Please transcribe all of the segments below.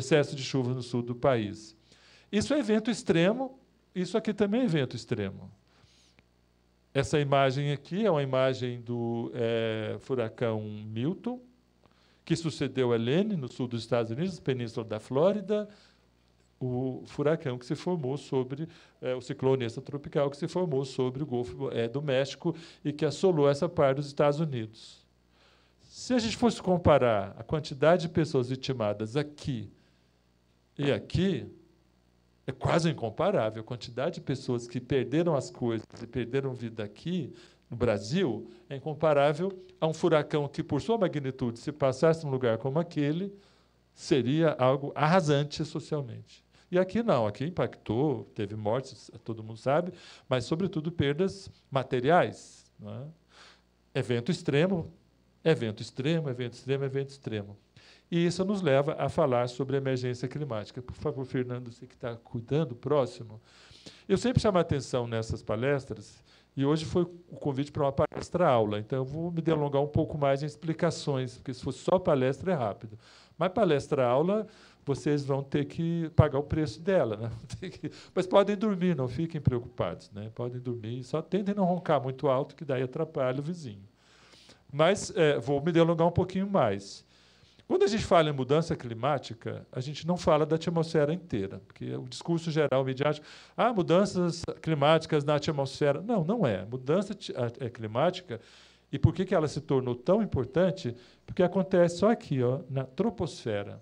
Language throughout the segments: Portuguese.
excesso de chuva no sul do país. Isso é evento extremo, isso aqui também é evento extremo. Essa imagem aqui é uma imagem do é, furacão Milton, que sucedeu a Helene, no sul dos Estados Unidos, península da Flórida, o furacão que se formou sobre é, o ciclone extratropical que se formou sobre o Golfo é, do México e que assolou essa parte dos Estados Unidos. Se a gente fosse comparar a quantidade de pessoas vitimadas aqui e aqui é quase incomparável. A quantidade de pessoas que perderam as coisas e perderam vida aqui no Brasil é incomparável a um furacão que, por sua magnitude, se passasse num lugar como aquele, seria algo arrasante socialmente. E aqui não, aqui impactou, teve mortes, todo mundo sabe, mas, sobretudo, perdas materiais. É? Evento extremo, evento extremo, evento extremo, evento extremo. E isso nos leva a falar sobre emergência climática. Por favor, Fernando, você que está cuidando, próximo. Eu sempre chamo a atenção nessas palestras, e hoje foi o convite para uma palestra-aula, então eu vou me delongar um pouco mais em explicações, porque se for só palestra é rápido. Mas palestra-aula, vocês vão ter que pagar o preço dela. Né? Mas podem dormir, não fiquem preocupados. Né? Podem dormir, só tentem não roncar muito alto, que daí atrapalha o vizinho. Mas é, vou me delongar um pouquinho mais. Quando a gente fala em mudança climática, a gente não fala da atmosfera inteira, porque o discurso geral midiático, ah, mudanças climáticas na atmosfera. Não, não é. Mudança é climática, e por que, que ela se tornou tão importante? Porque acontece só aqui, ó, na troposfera.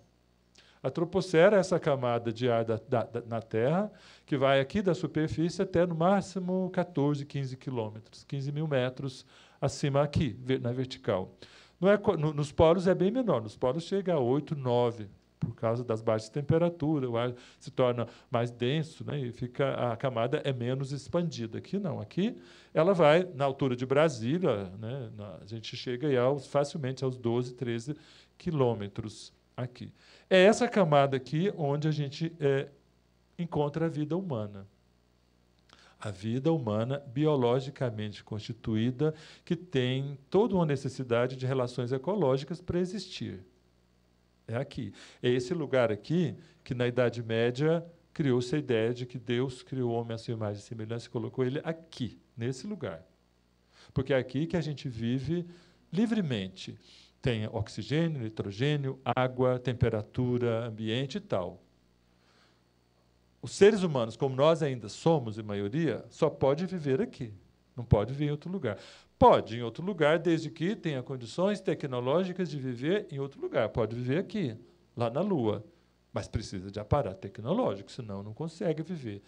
A troposfera é essa camada de ar da, da, da, na Terra, que vai aqui da superfície até no máximo 14, 15 quilômetros, 15 mil metros acima aqui, na vertical. É, no, nos polos é bem menor, nos polos chega a 8, 9, por causa das baixas temperaturas, o ar se torna mais denso né, e fica, a camada é menos expandida. Aqui não, aqui ela vai na altura de Brasília, né, a gente chega aos, facilmente aos 12, 13 quilômetros aqui. É essa camada aqui onde a gente é, encontra a vida humana a vida humana biologicamente constituída que tem toda uma necessidade de relações ecológicas para existir. É aqui. É esse lugar aqui que na Idade Média criou-se a ideia de que Deus criou o homem à sua imagem e semelhança e colocou ele aqui, nesse lugar. Porque é aqui que a gente vive livremente. Tem oxigênio, nitrogênio, água, temperatura, ambiente e tal os seres humanos, como nós ainda somos em maioria, só pode viver aqui, não pode vir em outro lugar. Pode em outro lugar, desde que tenha condições tecnológicas de viver em outro lugar. Pode viver aqui, lá na Lua, mas precisa de aparato tecnológico, senão não consegue viver.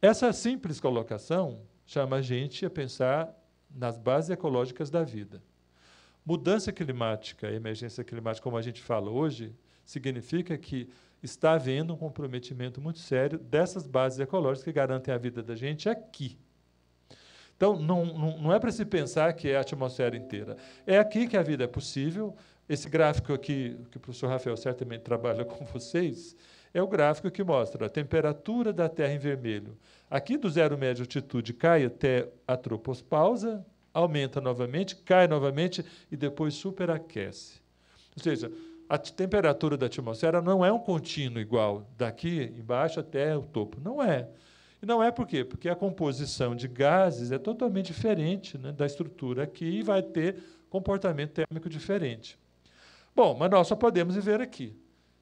Essa simples colocação chama a gente a pensar nas bases ecológicas da vida. Mudança climática, emergência climática, como a gente fala hoje, significa que está havendo um comprometimento muito sério dessas bases ecológicas que garantem a vida da gente aqui. Então, não, não, não é para se pensar que é a atmosfera inteira. É aqui que a vida é possível. Esse gráfico aqui, que o professor Rafael certamente trabalha com vocês, é o gráfico que mostra a temperatura da Terra em vermelho. Aqui do zero médio altitude cai até a tropospausa, aumenta novamente, cai novamente e depois superaquece. Ou seja, a temperatura da atmosfera não é um contínuo igual daqui embaixo até o topo. Não é. E não é por quê? Porque a composição de gases é totalmente diferente né, da estrutura aqui e vai ter comportamento térmico diferente. Bom, mas nós só podemos viver aqui.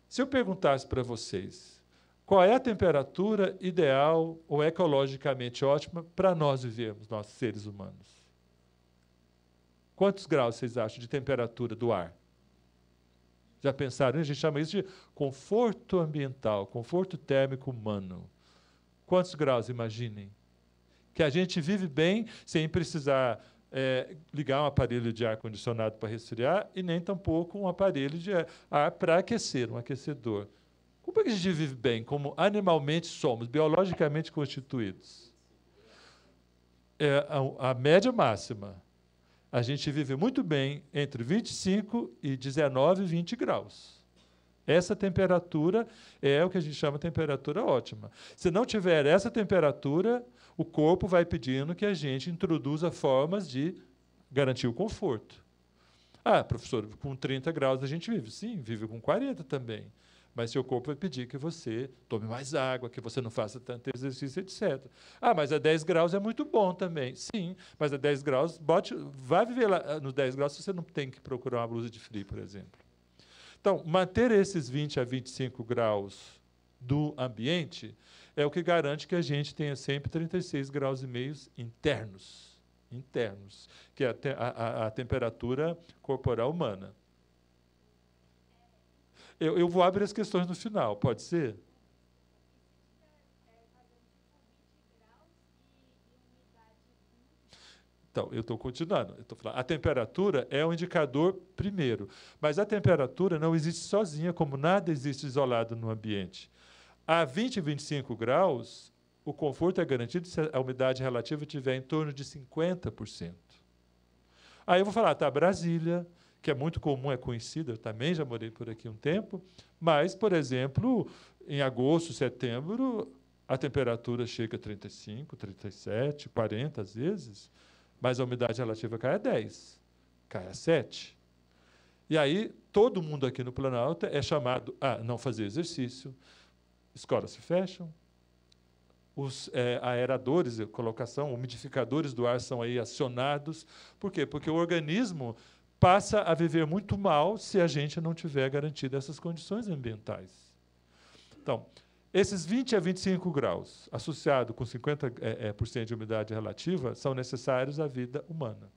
Se eu perguntasse para vocês qual é a temperatura ideal ou ecologicamente ótima para nós vivermos, nós seres humanos? Quantos graus vocês acham de temperatura do ar? Já pensaram? A gente chama isso de conforto ambiental, conforto térmico humano. Quantos graus, imaginem? Que a gente vive bem sem precisar é, ligar um aparelho de ar-condicionado para resfriar e nem tampouco um aparelho de ar para aquecer, um aquecedor. Como é que a gente vive bem? Como animalmente somos, biologicamente constituídos? É a, a média máxima a gente vive muito bem entre 25 e 19, 20 graus. Essa temperatura é o que a gente chama de temperatura ótima. Se não tiver essa temperatura, o corpo vai pedindo que a gente introduza formas de garantir o conforto. Ah, professor, com 30 graus a gente vive. Sim, vive com 40 também. Mas seu corpo vai pedir que você tome mais água, que você não faça tanto exercício, etc. Ah, mas a 10 graus é muito bom também. Sim, mas a 10 graus, bote, vá viver lá ah, nos 10 graus se você não tem que procurar uma blusa de frio, por exemplo. Então, manter esses 20 a 25 graus do ambiente é o que garante que a gente tenha sempre 36 graus e meios internos, internos, que é a, te a, a temperatura corporal humana. Eu, eu vou abrir as questões no final, pode ser? Então, eu estou continuando. Eu tô falando, a temperatura é um indicador primeiro, mas a temperatura não existe sozinha, como nada existe isolado no ambiente. A 20, 25 graus, o conforto é garantido se a umidade relativa estiver em torno de 50%. Aí eu vou falar, tá, Brasília, que é muito comum, é conhecida, eu também já morei por aqui um tempo, mas, por exemplo, em agosto, setembro, a temperatura chega a 35, 37, 40 às vezes, mas a umidade relativa cai a 10, cai a 7. E aí, todo mundo aqui no Planalto é chamado a não fazer exercício, escolas se fecham, os é, aeradores, colocação, umidificadores do ar são aí acionados. Por quê? Porque o organismo passa a viver muito mal se a gente não tiver garantido essas condições ambientais. Então, esses 20 a 25 graus, associado com 50% é, é, por cento de umidade relativa, são necessários à vida humana.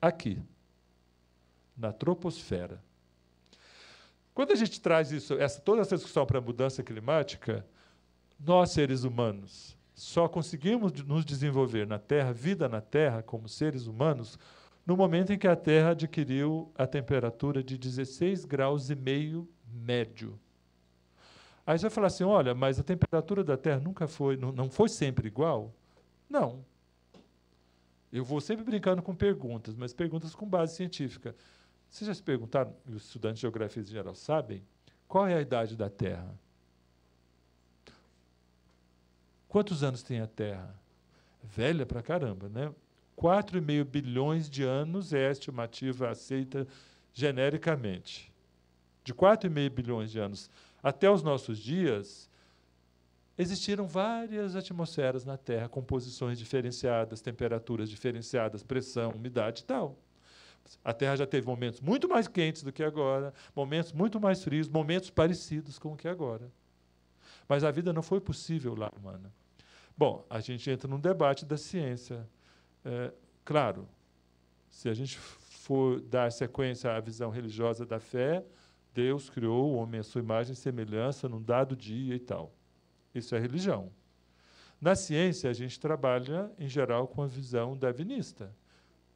Aqui, na troposfera. Quando a gente traz isso, essa, toda essa discussão para a mudança climática, nós, seres humanos, só conseguimos nos desenvolver na Terra, vida na Terra, como seres humanos, no momento em que a Terra adquiriu a temperatura de 16 graus e meio médio. Aí você vai falar assim, olha, mas a temperatura da Terra nunca foi, não, foi sempre igual? Não. Eu vou sempre brincando com perguntas, mas perguntas com base científica. Vocês já se perguntaram, e os estudantes de geografia em geral sabem, qual é a idade da Terra? Quantos anos tem a Terra? Velha pra caramba, né? 4,5 bilhões de anos é a estimativa aceita genericamente. De 4,5 bilhões de anos até os nossos dias, existiram várias atmosferas na Terra, composições diferenciadas, temperaturas diferenciadas, pressão, umidade e tal. A Terra já teve momentos muito mais quentes do que agora, momentos muito mais frios, momentos parecidos com o que é agora. Mas a vida não foi possível lá, humana. Bom, a gente entra num debate da ciência. É, claro, se a gente for dar sequência à visão religiosa da fé, Deus criou o homem à sua imagem e semelhança num dado dia e tal. Isso é religião. Na ciência, a gente trabalha, em geral, com a visão darwinista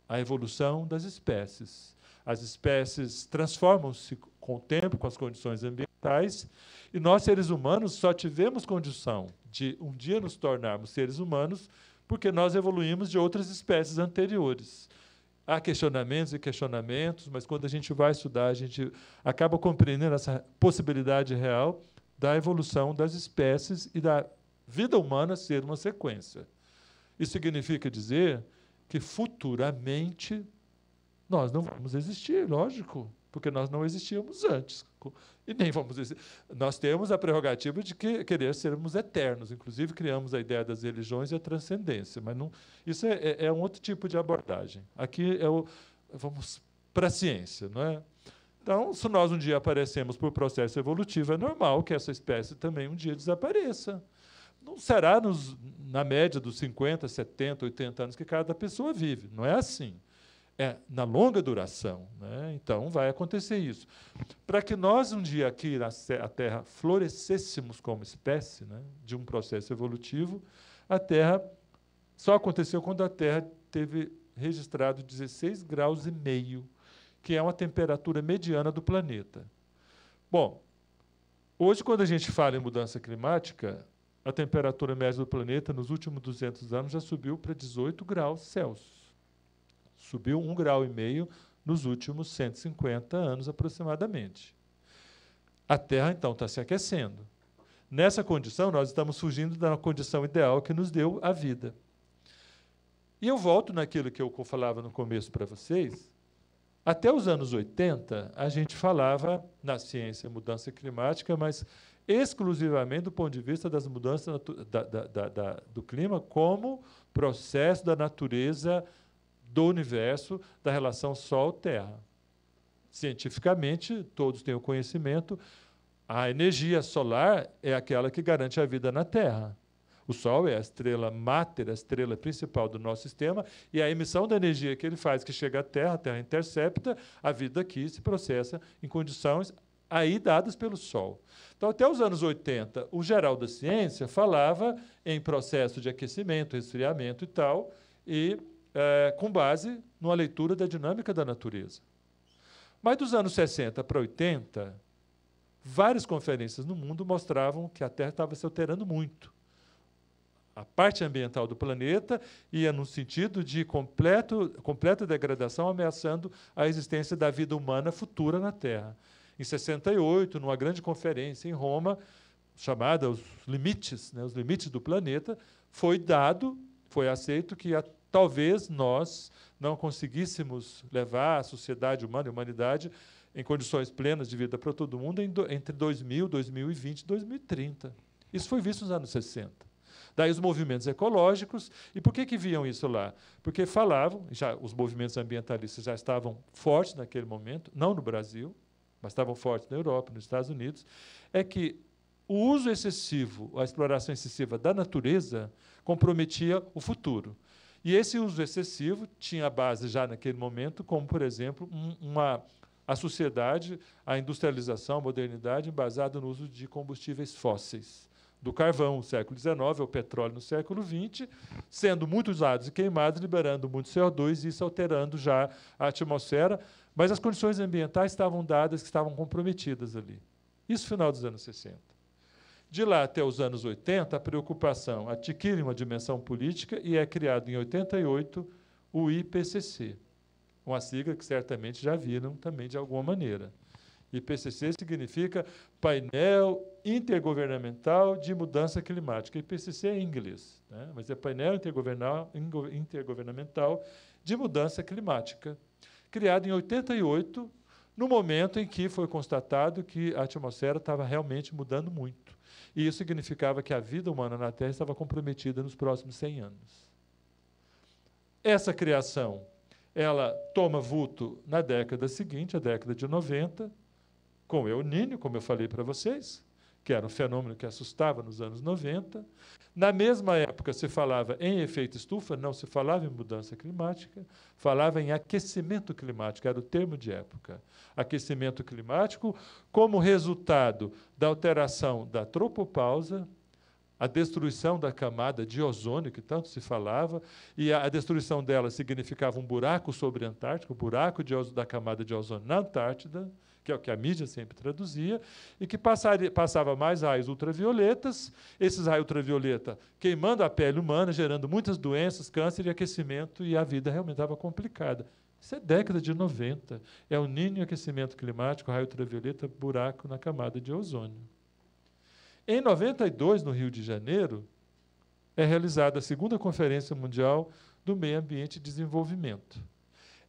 a evolução das espécies. As espécies transformam-se com o tempo, com as condições ambientais, e nós, seres humanos, só tivemos condição de um dia nos tornarmos seres humanos porque nós evoluímos de outras espécies anteriores. Há questionamentos e questionamentos, mas quando a gente vai estudar, a gente acaba compreendendo essa possibilidade real da evolução das espécies e da vida humana ser uma sequência. Isso significa dizer que futuramente nós não vamos existir, lógico porque nós não existíamos antes e nem vamos existir. Nós temos a prerrogativa de que, querer sermos eternos, inclusive criamos a ideia das religiões e a transcendência, mas não, isso é, é, é um outro tipo de abordagem. Aqui é o, vamos para a ciência, não é? Então, se nós um dia aparecemos por processo evolutivo, é normal que essa espécie também um dia desapareça. Não será nos, na média dos 50, 70, 80 anos que cada pessoa vive. Não é assim é na longa duração. Né? Então, vai acontecer isso. Para que nós, um dia aqui na Terra, florescêssemos como espécie né, de um processo evolutivo, a Terra só aconteceu quando a Terra teve registrado 16 graus e meio, que é uma temperatura mediana do planeta. Bom, hoje, quando a gente fala em mudança climática, a temperatura média do planeta nos últimos 200 anos já subiu para 18 graus Celsius. Subiu um grau e meio nos últimos 150 anos aproximadamente. A Terra então está se aquecendo. Nessa condição, nós estamos fugindo da condição ideal que nos deu a vida. E eu volto naquilo que eu falava no começo para vocês. Até os anos 80, a gente falava na ciência mudança climática, mas exclusivamente do ponto de vista das mudanças da, da, da, do clima como processo da natureza do universo da relação Sol-Terra. Cientificamente, todos têm o conhecimento, a energia solar é aquela que garante a vida na Terra. O Sol é a estrela máter, a estrela principal do nosso sistema, e a emissão da energia que ele faz, que chega à Terra, a Terra intercepta, a vida aqui se processa em condições aí dadas pelo Sol. Então, até os anos 80, o geral da ciência falava em processo de aquecimento, resfriamento e tal, e é, com base numa leitura da dinâmica da natureza. Mas dos anos 60 para 80, várias conferências no mundo mostravam que a Terra estava se alterando muito. A parte ambiental do planeta ia num sentido de completo, completa degradação, ameaçando a existência da vida humana futura na Terra. Em 68, numa grande conferência em Roma, chamada Os Limites, né, os Limites do Planeta, foi dado, foi aceito que a talvez nós não conseguíssemos levar a sociedade humana e a humanidade em condições plenas de vida para todo mundo entre 2000, 2020 e 2030. Isso foi visto nos anos 60. Daí os movimentos ecológicos. E por que, que viam isso lá? Porque falavam, já os movimentos ambientalistas já estavam fortes naquele momento, não no Brasil, mas estavam fortes na Europa, nos Estados Unidos, é que o uso excessivo, a exploração excessiva da natureza comprometia o futuro. E esse uso excessivo tinha base já naquele momento, como, por exemplo, uma, a sociedade, a industrialização, a modernidade, baseada no uso de combustíveis fósseis. Do carvão, no século XIX, ao é petróleo, no século XX, sendo muito usados e queimados, liberando muito CO2 e isso alterando já a atmosfera. Mas as condições ambientais estavam dadas, que estavam comprometidas ali. Isso final dos anos 60. De lá até os anos 80, a preocupação adquire uma dimensão política e é criado em 88 o IPCC, uma sigla que certamente já viram também de alguma maneira. IPCC significa Painel Intergovernamental de Mudança Climática. IPCC é em inglês, né? mas é Painel Intergovernamental de Mudança Climática, criado em 88, no momento em que foi constatado que a atmosfera estava realmente mudando muito. E isso significava que a vida humana na Terra estava comprometida nos próximos 100 anos. Essa criação, ela toma vulto na década seguinte, a década de 90, com o El Nino, como eu falei para vocês, que era um fenômeno que assustava nos anos 90. Na mesma época, se falava em efeito estufa, não se falava em mudança climática, falava em aquecimento climático, era o termo de época. Aquecimento climático como resultado da alteração da tropopausa, a destruição da camada de ozônio, que tanto se falava, e a, destruição dela significava um buraco sobre a Antártica, o um buraco de, da camada de ozônio na Antártida, que é o que a mídia sempre traduzia, e que passaria, passava mais raios ultravioletas, esses raios ultravioleta queimando a pele humana, gerando muitas doenças, câncer e aquecimento, e a vida realmente estava complicada. Isso é década de 90. É o ninho aquecimento climático, raio ultravioleta, buraco na camada de ozônio. Em 92, no Rio de Janeiro, é realizada a segunda Conferência Mundial do Meio Ambiente e Desenvolvimento.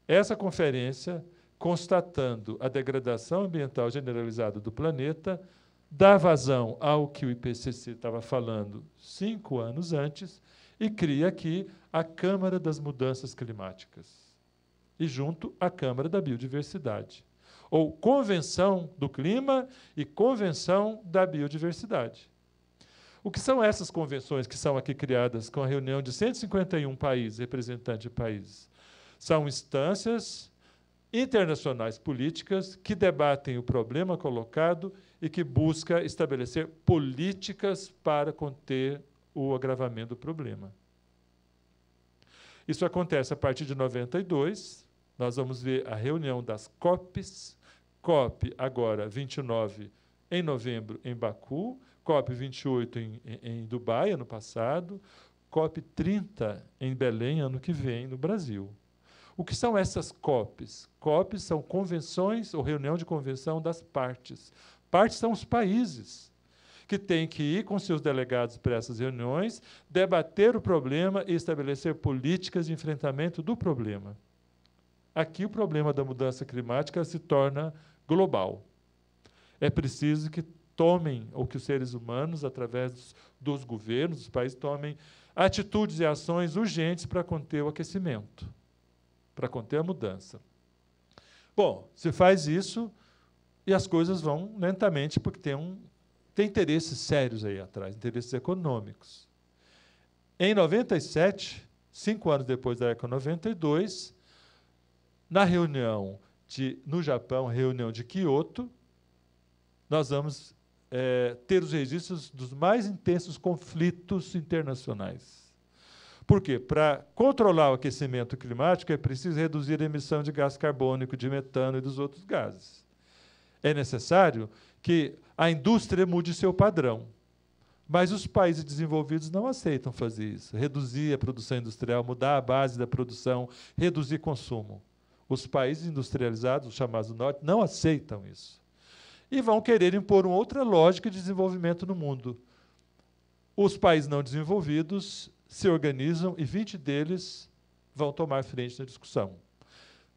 Essa conferência constatando a degradação ambiental generalizada do planeta, dá vazão ao que o IPCC estava falando cinco anos antes e cria aqui a Câmara das Mudanças Climáticas e junto a Câmara da Biodiversidade, ou Convenção do Clima e Convenção da Biodiversidade. O que são essas convenções que são aqui criadas com a reunião de 151 países, representantes de países? São instâncias internacionais políticas que debatem o problema colocado e que busca estabelecer políticas para conter o agravamento do problema. Isso acontece a partir de 92. Nós vamos ver a reunião das COPs. COP agora 29 em novembro em Baku, COP 28 em, em, em Dubai ano passado, COP 30 em Belém ano que vem no Brasil. O que são essas COPs? COPs são convenções ou reunião de convenção das partes. Partes são os países que têm que ir com seus delegados para essas reuniões, debater o problema e estabelecer políticas de enfrentamento do problema. Aqui o problema da mudança climática se torna global. É preciso que tomem, ou que os seres humanos, através dos, dos governos, dos países, tomem atitudes e ações urgentes para conter o aquecimento para conter a mudança. Bom, se faz isso e as coisas vão lentamente, porque tem, um, tem interesses sérios aí atrás, interesses econômicos. Em 97, cinco anos depois da ECO 92, na reunião de, no Japão, reunião de Kyoto, nós vamos é, ter os registros dos mais intensos conflitos internacionais. Por quê? Para controlar o aquecimento climático é preciso reduzir a emissão de gás carbônico, de metano e dos outros gases. É necessário que a indústria mude seu padrão. Mas os países desenvolvidos não aceitam fazer isso. Reduzir a produção industrial, mudar a base da produção, reduzir consumo. Os países industrializados, os chamados do norte, não aceitam isso. E vão querer impor uma outra lógica de desenvolvimento no mundo. Os países não desenvolvidos se organizam e 20 deles vão tomar frente na discussão.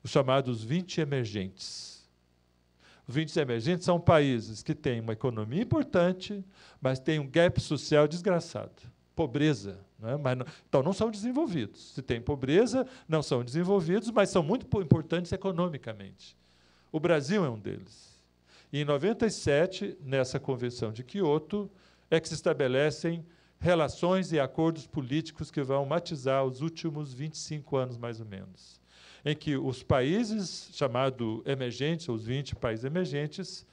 Os chamados 20 emergentes. Os 20 emergentes são países que têm uma economia importante, mas têm um gap social desgraçado. Pobreza. É? Mas não, então, não são desenvolvidos. Se tem pobreza, não são desenvolvidos, mas são muito importantes economicamente. O Brasil é um deles. E em 97, nessa Convenção de Quioto, é que se estabelecem relações e acordos políticos que vão matizar os últimos 25 anos, mais ou menos, em que os países chamados emergentes, os 20 países emergentes,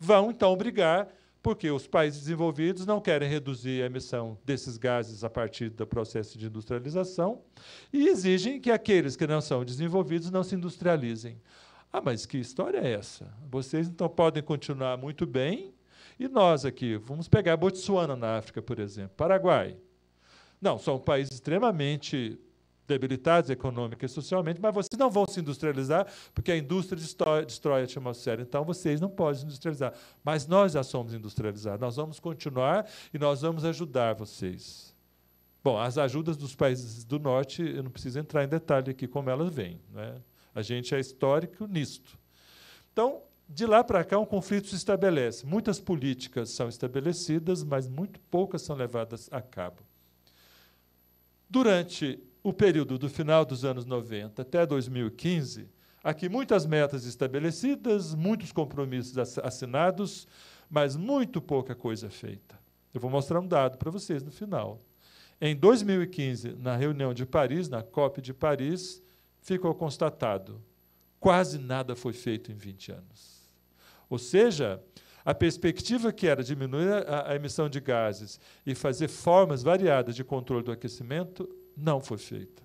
vão então brigar porque os países desenvolvidos não querem reduzir a emissão desses gases a partir do processo de industrialização e exigem que aqueles que não são desenvolvidos não se industrializem. Ah, mas que história é essa? Vocês então podem continuar muito bem e nós aqui, vamos pegar Botsuana na África, por exemplo, Paraguai. Não, são países extremamente debilitados econômica e socialmente, mas vocês não vão se industrializar, porque a indústria destrói, destrói a atmosfera. Então, vocês não podem se industrializar. Mas nós já somos industrializados. Nós vamos continuar e nós vamos ajudar vocês. Bom, as ajudas dos países do norte, eu não preciso entrar em detalhe aqui como elas vêm. Né? A gente é histórico nisto. Então, de lá para cá, um conflito se estabelece. Muitas políticas são estabelecidas, mas muito poucas são levadas a cabo. Durante o período do final dos anos 90 até 2015, aqui muitas metas estabelecidas, muitos compromissos assinados, mas muito pouca coisa feita. Eu vou mostrar um dado para vocês no final. Em 2015, na reunião de Paris, na COP de Paris, ficou constatado: quase nada foi feito em 20 anos. Ou seja, a perspectiva que era diminuir a, a emissão de gases e fazer formas variadas de controle do aquecimento não foi feita.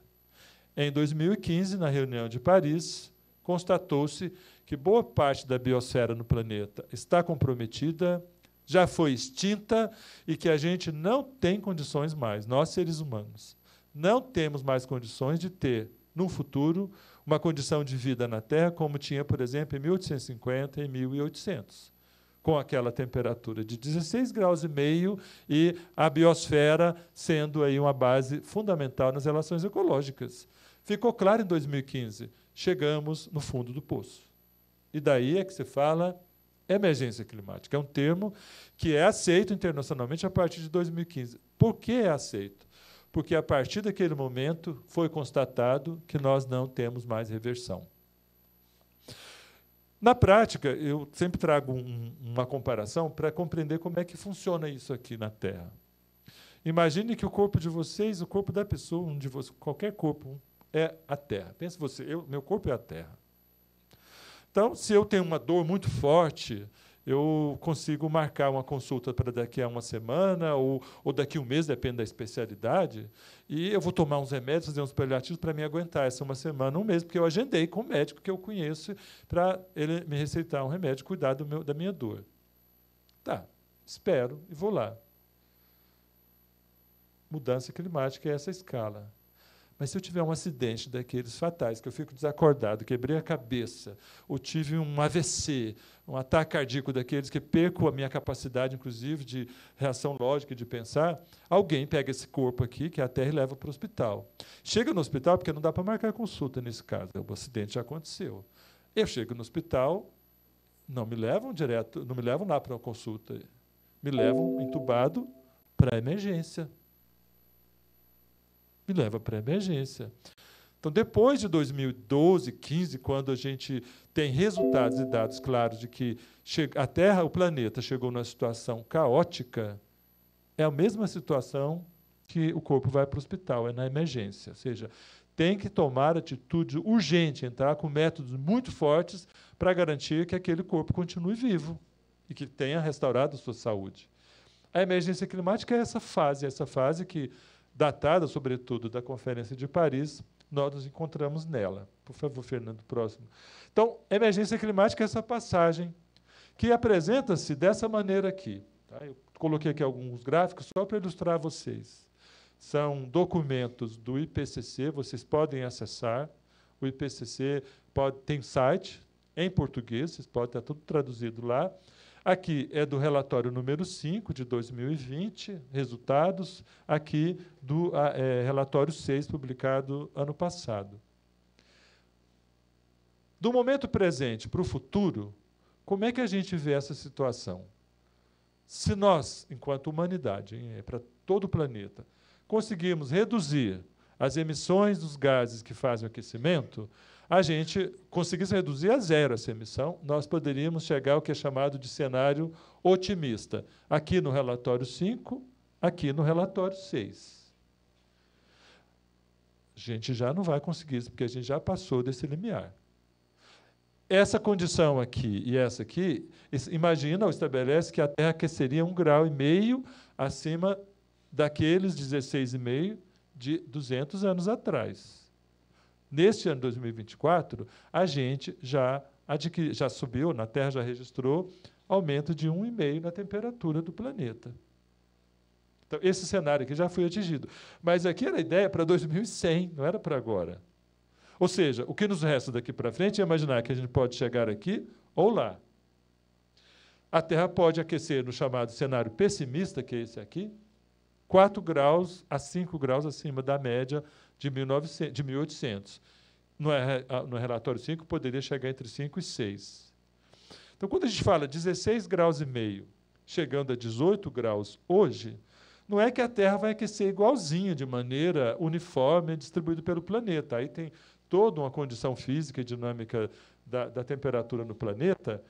Em 2015, na reunião de Paris, constatou-se que boa parte da biosfera no planeta está comprometida, já foi extinta e que a gente não tem condições mais, nós seres humanos, não temos mais condições de ter, no futuro, uma condição de vida na Terra como tinha, por exemplo, em 1850 e 1800, com aquela temperatura de 16 graus e meio e a biosfera sendo aí uma base fundamental nas relações ecológicas. Ficou claro em 2015, chegamos no fundo do poço. E daí é que se fala emergência climática. É um termo que é aceito internacionalmente a partir de 2015. Por que é aceito? porque a partir daquele momento foi constatado que nós não temos mais reversão. Na prática, eu sempre trago um, uma comparação para compreender como é que funciona isso aqui na Terra. Imagine que o corpo de vocês, o corpo da pessoa, um de vocês, qualquer corpo, é a Terra. Pense você, eu, meu corpo é a Terra. Então, se eu tenho uma dor muito forte, eu consigo marcar uma consulta para daqui a uma semana ou, ou daqui a um mês, depende da especialidade, e eu vou tomar uns remédios, fazer uns paliativos para me aguentar essa uma semana, um mês, porque eu agendei com o um médico que eu conheço para ele me receitar um remédio, cuidar meu, da minha dor. Tá, espero e vou lá. Mudança climática é essa escala. Mas se eu tiver um acidente daqueles fatais, que eu fico desacordado, quebrei a cabeça, ou tive um AVC, um ataque cardíaco daqueles que perco a minha capacidade, inclusive, de reação lógica e de pensar, alguém pega esse corpo aqui, que é a terra, e leva para o hospital. Chega no hospital, porque não dá para marcar consulta nesse caso, o acidente já aconteceu. Eu chego no hospital, não me levam direto, não me levam lá para uma consulta, me levam entubado para a emergência, me leva para a emergência. Então, depois de 2012, 15, quando a gente tem resultados e dados claros de que a Terra, o planeta, chegou numa situação caótica, é a mesma situação que o corpo vai para o hospital, é na emergência. Ou seja, tem que tomar atitude urgente, entrar com métodos muito fortes para garantir que aquele corpo continue vivo e que tenha restaurado a sua saúde. A emergência climática é essa fase, essa fase que datada, sobretudo, da Conferência de Paris, nós nos encontramos nela. Por favor, Fernando, próximo. Então, emergência climática é essa passagem que apresenta-se dessa maneira aqui. Tá? Eu coloquei aqui alguns gráficos só para ilustrar a vocês. São documentos do IPCC, vocês podem acessar. O IPCC pode, tem site em português, vocês podem estar tudo traduzido lá. Aqui é do relatório número 5 de 2020, resultados, aqui do ah, é, relatório 6, publicado ano passado. Do momento presente para o futuro, como é que a gente vê essa situação? Se nós, enquanto humanidade, é para todo o planeta, conseguirmos reduzir as emissões dos gases que fazem o aquecimento, a gente conseguisse reduzir a zero essa emissão, nós poderíamos chegar ao que é chamado de cenário otimista. Aqui no relatório 5, aqui no relatório 6. A gente já não vai conseguir isso, porque a gente já passou desse limiar. Essa condição aqui e essa aqui, imagina ou estabelece que a Terra aqueceria um grau e meio acima daqueles 16,5 de 200 anos atrás. Neste ano 2024, a gente já, adquiri, já subiu, na Terra já registrou aumento de 1,5 na temperatura do planeta. Então, esse cenário aqui já foi atingido. Mas aqui era a ideia para 2100, não era para agora. Ou seja, o que nos resta daqui para frente é imaginar que a gente pode chegar aqui ou lá. A Terra pode aquecer no chamado cenário pessimista, que é esse aqui, 4 graus a 5 graus acima da média de, 1900, de 1800. No, é, ah, no relatório 5, poderia chegar entre 5 e 6. Então, quando a gente fala 16 graus e meio, chegando a 18 graus hoje, não é que a Terra vai aquecer igualzinho, de maneira uniforme, distribuída pelo planeta. Aí tem toda uma condição física e dinâmica da, da, temperatura no planeta,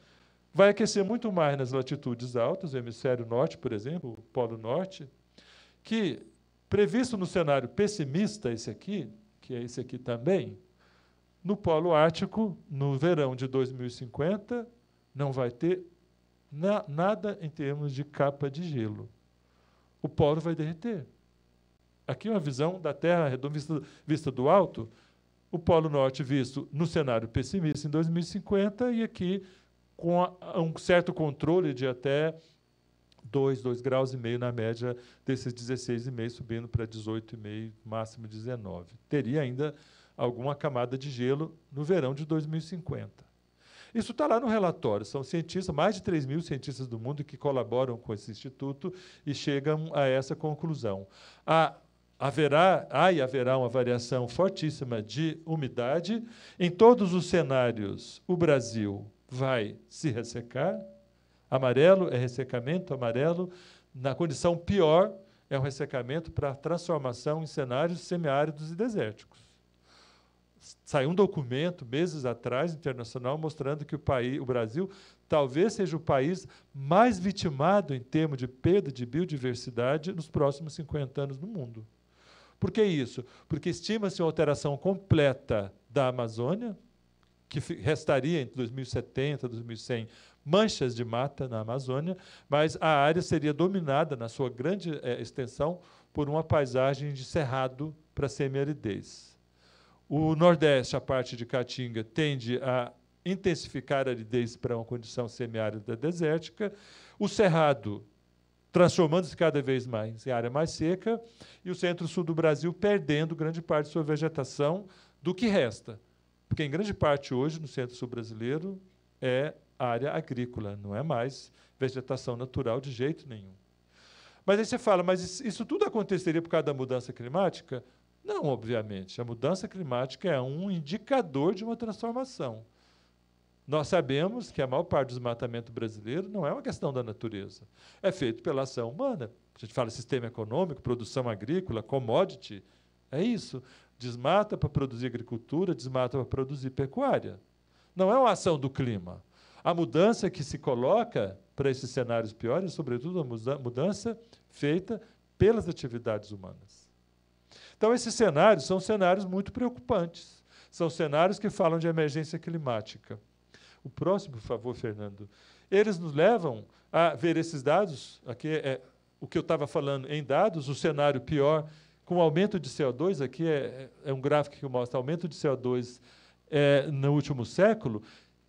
vai aquecer muito mais nas latitudes altas, o hemisfério norte, por exemplo, o Polo Norte, que Previsto no cenário pessimista, esse aqui, que é esse aqui também, no Polo Ártico, no verão de 2050, não vai ter na, nada em termos de capa de gelo. O polo vai derreter. Aqui é uma visão da Terra vista, vista do alto, o Polo Norte visto no cenário pessimista em 2050 e aqui com a, um certo controle de até 2, 2 graus e meio na média desses 16,5 subindo para 18,5, máximo 19. Teria ainda alguma camada de gelo no verão de 2050. Isso está lá no relatório. São cientistas, mais de 3 mil cientistas do mundo que colaboram com esse instituto e chegam a essa conclusão. A haverá, há e haverá uma variação fortíssima de umidade. Em todos os cenários, o Brasil vai se ressecar. Amarelo é ressecamento amarelo. Na condição pior, é um ressecamento para transformação em cenários semiáridos e desérticos. Saiu um documento, meses atrás, internacional, mostrando que o, país, o Brasil talvez seja o país mais vitimado em termos de perda de biodiversidade nos próximos 50 anos no mundo. Por que isso? Porque estima-se uma alteração completa da Amazônia, que restaria entre 2070 e 2100 manchas de mata na Amazônia, mas a área seria dominada, na sua grande é, extensão, por uma paisagem de cerrado para semiaridez. O Nordeste, a parte de Caatinga, tende a intensificar a aridez para uma condição semiárida desértica. O Cerrado, transformando-se cada vez mais em área mais seca. E o centro-sul do Brasil perdendo grande parte de sua vegetação do que resta. Porque, em grande parte, hoje, no centro-sul brasileiro, é área agrícola, não é mais vegetação natural de jeito nenhum. Mas aí você fala, mas isso tudo aconteceria por causa da mudança climática? Não, obviamente. A mudança climática é um indicador de uma transformação. Nós sabemos que a maior parte do desmatamento brasileiro não é uma questão da natureza, é feito pela ação humana. A gente fala sistema econômico, produção agrícola, commodity, é isso. Desmata para produzir agricultura, desmata para produzir pecuária. Não é uma ação do clima. A mudança que se coloca para esses cenários piores, sobretudo a mudança feita pelas atividades humanas. Então, esses cenários são cenários muito preocupantes. São cenários que falam de emergência climática. O próximo, por favor, Fernando. Eles nos levam a ver esses dados. Aqui é, é o que eu estava falando em dados, o cenário pior com aumento de CO2, aqui é, é um gráfico que mostra aumento de CO2 é, no último século,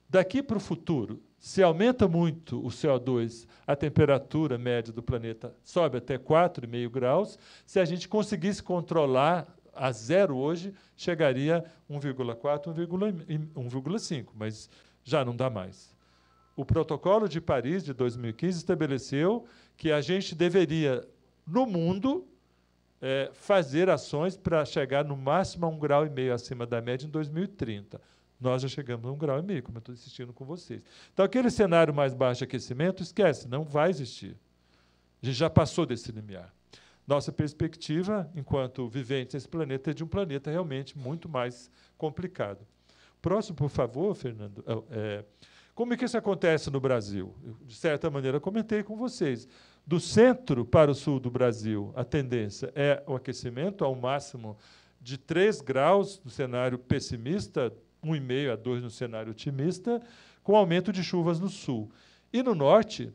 daqui para o futuro, se aumenta muito o CO2, a temperatura média do planeta sobe até 4,5 graus. Se a gente conseguisse controlar a zero hoje, chegaria 1,4, 1,5, mas já não dá mais. O protocolo de Paris de 2015 estabeleceu que a gente deveria, no mundo, é, fazer ações para chegar no máximo a 1,5 grau acima da média em 2030. Nós já chegamos a um grau e meio, como eu estou insistindo com vocês. Então, aquele cenário mais baixo de aquecimento, esquece, não vai existir. A gente já passou desse limiar. Nossa perspectiva, enquanto viventes nesse planeta, é de um planeta realmente muito mais complicado. Próximo, por favor, Fernando. É, é, como é que isso acontece no Brasil? Eu, de certa maneira, comentei com vocês. Do centro para o sul do Brasil, a tendência é o aquecimento ao máximo de 3 graus, no cenário pessimista, 1,5 a 2 no cenário otimista, com aumento de chuvas no sul. E no norte,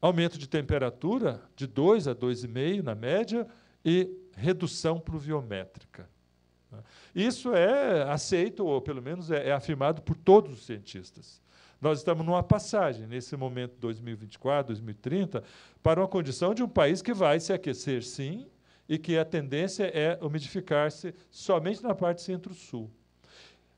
aumento de temperatura de 2 a 2,5 na média e redução pluviométrica. Isso é aceito, ou pelo menos é, é afirmado por todos os cientistas. Nós estamos numa passagem, nesse momento 2024, 2030, para uma condição de um país que vai se aquecer, sim, e que a tendência é umidificar-se somente na parte centro-sul.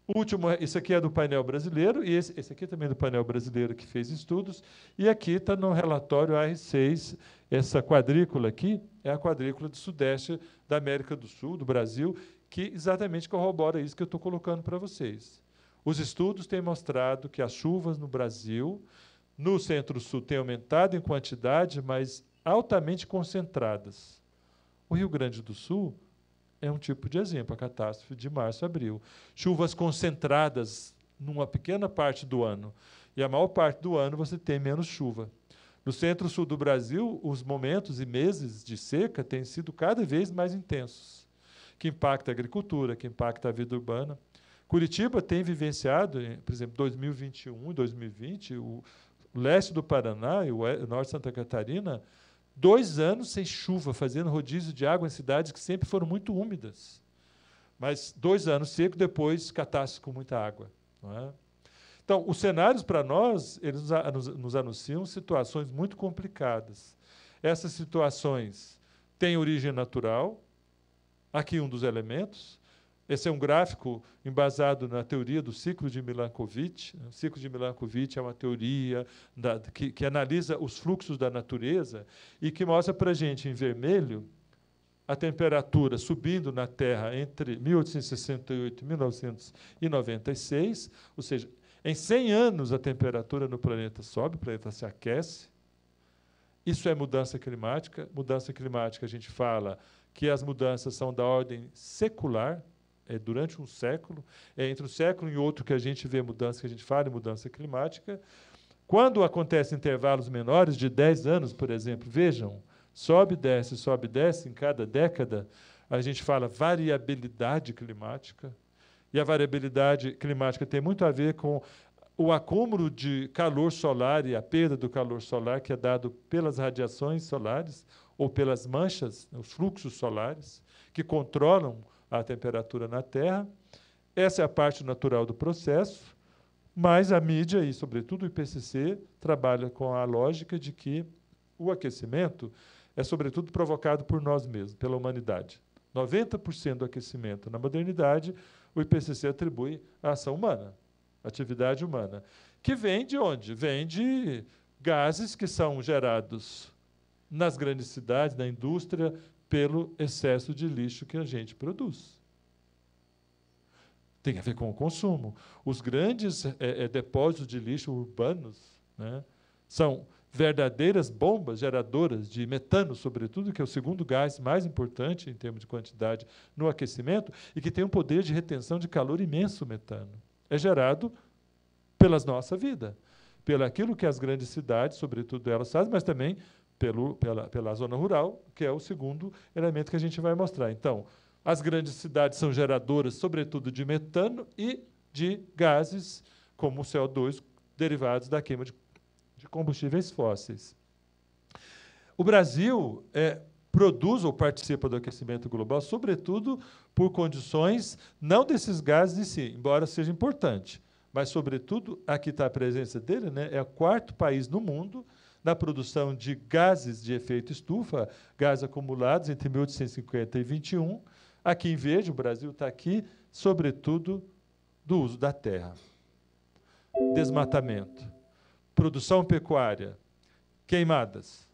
O último, isso é, aqui é do painel brasileiro, e esse, esse aqui também é do painel brasileiro que fez estudos, e aqui está no relatório R6, essa quadrícula aqui é a quadrícula do Sudeste da América do Sul, do Brasil, que exatamente corrobora isso que eu estou colocando para vocês. Os estudos têm mostrado que as chuvas no Brasil, no Centro-Sul, têm aumentado em quantidade, mas altamente concentradas. O Rio Grande do Sul é um tipo de exemplo, a catástrofe de março abril. Chuvas concentradas numa pequena parte do ano. E a maior parte do ano você tem menos chuva. No centro-sul do Brasil, os momentos e meses de seca têm sido cada vez mais intensos, que impacta a agricultura, que impacta a vida urbana. Curitiba tem vivenciado, eh, por exemplo, 2021 e 2020, o leste do Paraná e o norte de Santa Catarina dois anos sem chuva, fazendo rodízio de água em cidades que sempre foram muito úmidas. Mas dois anos seco, depois catástrofe com muita água. É? Então, os cenários para nós, eles nos anunciam situações muito complicadas. Essas situações têm origem natural, aqui um dos elementos, esse é um gráfico embasado na teoria do ciclo de Milankovitch. O ciclo de Milankovitch é uma teoria da, que, que analisa os fluxos da natureza e que mostra para a gente, em vermelho, a temperatura subindo na Terra entre 1868 e 1996, ou seja, em 100 anos a temperatura no planeta sobe, o planeta se aquece. Isso é mudança climática. Mudança climática, a gente fala que as mudanças são da ordem secular, é, durante um século, é entre um século e outro que a gente vê mudança, que a gente fala em mudança climática. Quando acontecem intervalos menores de 10 anos, por exemplo, vejam, sobe, desce, sobe, desce, em cada década, a gente fala variabilidade climática. E a variabilidade climática tem muito a ver com o acúmulo de calor solar e a perda do calor solar que é dado pelas radiações solares ou pelas manchas, os fluxos solares, que controlam a temperatura na Terra. Essa é a parte natural do processo, mas a mídia e, sobretudo, o IPCC trabalha com a lógica de que o aquecimento é, sobretudo, provocado por nós mesmos, pela humanidade. 90% do aquecimento na modernidade, o IPCC atribui à ação humana, atividade humana. Que vem de onde? Vem de gases que são gerados nas grandes cidades, na indústria, pelo excesso de lixo que a gente produz. Tem a ver com o consumo. Os grandes é, é, depósitos de lixo urbanos né, são verdadeiras bombas geradoras de metano, sobretudo, que é o segundo gás mais importante em termos de quantidade no aquecimento, e que tem um poder de retenção de calor imenso, metano. É gerado pela nossa vida, pelo aquilo que as grandes cidades, sobretudo elas, fazem, mas também pelo, pela, pela zona rural, que é o segundo elemento que a gente vai mostrar. Então, as grandes cidades são geradoras, sobretudo, de metano e de gases, como o CO2, derivados da queima de, de combustíveis fósseis. O Brasil é, produz ou participa do aquecimento global, sobretudo por condições não desses gases em si, embora seja importante, mas, sobretudo, aqui está a presença dele, né, é o quarto país no mundo na produção de gases de efeito estufa, gases acumulados entre 1850 e 21. Aqui em verde, o Brasil está aqui, sobretudo do uso da terra. Desmatamento, produção pecuária, queimadas.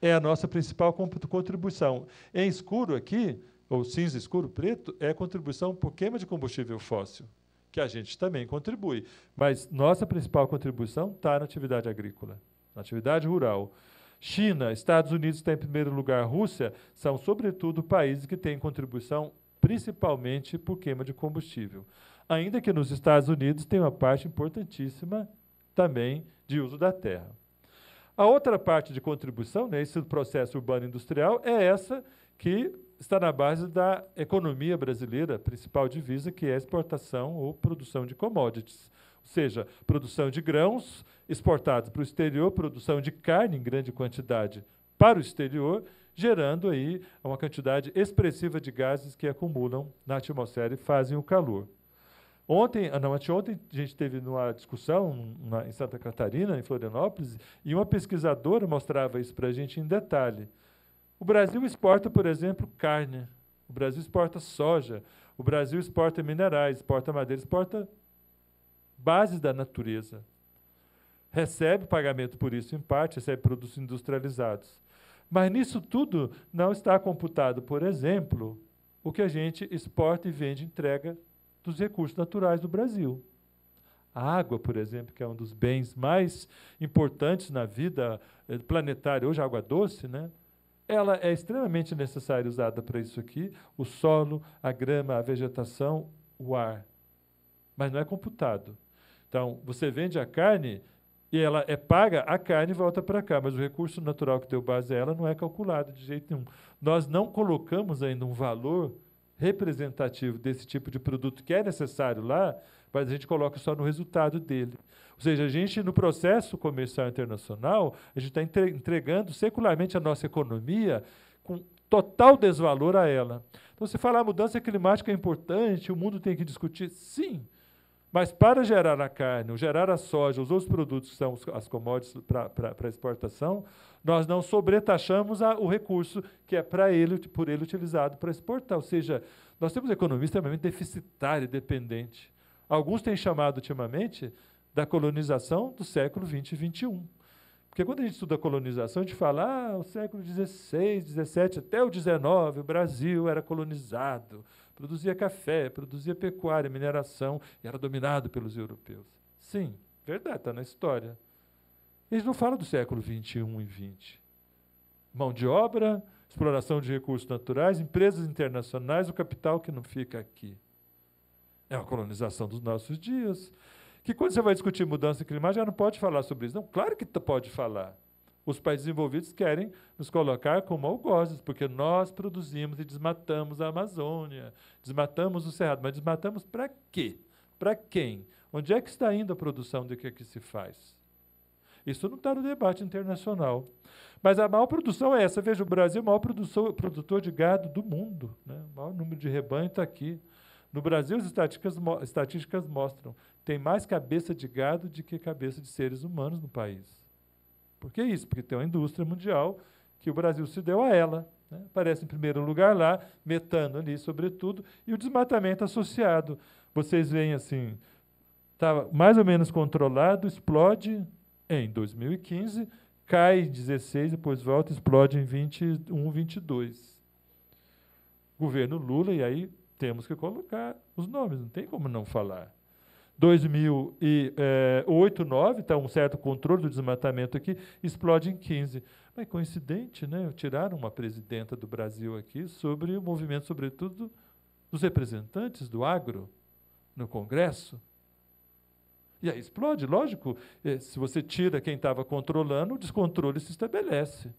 É a nossa principal contribuição. Em escuro aqui, ou cinza escuro preto, é contribuição por queima de combustível fóssil, que a gente também contribui. Mas nossa principal contribuição está na atividade agrícola atividade rural. China, Estados Unidos está em primeiro lugar, Rússia são, sobretudo, países que têm contribuição principalmente por queima de combustível. Ainda que nos Estados Unidos tem uma parte importantíssima também de uso da terra. A outra parte de contribuição nesse né, processo urbano industrial é essa que está na base da economia brasileira, principal divisa, que é a exportação ou produção de commodities seja, produção de grãos exportados para o exterior, produção de carne em grande quantidade para o exterior, gerando aí uma quantidade expressiva de gases que acumulam na atmosfera e fazem o calor. Ontem, ah, não, a gente teve uma discussão na, em Santa Catarina, em Florianópolis, e uma pesquisadora mostrava isso para a gente em detalhe. O Brasil exporta, por exemplo, carne. O Brasil exporta soja. O Brasil exporta minerais, exporta madeira, exporta bases da natureza. Recebe pagamento por isso, em parte, recebe produtos industrializados. Mas nisso tudo não está computado, por exemplo, o que a gente exporta e vende, entrega dos recursos naturais do Brasil. A água, por exemplo, que é um dos bens mais importantes na vida eh, planetária, hoje a água doce, né? Ela é extremamente necessária usada para isso aqui, o solo, a grama, a vegetação, o ar. Mas não é computado. Então, você vende a carne e ela é paga, a carne volta para cá, mas o recurso natural que deu base a ela não é calculado de jeito nenhum. Nós não colocamos ainda um valor representativo desse tipo de produto que é necessário lá, mas a gente coloca só no resultado dele. Ou seja, a gente, no processo comercial internacional, a gente está entregando secularmente a nossa economia com total desvalor a ela. Então, se falar ah, mudança climática é importante, o mundo tem que discutir, sim, mas para gerar a carne, ou gerar a soja, os outros produtos que são as commodities para exportação, nós não sobretaxamos a, o recurso que é para ele, por ele utilizado para exportar. Ou seja, nós temos economia extremamente deficitária e dependente. Alguns têm chamado ultimamente da colonização do século XX e XXI. Porque quando a gente estuda a colonização, a gente fala, ah, o século XVI, XVII, até o XIX, o Brasil era colonizado produzia café, produzia pecuária, mineração, e era dominado pelos europeus. Sim, verdade, está na história. Eles não falam do século XXI e XX. Mão de obra, exploração de recursos naturais, empresas internacionais, o capital que não fica aqui. É uma colonização dos nossos dias. Que quando você vai discutir mudança climática, já não pode falar sobre isso. Não, claro que pode falar. Os países envolvidos querem nos colocar como algozes, porque nós produzimos e desmatamos a Amazônia, desmatamos o Cerrado. Mas desmatamos para quê? Para quem? Onde é que está indo a produção do que, é que se faz? Isso não está no debate internacional. Mas a maior produção é essa. Veja, o Brasil é o maior produtor de gado do mundo. Né? O maior número de rebanho está aqui. No Brasil, as estatísticas, estatísticas mostram tem mais cabeça de gado do que cabeça de seres humanos no país. Por que isso? Porque tem uma indústria mundial que o Brasil se deu a ela. Né? Aparece em primeiro lugar lá, metano ali, sobretudo, e o desmatamento associado. Vocês veem assim, estava tá mais ou menos controlado, explode em 2015, cai em 16, depois volta, explode em 21, 22. Governo Lula, e aí temos que colocar os nomes, não tem como não falar. 2008, 9, está um certo controle do desmatamento aqui, explode em 15. Mas coincidente, né? Tiraram uma presidenta do Brasil aqui sobre o movimento, sobretudo, dos representantes do agro no Congresso. E aí explode, lógico, eh, se você tira quem estava controlando, o descontrole se estabelece.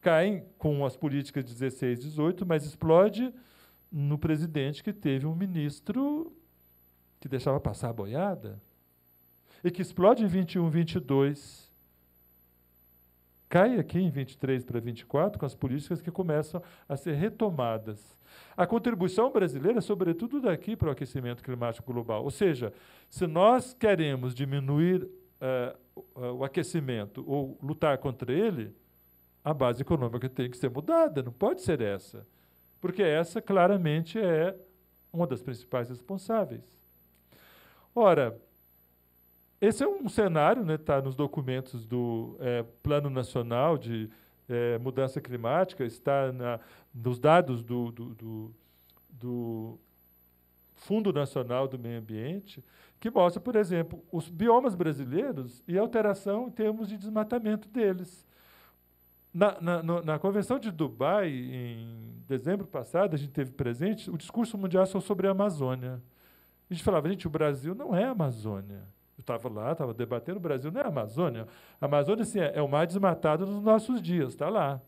Caem com as políticas 16, 18, mas explode no presidente que teve um ministro que deixava passar a boiada, e que explode em 21, 22, cai aqui em 23 para 24 com as políticas que começam a ser retomadas. A contribuição brasileira, é, sobretudo daqui para o aquecimento climático global. Ou seja, se nós queremos diminuir uh, o aquecimento ou lutar contra ele, a base econômica tem que ser mudada, não pode ser essa. Porque essa claramente é uma das principais responsáveis. Ora, esse é um cenário, está né, tá nos documentos do é, Plano Nacional de é, Mudança Climática, está na, nos dados do, do, do, do Fundo Nacional do Meio Ambiente, que mostra, por exemplo, os biomas brasileiros e alteração em termos de desmatamento deles. Na, na, na, Convenção de Dubai, em dezembro passado, a gente teve presente o discurso mundial sobre a Amazônia. A gente falava, gente, o Brasil não é Amazônia. Eu estava lá, estava debatendo, o Brasil não é Amazônia. A Amazônia, sim, é, é o mais desmatado dos nossos dias, está lá.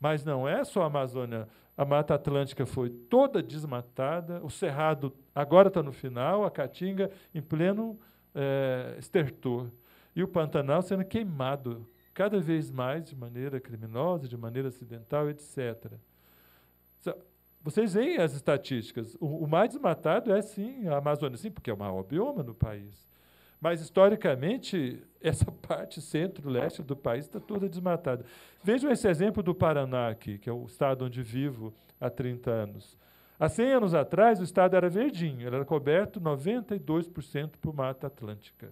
Mas não é só a Amazônia. A Mata Atlântica foi toda desmatada, o Cerrado agora está no final, a Caatinga em pleno é, estertor. E o Pantanal sendo queimado cada vez mais de maneira criminosa, de maneira acidental, etc. Vocês veem as estatísticas. O, o mais desmatado é, sim, a Amazônia, sim, porque é o maior bioma no país. Mas, historicamente, essa parte centro-leste do país está toda desmatada. Vejam esse exemplo do Paraná aqui, que é o estado onde vivo há 30 anos. Há 100 anos atrás, o estado era verdinho, era coberto 92% por Mata Atlântica.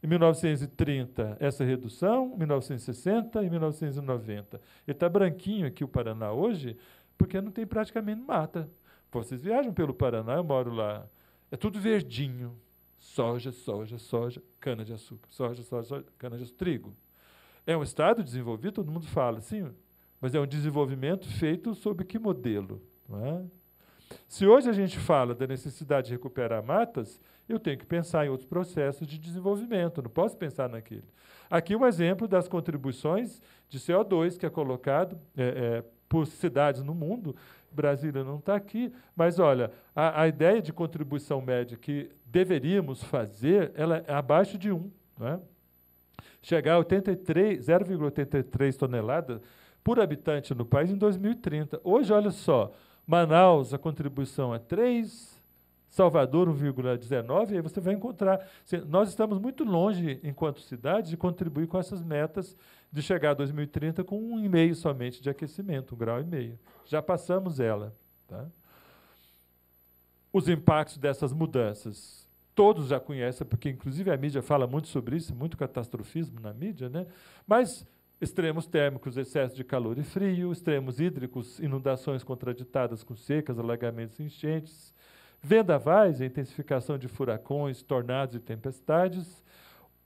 Em 1930, essa redução, 1960 e 1990. Ele está branquinho aqui, o Paraná, hoje, porque não tem praticamente mata. Vocês viajam pelo Paraná, eu moro lá. É tudo verdinho. Soja, soja, soja, cana-de-açúcar. Soja, soja, soja cana-de-açúcar. Trigo. É um estado desenvolvido, todo mundo fala, sim, mas é um desenvolvimento feito sob que modelo? É? Se hoje a gente fala da necessidade de recuperar matas, eu tenho que pensar em outros processos de desenvolvimento, não posso pensar naquele. Aqui um exemplo das contribuições de CO2 que é colocado, é, é, por cidades no mundo. Brasília não está aqui, mas olha, a, a, ideia de contribuição média que deveríamos fazer, ela é abaixo de 1. Né? Chegar a 0,83 toneladas por habitante no país em 2030. Hoje, olha só, Manaus, a contribuição é 3, Salvador 1,19, aí você vai encontrar. Nós estamos muito longe, enquanto cidade, de contribuir com essas metas de chegar a 2030 com um e meio somente de aquecimento, um grau e meio. Já passamos ela. Tá? Os impactos dessas mudanças. Todos já conhecem, porque inclusive a mídia fala muito sobre isso, muito catastrofismo na mídia, né? mas extremos térmicos, excesso de calor e frio, extremos hídricos, inundações contraditadas com secas, alagamentos e enchentes, Vendavais, a intensificação de furacões, tornados e tempestades.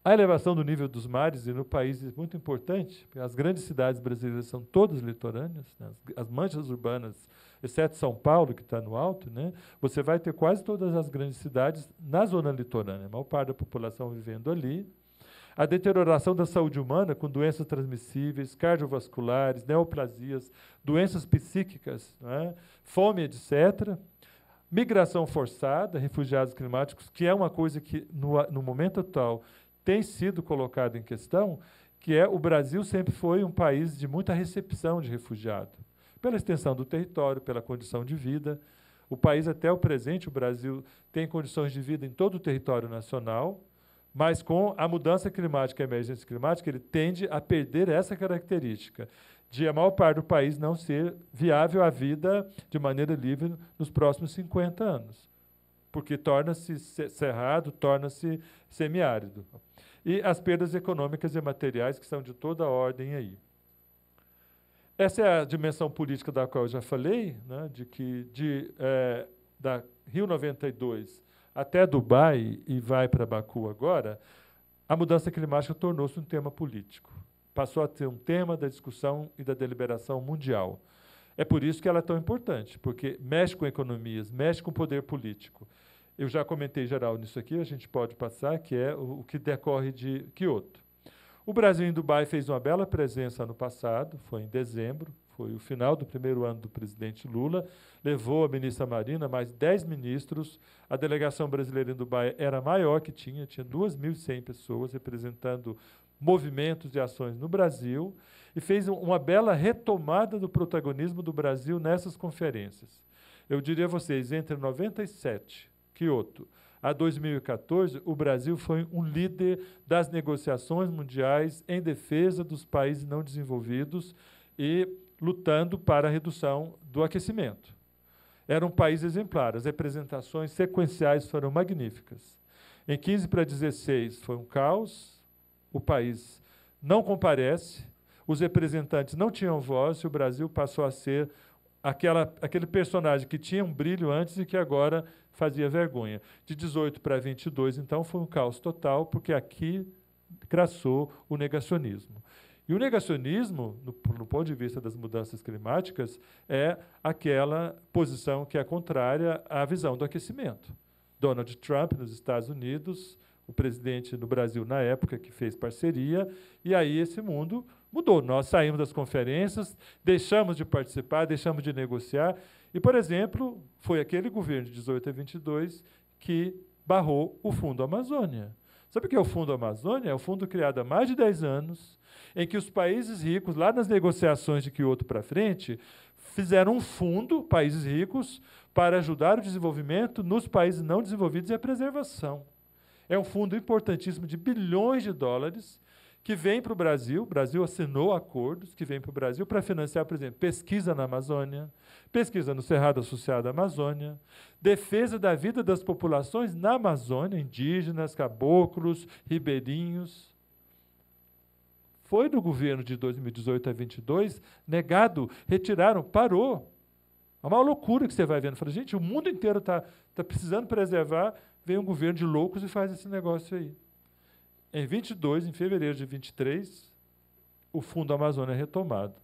A elevação do nível dos mares e no país é muito importante, porque as grandes cidades brasileiras são todas litorâneas, né? as, manchas urbanas, exceto São Paulo, que está no alto, né? você vai ter quase todas as grandes cidades na zona litorânea, a maior parte da população vivendo ali. A deterioração da saúde humana com doenças transmissíveis, cardiovasculares, neoplasias, doenças psíquicas, né? fome, etc. Migração forçada, refugiados climáticos, que é uma coisa que, no, no momento atual, tem sido colocada em questão, que é o Brasil sempre foi um país de muita recepção de refugiado, pela extensão do território, pela condição de vida. O país, até o presente, o Brasil tem condições de vida em todo o território nacional, mas com a mudança climática, a emergência climática, ele tende a perder essa característica de a maior parte do país não ser viável a vida de maneira livre nos próximos 50 anos, porque torna-se cerrado, torna-se semiárido. E as perdas econômicas e materiais que são de toda ordem aí. Essa é a dimensão política da qual eu já falei, né, de que de, é, da Rio 92 até Dubai e vai para Baku agora, a mudança climática tornou-se um tema político passou a ser um tema da discussão e da deliberação mundial. É por isso que ela é tão importante, porque mexe com economias, mexe com poder político. Eu já comentei geral nisso aqui, a gente pode passar, que é o, o que decorre de Quioto. O Brasil em Dubai fez uma bela presença ano passado, foi em dezembro, foi o final do primeiro ano do presidente Lula, levou a ministra Marina, mais 10 ministros. A delegação brasileira em Dubai era a maior que tinha, tinha 2.100 pessoas representando movimentos e ações no Brasil e fez uma bela retomada do protagonismo do Brasil nessas conferências. Eu diria a vocês, entre 97, Kyoto, a 2014, o Brasil foi um líder das negociações mundiais em defesa dos países não desenvolvidos e lutando para a redução do aquecimento. Era um país exemplar, as representações sequenciais foram magníficas. Em 15 para 16 foi um caos, o país não comparece, os representantes não tinham voz e o Brasil passou a ser aquela, aquele personagem que tinha um brilho antes e que agora fazia vergonha. De 18 para 22, então, foi um caos total, porque aqui crassou o negacionismo. E o negacionismo, no, no, ponto de vista das mudanças climáticas, é aquela posição que é contrária à visão do aquecimento. Donald Trump, nos Estados Unidos, o presidente do Brasil na época, que fez parceria, e aí esse mundo mudou. Nós saímos das conferências, deixamos de participar, deixamos de negociar, e, por exemplo, foi aquele governo de 18 a 22 que barrou o Fundo Amazônia. Sabe o que é o Fundo Amazônia? É um fundo criado há mais de 10 anos, em que os países ricos, lá nas negociações de Kyoto para frente, fizeram um fundo, países ricos, para ajudar o desenvolvimento nos países não desenvolvidos e a preservação. É um fundo importantíssimo de bilhões de dólares que vem para o Brasil, o Brasil assinou acordos que vem para o Brasil para financiar, por exemplo, pesquisa na Amazônia, pesquisa no Cerrado Associado à Amazônia, defesa da vida das populações na Amazônia, indígenas, caboclos, ribeirinhos. Foi do governo de 2018 a 22 negado, retiraram, parou. É uma loucura que você vai vendo. Fala, gente, o mundo inteiro está tá precisando preservar vem um governo de loucos e faz esse negócio aí. Em 22, em fevereiro de 23, o Fundo Amazônia é retomado.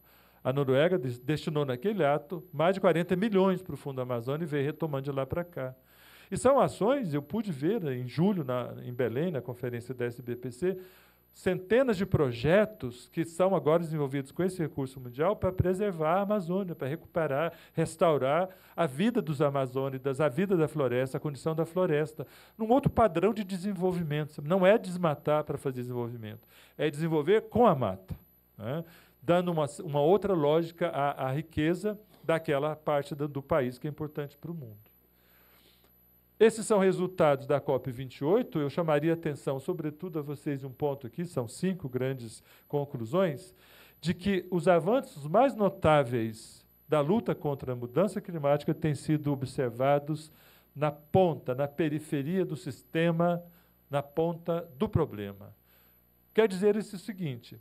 A Noruega destinou naquele ato mais de 40 milhões para o Fundo Amazônia e veio retomando de lá para cá. E são ações, eu pude ver né, em julho, na, em Belém, na conferência da SBPC, centenas de projetos que são agora desenvolvidos com esse recurso mundial para preservar a Amazônia, para recuperar, restaurar a vida dos amazônidas, a vida da floresta, a condição da floresta, num outro padrão de desenvolvimento. Não é desmatar para fazer desenvolvimento, é desenvolver com a mata, né? dando uma, uma, outra lógica à, à riqueza daquela parte do, do país que é importante para o mundo. Esses são resultados da COP28. Eu chamaria atenção, sobretudo, a vocês um ponto aqui, são cinco grandes conclusões, de que os avanços mais notáveis da luta contra a mudança climática têm sido observados na ponta, na periferia do sistema, na ponta do problema. Quer dizer isso o seguinte: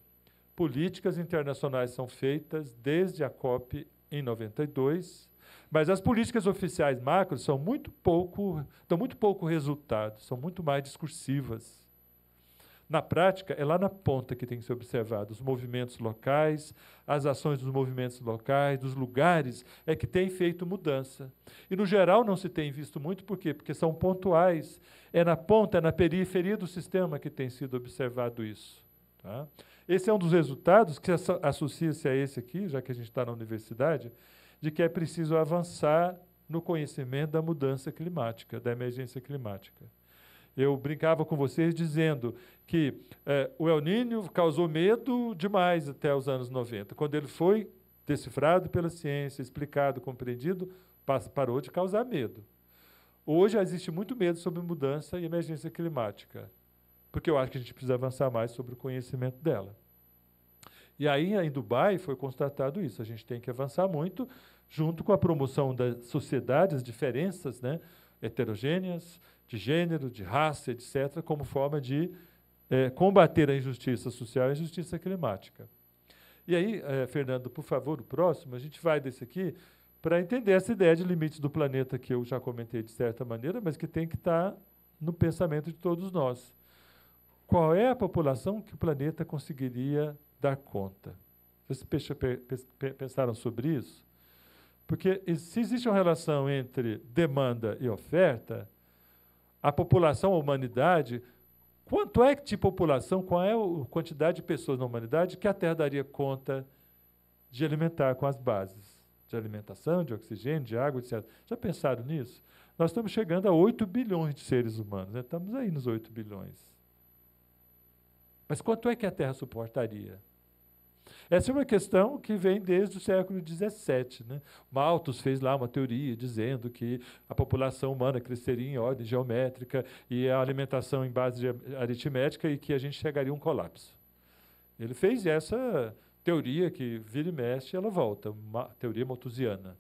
políticas internacionais são feitas desde a COP em 92 mas as políticas oficiais macro são muito pouco, dão muito pouco resultado, são muito mais discursivas. Na prática, é lá na ponta que tem que ser observado os movimentos locais, as ações dos movimentos locais, dos lugares, é que tem feito mudança. E, no geral, não se tem visto muito, por quê? Porque são pontuais. É na ponta, é na periferia do sistema que tem sido observado isso. Tá? Esse é um dos resultados que associa-se a esse aqui, já que a gente está na universidade, de que é preciso avançar no conhecimento da mudança climática, da emergência climática. Eu brincava com vocês dizendo que é, o El Niño causou medo demais até os anos 90. Quando ele foi decifrado pela ciência, explicado, compreendido, parou de causar medo. Hoje existe muito medo sobre mudança e emergência climática, porque eu acho que a gente precisa avançar mais sobre o conhecimento dela. E aí, em Dubai, foi constatado isso. A gente tem que avançar muito junto com a promoção da sociedade, as diferenças né, heterogêneas, de gênero, de raça, etc., como forma de é, combater a injustiça social e a injustiça climática. E aí, é, Fernando, por favor, o próximo, a gente vai desse aqui para entender essa ideia de limites do planeta que eu já comentei de certa maneira, mas que tem que estar tá no pensamento de todos nós. Qual é a população que o planeta conseguiria dar conta. Vocês pensaram sobre isso? Porque se existe uma relação entre demanda e oferta, a população, a humanidade, quanto é que de população, qual é a quantidade de pessoas na humanidade que a Terra daria conta de alimentar com as bases de alimentação, de oxigênio, de água, etc. Já pensaram nisso? Nós estamos chegando a 8 bilhões de seres humanos, né? estamos aí nos 8 bilhões. Mas quanto é que a Terra suportaria? Essa é uma questão que vem desde o século XVII. Né? Malthus fez lá uma teoria dizendo que a população humana cresceria em ordem geométrica e a alimentação em base aritmética e que a gente chegaria a um colapso. Ele fez essa teoria que vira e mexe, ela volta, uma teoria malthusiana.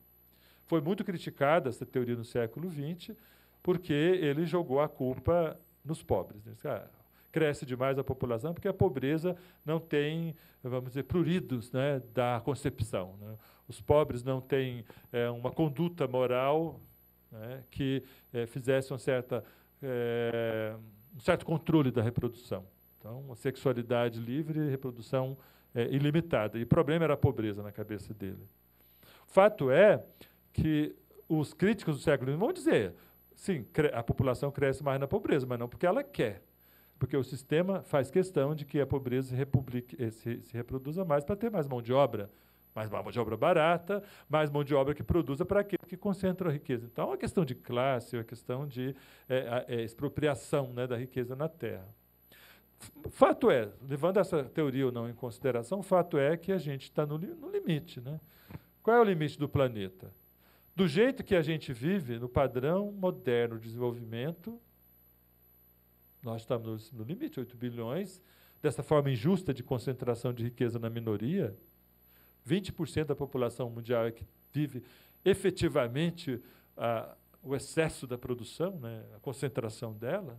Foi muito criticada essa teoria no século XX, porque ele jogou a culpa nos pobres. Né? Ah, cresce demais a população, porque a pobreza não tem, vamos dizer, pruridos né, da concepção. Né? Os pobres não têm é, uma conduta moral né, que é, fizesse uma certa, é, um certo controle da reprodução. Então, sexualidade livre e reprodução ilimitada. E o problema era a pobreza na cabeça dele. Fato é que os críticos do século XX vão dizer, sim, a população cresce mais na pobreza, mas não porque ela quer. Porque o sistema faz questão de que a pobreza se, eh, se, se reproduza mais para ter mais mão de obra. Mais mão de obra barata, mais mão de obra que produza para aquele que concentra a riqueza. Então, é uma questão de classe, é uma questão de é, é, expropriação né, da riqueza na terra. Fato é, levando essa teoria ou não em consideração, fato é que a gente está no, no limite. Né? Qual é o limite do planeta? Do jeito que a gente vive, no padrão moderno de desenvolvimento, nós estamos no limite, 8 bilhões, dessa forma injusta de concentração de riqueza na minoria. 20% da população mundial é que vive efetivamente a, ah, o excesso da produção, né, a concentração dela.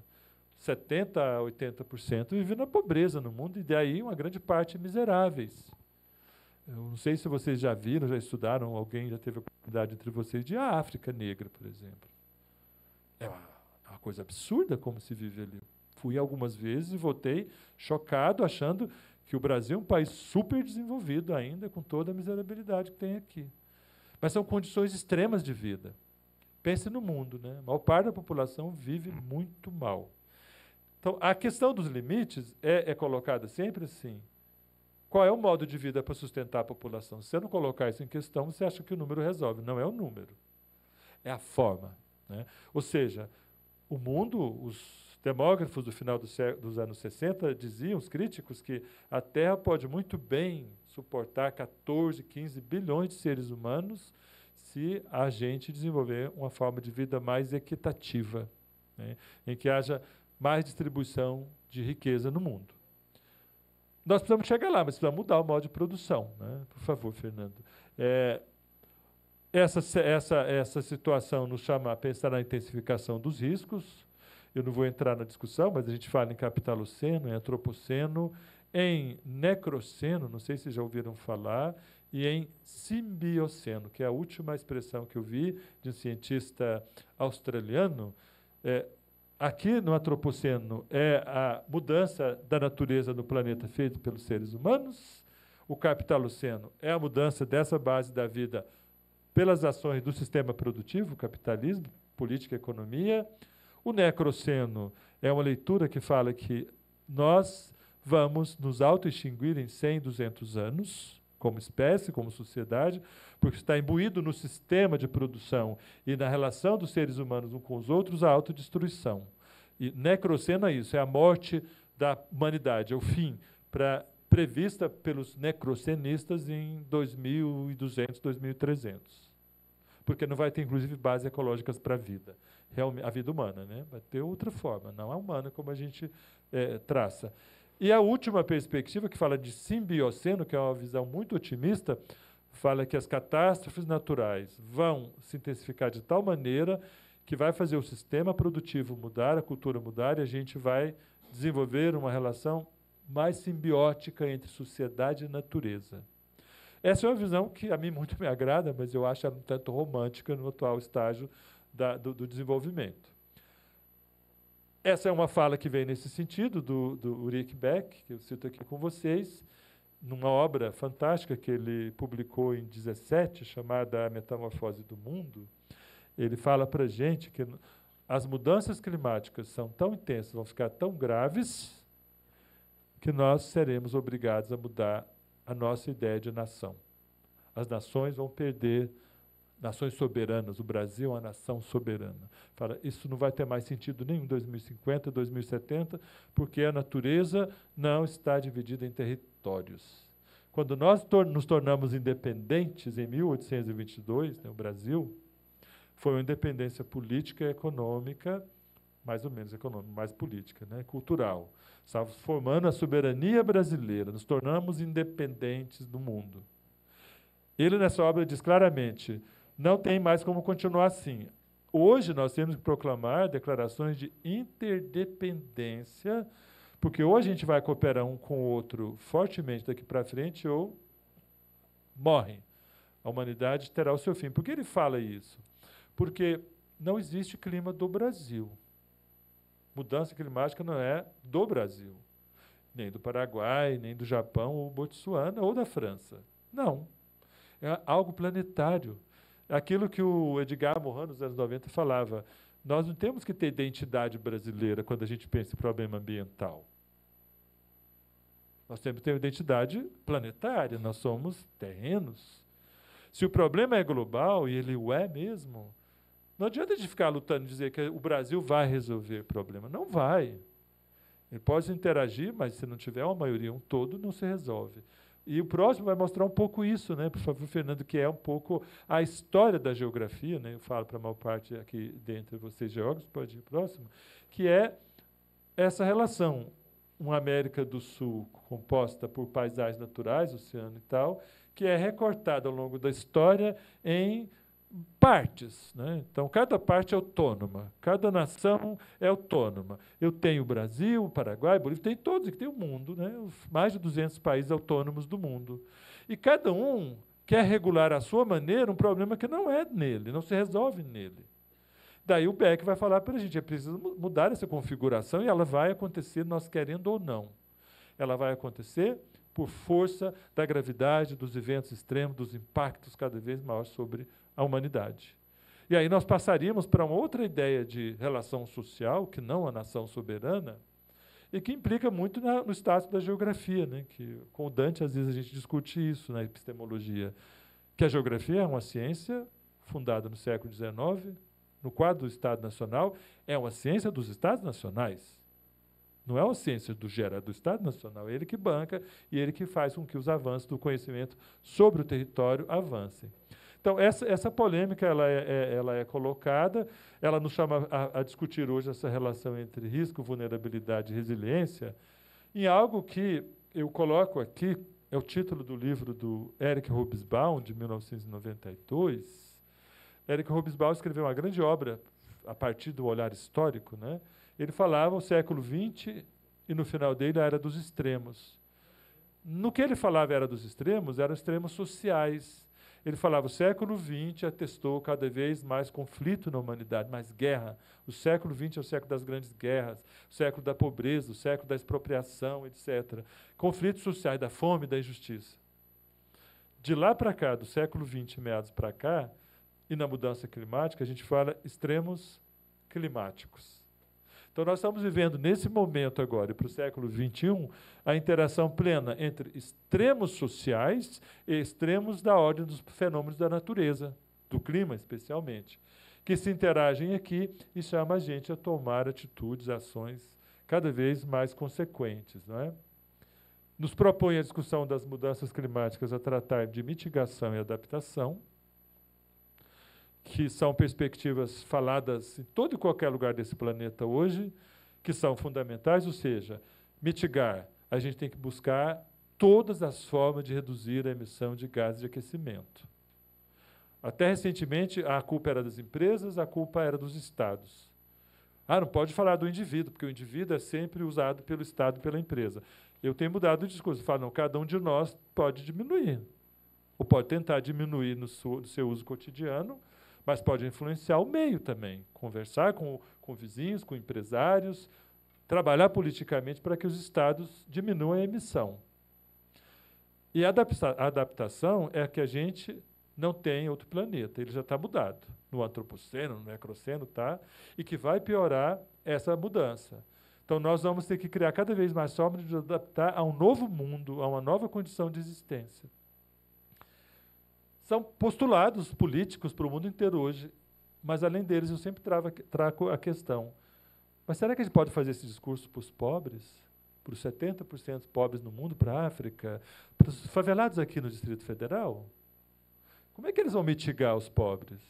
70% a 80% vive na pobreza no mundo, e daí uma grande parte miseráveis. Eu não sei se vocês já viram, já estudaram, alguém já teve a oportunidade entre vocês de a África Negra, por exemplo. É uma coisa absurda como se vive ali. Fui algumas vezes e voltei chocado, achando que o Brasil é um país super desenvolvido ainda, com toda a miserabilidade que tem aqui. Mas são condições extremas de vida. Pense no mundo, né? A maior parte da população vive hum. muito mal. Então, a questão dos limites é, é colocada sempre assim. Qual é o modo de vida para sustentar a população? Se você não colocar isso em questão, você acha que o número resolve. Não é o número, é a forma. Né? Ou seja, o mundo, os demógrafos do final do dos anos 60 diziam, os críticos, que a Terra pode muito bem suportar 14, 15 bilhões de seres humanos se a gente desenvolver uma forma de vida mais equitativa, né, em que haja mais distribuição de riqueza no mundo. Nós precisamos chegar lá, mas precisamos mudar o modo de produção. Né? Por favor, Fernando. É, essa, essa, essa situação nos chama a pensar na intensificação dos riscos. Eu não vou entrar na discussão, mas a gente fala em capitaloceno, em antropoceno, em necroceno, não sei se já ouviram falar, e em simbioceno, que é a última expressão que eu vi de um cientista australiano. É, aqui no antropoceno é a mudança da natureza do planeta feita pelos seres humanos, o capitaloceno é a mudança dessa base da vida humana pelas ações do sistema produtivo, capitalismo, política e economia. O necroceno é uma leitura que fala que nós vamos nos auto-extinguir em 100, 200 anos, como espécie, como sociedade, porque está imbuído no sistema de produção e na relação dos seres humanos uns com os outros a autodestruição. E necroceno é isso, é a morte da humanidade, é o fim para prevista pelos necrocenistas em 2.200, 2.300. Porque não vai ter, inclusive, bases ecológicas para a vida. a vida humana, né? Vai ter outra forma, não a humana como a gente é, traça. E a última perspectiva, que fala de simbioceno, que é uma visão muito otimista, fala que as catástrofes naturais vão se intensificar de tal maneira que vai fazer o sistema produtivo mudar, a cultura mudar, e a gente vai desenvolver uma relação mais simbiótica entre sociedade e natureza. Essa é uma visão que a mim muito me agrada, mas eu acho um tanto romântica no atual estágio da, do, do, desenvolvimento. Essa é uma fala que vem nesse sentido do, do Ulrich Beck, que eu cito aqui com vocês, numa obra fantástica que ele publicou em 17, chamada A Metamorfose do Mundo. Ele fala para gente que as mudanças climáticas são tão intensas, vão ficar tão graves que nós seremos obrigados a mudar a nossa ideia de nação. As nações vão perder nações soberanas. O Brasil é uma nação soberana. Fala, isso não vai ter mais sentido nenhum em 2050, 2070, porque a natureza não está dividida em territórios. Quando nós tor nos tornamos independentes em 1822, né, o Brasil, foi uma independência política e econômica mais ou menos econômica, mais política, né? cultural. Estávamos formando a soberania brasileira, nos tornamos independentes do mundo. Ele, nessa obra, diz claramente: não tem mais como continuar assim. Hoje nós temos que proclamar declarações de interdependência, porque hoje a gente vai cooperar um com o outro fortemente daqui para frente ou morre. A humanidade terá o seu fim. Por que ele fala isso? Porque não existe clima do Brasil. Mudança climática não é do Brasil, nem do Paraguai, nem do Japão ou Botsuana ou da França. Não. É algo planetário. Aquilo que o Edgar Morin, nos anos 90, falava. Nós não temos que ter identidade brasileira quando a gente pensa em problema ambiental. Nós temos que ter identidade planetária, nós somos terrenos. Se o problema é global, e ele o é mesmo, não adianta de ficar lutando e dizer que o Brasil vai resolver o problema. Não vai. Ele pode interagir, mas se não tiver uma maioria, um todo, não se resolve. E o próximo vai mostrar um pouco isso, né, por favor, Fernando, que é um pouco a história da geografia, né, eu falo para a maior parte aqui de vocês geógrafos, pode ir próximo, que é essa relação, uma América do Sul composta por paisagens naturais, oceano e tal, que é recortada ao longo da história em partes. Né? Então, cada parte é autônoma, cada nação é autônoma. Eu tenho o Brasil, o Paraguai, o Bolívia, tem todos, tem o mundo, né? os mais de 200 países autônomos do mundo. E cada um quer regular à sua maneira um problema que não é nele, não se resolve nele. Daí o Beck vai falar para a gente, é preciso mudar essa configuração e ela vai acontecer, nós querendo ou não. Ela vai acontecer por força da gravidade dos eventos extremos, dos impactos cada vez maiores sobre o a humanidade. E aí nós passaríamos para uma outra ideia de relação social, que não a nação soberana, e que implica muito na, no status da geografia, né? que com o Dante às vezes a gente discute isso na epistemologia, que a geografia é uma ciência fundada no século XIX, no quadro do Estado Nacional, é uma ciência dos Estados Nacionais. Não é uma ciência do gera é do Estado Nacional, é ele que banca e ele que faz com que os avanços do conhecimento sobre o território avancem. Então, essa, essa polêmica ela é, é ela é colocada, ela nos chama a, a discutir hoje essa relação entre risco, vulnerabilidade e resiliência, em algo que eu coloco aqui, é o título do livro do Eric Hobsbawm, de 1992. Eric Hobsbawm escreveu uma grande obra a partir do olhar histórico. Né? Ele falava o século XX e, no final dele, a era dos extremos. No que ele falava era dos extremos, eram extremos sociais, ele falava: o século XX atestou cada vez mais conflito na humanidade, mais guerra. O século XX é o século das grandes guerras, o século da pobreza, o século da expropriação, etc. Conflitos sociais, da fome, da injustiça. De lá para cá, do século XX, meados para cá, e na mudança climática, a gente fala extremos climáticos. Então, nós estamos vivendo, nesse momento agora para o século XXI, a interação plena entre extremos sociais e extremos da ordem dos fenômenos da natureza, do clima especialmente, que se interagem aqui e chama a gente a tomar atitudes, ações cada vez mais consequentes. Não é? Nos propõe a discussão das mudanças climáticas a tratar de mitigação e adaptação que são perspectivas faladas em todo e qualquer lugar desse planeta hoje, que são fundamentais, ou seja, mitigar. A gente tem que buscar todas as formas de reduzir a emissão de gases de aquecimento. Até recentemente, a culpa era das empresas, a culpa era dos estados. Ah, não pode falar do indivíduo, porque o indivíduo é sempre usado pelo Estado e pela empresa. Eu tenho mudado o discurso. Falo, não, cada um de nós pode diminuir. Ou pode tentar diminuir no seu, no seu uso cotidiano, mas pode influenciar o meio também. Conversar com, com vizinhos, com empresários, trabalhar politicamente para que os estados diminuam a emissão. E a adaptação é que a gente não tem outro planeta, ele já está mudado. No antropoceno, no necroceno, tá? E que vai piorar essa mudança. Então, nós vamos ter que criar cada vez mais formas de adaptar a um novo mundo, a uma nova condição de existência são postulados políticos para o mundo inteiro hoje, mas além deles eu sempre trago, traco a questão: mas será que a gente pode fazer esse discurso para os pobres? Para os 70% pobres no mundo, para a África, para os favelados aqui no Distrito Federal? Como é que eles vão mitigar os pobres?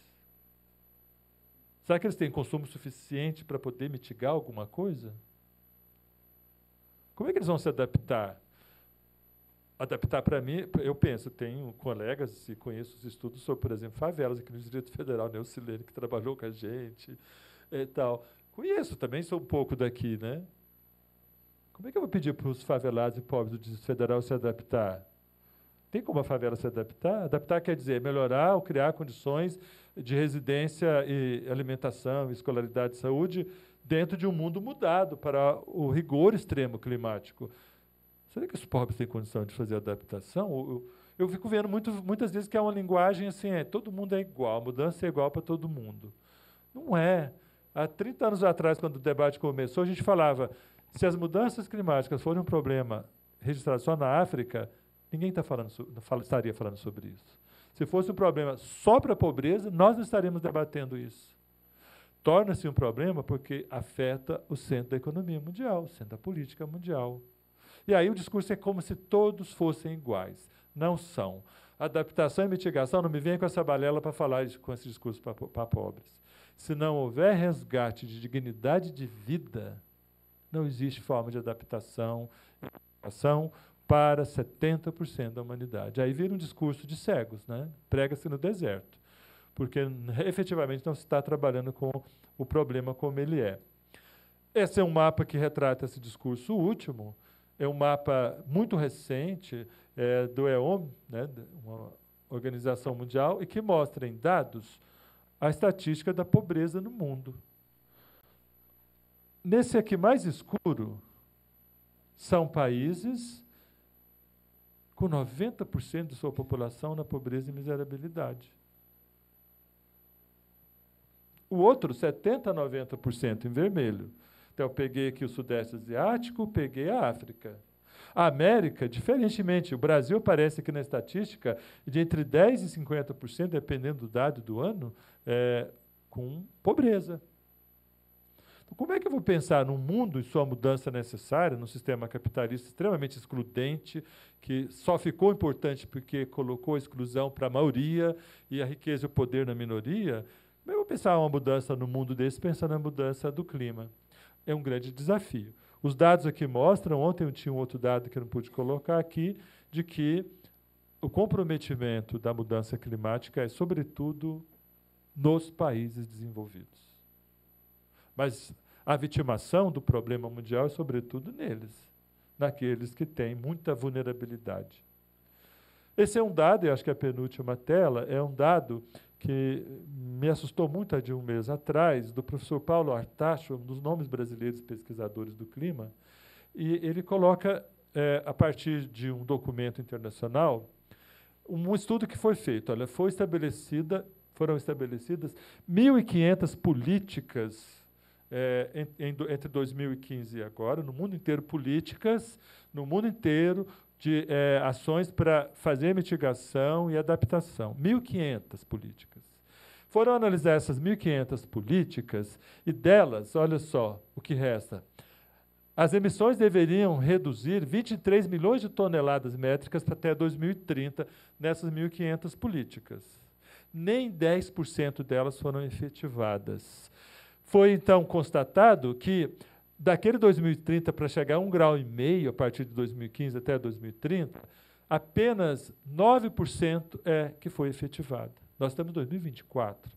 Será que eles têm consumo suficiente para poder mitigar alguma coisa? Como é que eles vão se adaptar? adaptar para mim, eu penso, tenho colegas e conheço os estudos sobre, por exemplo, favelas aqui no Distrito Federal, né, o Silene, que trabalhou com a gente e tal. Conheço também, sou um pouco daqui, né? Como é que eu vou pedir para os favelados e pobres do Distrito Federal se adaptar? Tem como a favela se adaptar? Adaptar quer dizer melhorar ou criar condições de residência e alimentação, escolaridade e saúde dentro de um mundo mudado para o rigor extremo climático. Será que os pobres têm condição de fazer adaptação? Eu, eu fico vendo muito, muitas vezes que é uma linguagem assim, é, todo mundo é igual, a mudança é igual para todo mundo. Não é. Há 30 anos atrás, quando o debate começou, a gente falava se as mudanças climáticas forem um problema registrado só na África, ninguém tá falando, estaria falando sobre isso. Se fosse um problema só para a pobreza, nós não estaríamos debatendo isso. Torna-se um problema porque afeta o centro da economia mundial, o centro da política mundial. E aí o discurso é como se todos fossem iguais. Não são. Adaptação e mitigação, não me venha com essa balela para falar com esse discurso para pobres. Se não houver resgate de dignidade de vida, não existe forma de adaptação e mitigação para 70% da humanidade. Aí vira um discurso de cegos, né? prega-se no deserto, porque efetivamente não se está trabalhando com o problema como ele é. Esse é um mapa que retrata esse discurso último, é um mapa muito recente é, do EOM, né, uma organização mundial, e que mostra em dados a estatística da pobreza no mundo. Nesse aqui mais escuro, são países com 90% de sua população na pobreza e miserabilidade. O outro, 70% a 90% em vermelho. Então, eu peguei aqui o Sudeste Asiático, peguei a África. A América, diferentemente, o Brasil aparece aqui na estatística de entre 10% e 50%, dependendo do dado do ano, é, com pobreza. Então, como é que eu vou pensar num mundo e sua mudança necessária, num sistema capitalista extremamente excludente, que só ficou importante porque colocou a exclusão para a maioria e a riqueza e o poder na minoria? Como é eu vou pensar uma mudança no mundo desse pensando na mudança do clima? é um grande desafio. Os dados aqui mostram, ontem eu tinha um outro dado que eu não pude colocar aqui, de que o comprometimento da mudança climática é, sobretudo, nos países desenvolvidos. Mas a vitimação do problema mundial é, sobretudo, neles, naqueles que têm muita vulnerabilidade. Esse é um dado, eu acho que é a penúltima tela, é um dado que me assustou muito há de um mês atrás, do professor Paulo Artacho, um dos nomes brasileiros pesquisadores do clima, e ele coloca, é, a partir de um documento internacional, um estudo que foi feito. Olha, foi estabelecida, foram estabelecidas 1.500 políticas é, entre 2015 e agora, no mundo inteiro, políticas no mundo inteiro de é, ações para fazer mitigação e adaptação. 1.500 políticas. Foram analisar essas 1.500 políticas e delas, olha só o que resta. As emissões deveriam reduzir 23 milhões de toneladas métricas até 2030 nessas 1.500 políticas. Nem 10% delas foram efetivadas. Foi então constatado que daquele 2030 para chegar a um grau e meio a partir de 2015 até 2030, apenas 9% é que foi efetivado. Nós estamos em 2024.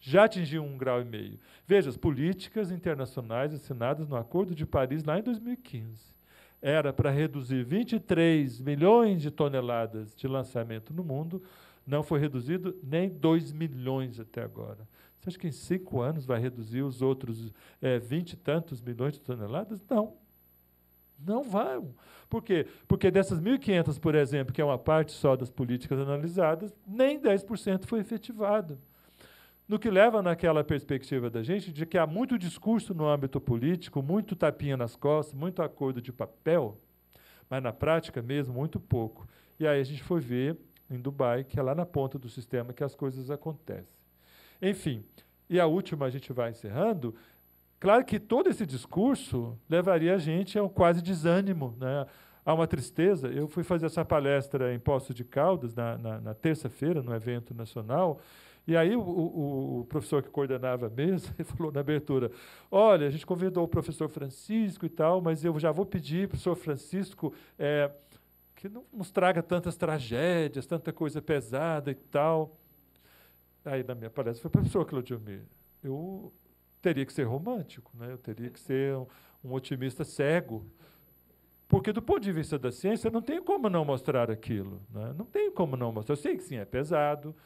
Já atingiu um grau e meio. Veja, as políticas internacionais assinadas no Acordo de Paris lá em 2015 era para reduzir 23 milhões de toneladas de lançamento no mundo, não foi reduzido nem 2 milhões até agora. Você acha que em cinco anos vai reduzir os outros é, vinte é, e tantos milhões de toneladas? Não. Não vão. Por quê? Porque dessas 1.500, por exemplo, que é uma parte só das políticas analisadas, nem 10% foi efetivado. No que leva naquela perspectiva da gente de que há muito discurso no âmbito político, muito tapinha nas costas, muito acordo de papel, mas na prática mesmo muito pouco. E aí a gente foi ver em Dubai que é lá na ponta do sistema que as coisas acontecem. Enfim, e a última a gente vai encerrando. Claro que todo esse discurso levaria a gente a um quase desânimo, né? a uma tristeza. Eu fui fazer essa palestra em Poço de Caldas na, na, na terça-feira, no evento nacional, e aí o, o, o, professor que coordenava a mesa falou na abertura: Olha, a gente convidou o professor Francisco e tal, mas eu já vou pedir para o professor Francisco é, que não nos traga tantas tragédias, tanta coisa pesada e tal aí na minha palestra, foi professor Claudiomir, eu teria que ser romântico, né? eu teria que ser um, um otimista cego, porque, do ponto de vista da ciência, não tem como não mostrar aquilo. Né? Não tem como não mostrar. Eu sei que sim, é pesado,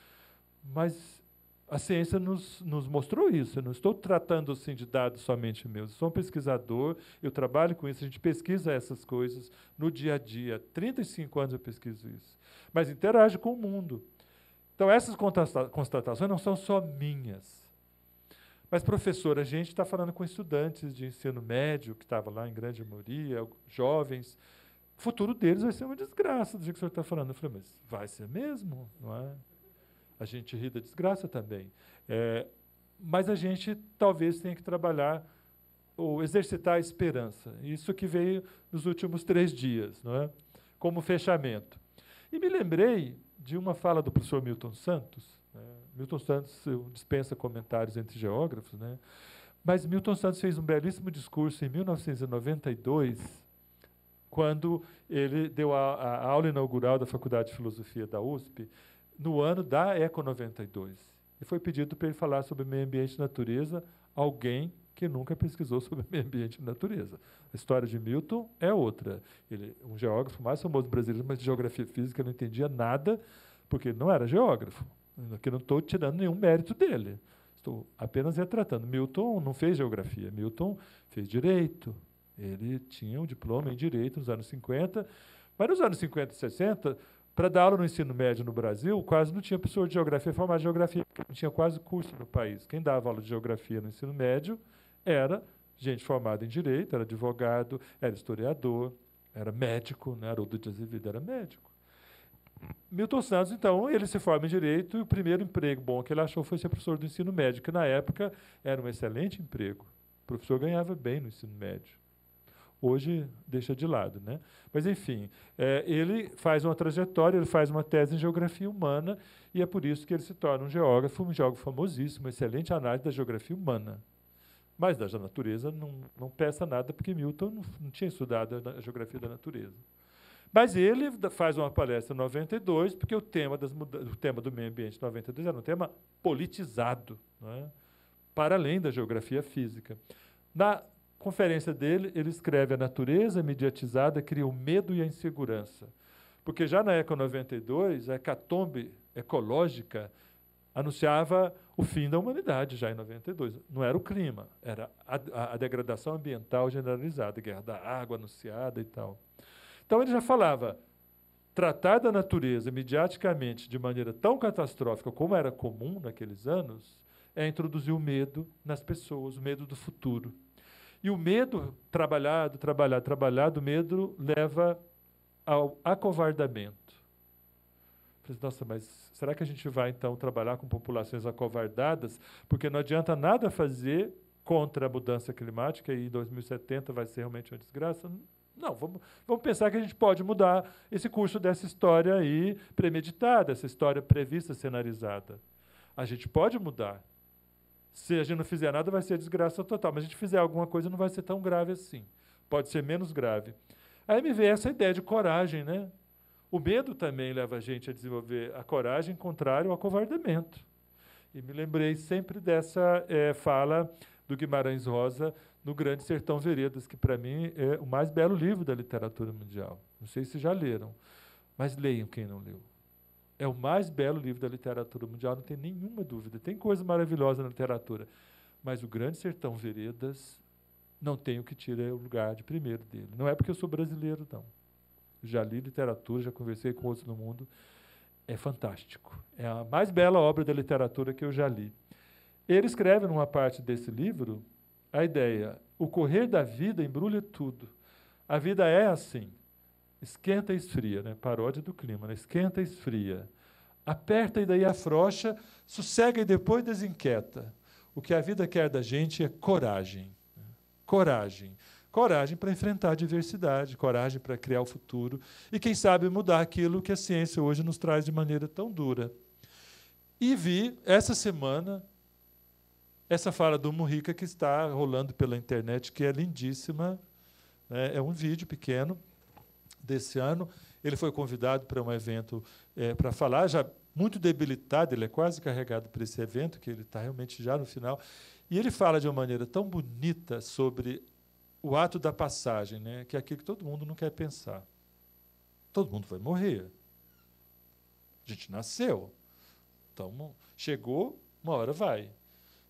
mas a ciência nos, nos mostrou isso. Eu não estou tratando assim, de dados somente meus. Eu sou um pesquisador, eu trabalho com isso, a gente pesquisa essas coisas no dia a dia. 35 anos eu pesquiso isso. Mas interage com o mundo. Então, essas constatações não são só minhas. Mas, professor, a gente está falando com estudantes de ensino médio, que estavam lá em grande maioria, jovens. O futuro deles vai ser uma desgraça, do jeito que o senhor está falando. Eu falei, mas vai ser mesmo, não é? A gente ri da desgraça também. É, mas a gente talvez tenha que trabalhar ou exercitar a esperança. Isso que veio nos últimos três dias, não é? Como fechamento. E me lembrei de uma fala do professor Milton Santos. Né? Milton Santos dispensa comentários entre geógrafos, né? mas Milton Santos fez um belíssimo discurso em 1992, quando ele deu a, a aula inaugural da Faculdade de Filosofia da USP, no ano da Eco 92. E foi pedido para ele falar sobre meio ambiente e natureza. Alguém que nunca pesquisou sobre meio ambiente e natureza. A história de Milton é outra. Ele, um geógrafo mais famoso brasileiro, mas de geografia física não entendia nada, porque ele não era geógrafo. Que não estou tirando nenhum mérito dele. Estou apenas retratando. Milton não fez geografia, Milton fez direito. Ele tinha um diploma em direito nos anos 50, mas nos anos 50 e 60, para dar aula no ensino médio no Brasil, quase não tinha pessoa de geografia formado em geografia, porque não tinha quase curso no país. Quem dava aula de geografia no ensino médio era gente formada em direito, era advogado, era historiador, era médico, né? Haroldo de Azevedo era médico. Milton Santos, então, ele se forma em direito e o primeiro emprego bom que ele achou foi ser professor do ensino médio, que na época era um excelente emprego. O professor ganhava bem no ensino médio. Hoje deixa de lado, né? Mas enfim, é, ele faz uma trajetória, ele faz uma tese em geografia humana e é por isso que ele se torna um geógrafo, um geógrafo famosíssimo, excelente análise da geografia humana. Mas da natureza não, não peça nada, porque Milton não, não tinha estudado a geografia da natureza. Mas ele faz uma palestra em 92, porque o tema, das, o tema do meio ambiente em 92 era um tema politizado, é? para além da geografia física. Na conferência dele, ele escreve: A natureza mediatizada cria o medo e a insegurança. Porque já na ECO 92, a hecatombe ecológica anunciava o fim da humanidade já em 92. Não era o clima, era a, a degradação ambiental generalizada, a guerra da água anunciada e tal. Então ele já falava tratar da natureza mediaticamente de maneira tão catastrófica como era comum naqueles anos é introduzir o medo nas pessoas, o medo do futuro. E o medo trabalhado, trabalhado, trabalhado, o medo leva ao acovardamento Falei, nossa, mas será que a gente vai então trabalhar com populações acovardadas? Porque não adianta nada fazer contra a mudança climática e 2070 vai ser realmente uma desgraça? Não, vamos, vamos pensar que a gente pode mudar esse curso dessa história aí premeditada, essa história prevista, cenarizada. A gente pode mudar. Se a gente não fizer nada, vai ser desgraça total. Mas se a gente fizer alguma coisa, não vai ser tão grave assim. Pode ser menos grave. Aí me veio essa ideia de coragem, né? O medo também leva a gente a desenvolver a coragem contrário ao acovardamento. E me lembrei sempre dessa é, fala do Guimarães Rosa no Grande Sertão Veredas, que para mim é o mais belo livro da literatura mundial. Não sei se já leram, mas leiam quem não leu. É o mais belo livro da literatura mundial, não tem nenhuma dúvida. Tem coisa maravilhosa na literatura, mas o Grande Sertão Veredas não tem o que tirar o lugar de primeiro dele. Não é porque eu sou brasileiro, não já li literatura, já conversei com outros no mundo. É fantástico. É a mais bela obra da literatura que eu já li. Ele escreve numa parte desse livro a ideia: o correr da vida embrulha tudo. A vida é assim, esquenta e esfria, né? Paródia do clima, né? esquenta e esfria. Aperta e daí afrouxa, sossega e depois desinquieta. O que a vida quer da gente é coragem. Né? Coragem coragem para enfrentar a diversidade, coragem para criar o futuro e, quem sabe, mudar aquilo que a ciência hoje nos traz de maneira tão dura. E vi essa semana essa fala do Murica que está rolando pela internet, que é lindíssima. Né? É um vídeo pequeno desse ano. Ele foi convidado para um evento é, para falar, já muito debilitado, ele é quase carregado para esse evento, que ele está realmente já no final. E ele fala de uma maneira tão bonita sobre o ato da passagem, né? que é aquilo que todo mundo não quer pensar. Todo mundo vai morrer. A gente nasceu. Então, chegou, uma hora vai.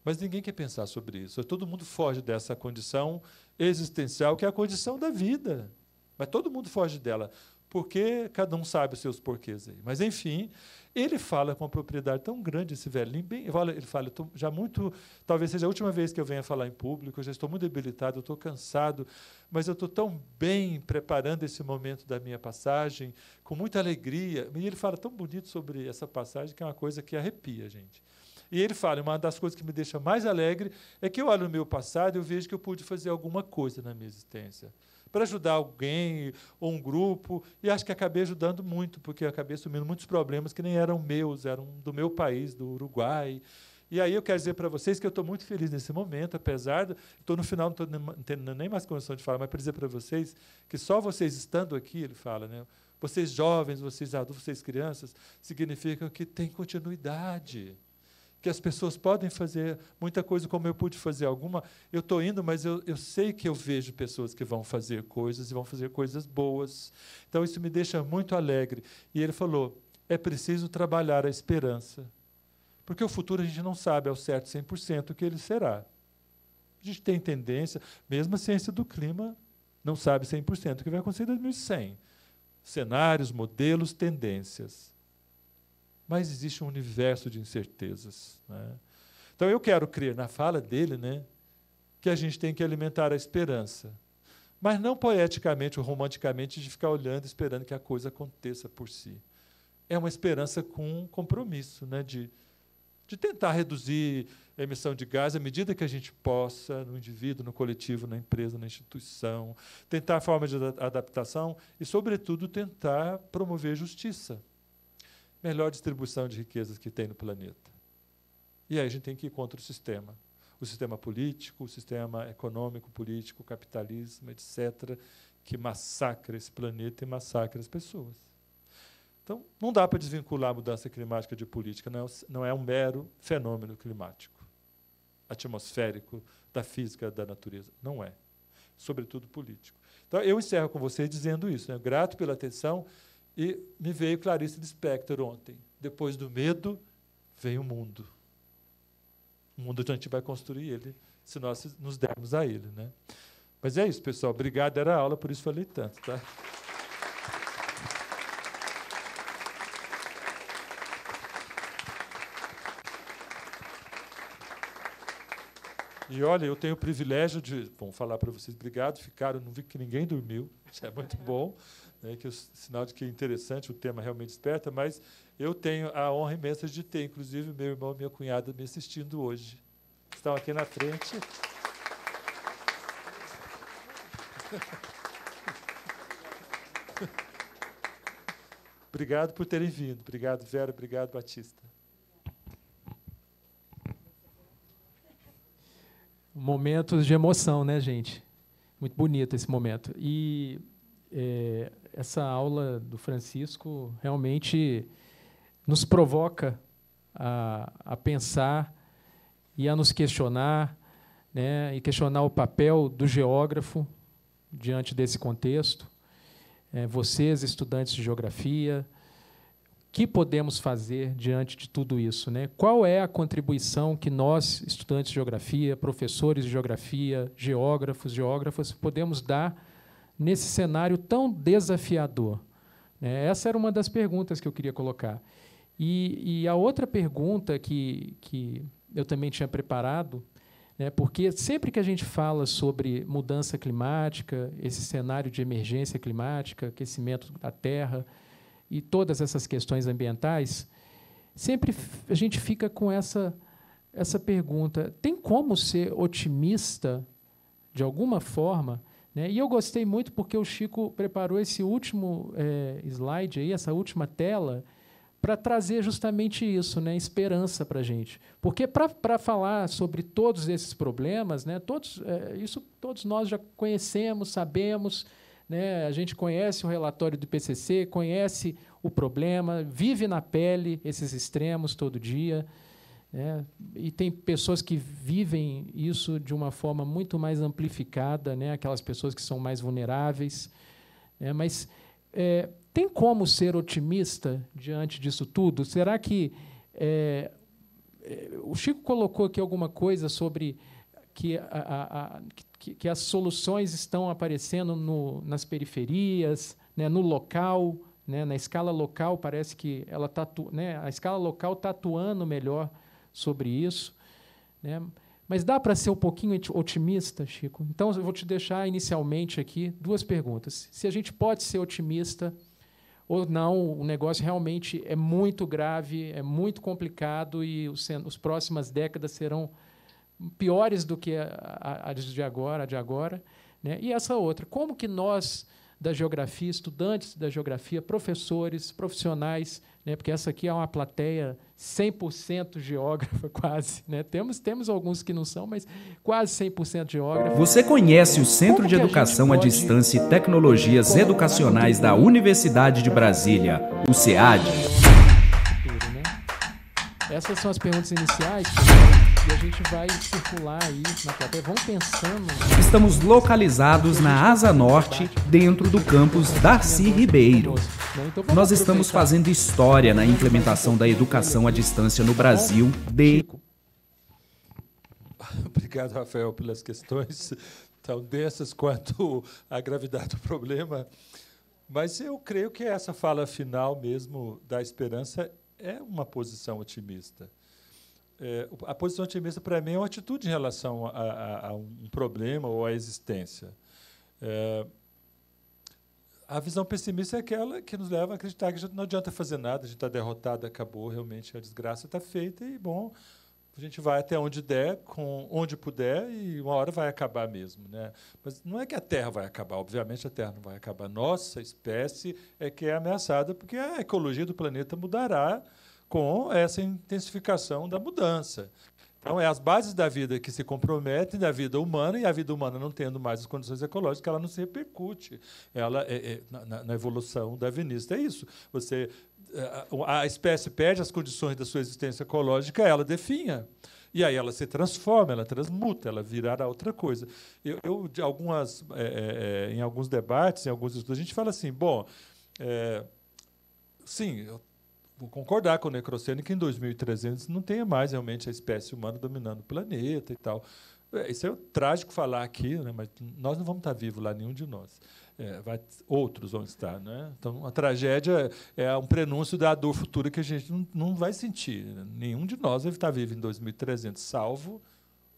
Mas ninguém quer pensar sobre isso. Todo mundo foge dessa condição existencial, que é a condição da vida. Mas todo mundo foge dela. Porque cada um sabe os seus porquês aí. Mas, enfim, ele fala com uma propriedade tão grande, esse velhinho, bem, ele fala, eu já muito, talvez seja a última vez que eu venha falar em público, eu já estou muito debilitado, estou cansado, mas eu estou tão bem preparando esse momento da minha passagem, com muita alegria. E ele fala tão bonito sobre essa passagem, que é uma coisa que arrepia, gente. E ele fala: uma das coisas que me deixa mais alegre é que eu olho no meu passado e eu vejo que eu pude fazer alguma coisa na minha existência para ajudar alguém ou um grupo. E acho que acabei ajudando muito, porque acabei assumindo muitos problemas que nem eram meus, eram do meu país, do Uruguai. E aí eu quero dizer para vocês que eu estou muito feliz nesse momento, apesar de. Estou no final, não estou nem mais condição de falar, mas para dizer para vocês que só vocês estando aqui, ele fala, né? Vocês jovens, vocês adultos, vocês crianças, significam que tem continuidade que as pessoas podem fazer muita coisa como eu pude fazer alguma. Eu estou indo, mas eu, eu sei que eu vejo pessoas que vão fazer coisas e vão fazer coisas boas. Então isso me deixa muito alegre. E ele falou: é preciso trabalhar a esperança. Porque o futuro a gente não sabe ao certo 100% o que ele será. A gente tem tendência, mesmo a ciência do clima não sabe 100% o que vai acontecer em 2100. Cenários, modelos, tendências. Mas existe um universo de incertezas. Né? Então eu quero crer na fala dele né, que a gente tem que alimentar a esperança. Mas não poeticamente ou romanticamente de ficar olhando esperando que a coisa aconteça por si. É uma esperança com um compromisso né, de, de tentar reduzir a emissão de gás à medida que a gente possa, no indivíduo, no coletivo, na empresa, na instituição, tentar formas de adaptação e, sobretudo, tentar promover justiça melhor distribuição de riquezas que tem no planeta. E aí a gente tem que ir contra o sistema. O sistema político, o sistema econômico, político, capitalismo, etc., que massacra esse planeta e massacra as pessoas. Então, não dá para desvincular a mudança climática de política, não é, não é um mero fenômeno climático, atmosférico, da física, da natureza. Não é. Sobretudo político. Então, eu encerro com vocês dizendo isso. Né? Grato pela atenção. E me veio Clarice Lispector ontem. Depois do medo, vem o mundo. O mundo a gente vai construir ele se nós nos dermos a ele. Né? Mas é isso, pessoal. Obrigado, era a aula, por isso falei tanto. Tá? E olha, eu tenho o privilégio de, vamos falar para vocês, obrigado, ficaram, não vi que ninguém dormiu, isso é muito bom né, que é o sinal de que é interessante, o tema realmente desperta, mas eu tenho a honra imensa de ter, inclusive, meu irmão e minha cunhada me assistindo hoje. Estão aqui na frente. obrigado por terem vindo. Obrigado, Vera. Obrigado, Batista. Momentos de emoção, né, gente? Muito bonito esse momento. E é, essa aula do Francisco realmente nos provoca a, a pensar e a nos questionar, né, e questionar o papel do geógrafo diante desse contexto. É, vocês, estudantes de geografia, o que podemos fazer diante de tudo isso? Né? Qual é a contribuição que nós, estudantes de geografia, professores de geografia, geógrafos, geógrafas, podemos dar? nesse cenário tão desafiador? Né? Essa era uma das perguntas que eu queria colocar. E, e a outra pergunta que, que eu também tinha preparado, né, porque sempre que a gente fala sobre mudança climática, esse cenário de emergência climática, aquecimento da terra e todas essas questões ambientais, sempre a gente fica com essa essa pergunta: tem como ser otimista de alguma forma né? E eu gostei muito porque o Chico preparou esse último é, slide, aí, essa última tela, para trazer justamente isso, né? esperança para a gente. Porque para falar sobre todos esses problemas, né? todos, é, isso todos nós já conhecemos, sabemos, né? a gente conhece o relatório do PCC, conhece o problema, vive na pele esses extremos todo dia. É, e tem pessoas que vivem isso de uma forma muito mais amplificada, né? aquelas pessoas que são mais vulneráveis. É, mas é, tem como ser otimista diante disso tudo? Será que. É, é o Chico colocou aqui alguma coisa sobre que, a, a, a, que, que as soluções estão aparecendo no, nas periferias, né? no local. Né? Na escala local, parece que ela tá, né? a escala local está atuando melhor sobre isso. Né? Mas dá para ser um pouquinho otimista, Chico? Então, eu vou te deixar inicialmente aqui duas perguntas. Se a gente pode ser otimista ou não, o negócio realmente é muito grave, é muito complicado e os, próximas décadas serão piores do que as a de agora, a de agora. Né? E essa outra, como que nós da geografia, estudantes da geografia, professores, profissionais, né, porque essa aqui é uma plateia 100% geógrafa, quase. Né? Temos, temos alguns que não são, mas quase 100% geógrafa. Você conhece o Centro Como de Educação à Distância e Tecnologias Educacionais da Universidade de Brasília, o SEAD? Né? Essas são as perguntas iniciais e a gente vai circular aí na plateia. Vão pensando. Estamos localizados na Asa Norte, dentro do campus Darcy Ribeiro. Tá Nós estamos então fazendo história na implementação da educação à distância no Brasil de. Obrigado, Rafael, pelas questões tão densas quanto a gravidade do problema. Mas eu creio que essa fala final mesmo da esperança é uma posição otimista é, a posição otimista, para mim, é uma atitude em relação a, a, a um problema ou à existência. É, a visão pessimista é aquela que nos leva a acreditar que não adianta fazer nada, a gente está derrotado, acabou, realmente a desgraça está feita e, bom, a gente vai até onde der, com onde puder, e uma hora vai acabar mesmo. Né? Mas não é que a Terra vai acabar, obviamente a Terra não vai acabar. Nossa espécie é que é ameaçada, porque a ecologia do planeta mudará com essa intensificação da mudança. Então, é as bases da vida que se comprometem da vida humana, e a vida humana, não tendo mais as condições ecológicas, ela não se repercute ela é, é, na, na, evolução darwinista. É isso. Você, é, a, espécie perde as condições da sua existência ecológica, ela definha. E aí ela se transforma, ela transmuta, ela virará outra coisa. Eu, eu de algumas, é, é, é em alguns debates, em alguns estudos, a gente fala assim, bom, sim, eu concordar com o Necrocênio que em 2300 não tenha mais realmente a espécie humana dominando o planeta e tal. É, isso é trágico falar aqui, né? mas nós não vamos estar vivos lá, nenhum de nós. É, vai, outros vão estar. Né? Então, a tragédia é, é um prenúncio da dor futura que a gente não, não vai sentir. Nenhum de nós vai estar vivo em 2300, salvo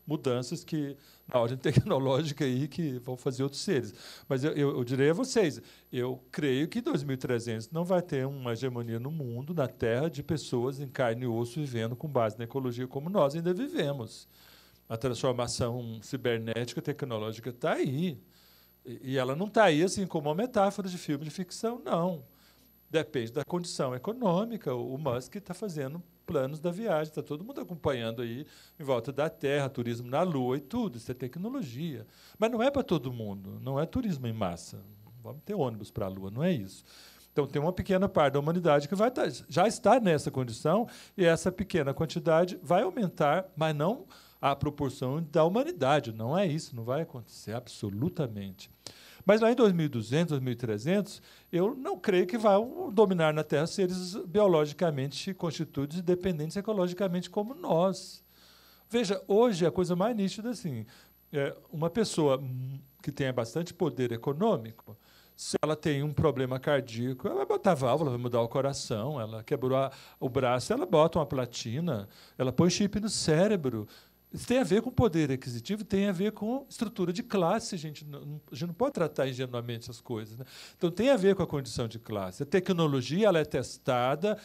mudanças que na ordem tecnológica aí que vão fazer outros seres. Mas eu, eu, eu direi a vocês, eu creio que 2300 não vai ter uma hegemonia no mundo, na Terra, de pessoas em carne e osso vivendo com base na ecologia como nós ainda vivemos. A transformação cibernética tecnológica está aí. E ela não está aí assim como uma metáfora de filme de ficção, não. Depende da condição econômica. O Musk está fazendo planos da viagem. Está todo mundo acompanhando aí em volta da Terra, turismo na Lua e tudo. Isso é tecnologia. Mas não é para todo mundo, não é turismo em massa. Vamos ter ônibus para a Lua, não é isso. Então, tem uma pequena parte da humanidade que vai estar, tá, já está nessa condição, e essa pequena quantidade vai aumentar, mas não a proporção da humanidade. Não é isso, não vai acontecer absolutamente. Mas lá em 2200, 2300, eu não creio que vá dominar na Terra seres biologicamente constituídos e dependentes ecologicamente como nós. Veja, hoje é a coisa mais nítida assim, é uma pessoa que tenha bastante poder econômico, se ela tem um problema cardíaco, ela vai botar válvula, vai mudar o coração, ela quebrou a, o braço, ela bota uma platina, ela põe chip no cérebro. Isso tem a ver com poder aquisitivo, tem a ver com estrutura de classe. A gente não, a gente não pode tratar ingenuamente as coisas. Né? Então, tem a ver com a condição de classe. A tecnologia ela é testada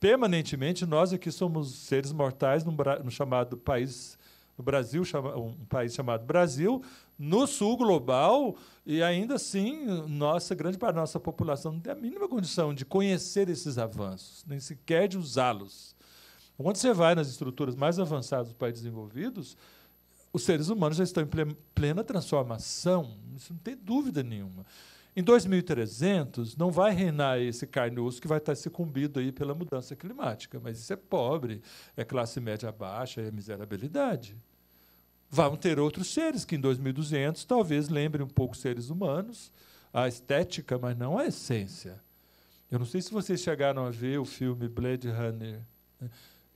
permanentemente. Nós aqui somos seres mortais no, no chamado país no Brasil, um país chamado Brasil, no sul global, e ainda assim, nossa grande parte da nossa população não tem a mínima condição de conhecer esses avanços, nem sequer de usá-los. Quando você vai nas estruturas mais avançadas dos países desenvolvidos, os seres humanos já estão em plena transformação, isso não tem dúvida nenhuma. Em 2300, não vai reinar esse carne osso que vai estar sucumbido aí pela mudança climática, mas isso é pobre, é classe média baixa, é miserabilidade. Vão ter outros seres que em 2200 talvez lembrem um pouco seres humanos, a estética, mas não a essência. Eu não sei se vocês chegaram a ver o filme Blade Runner. Né?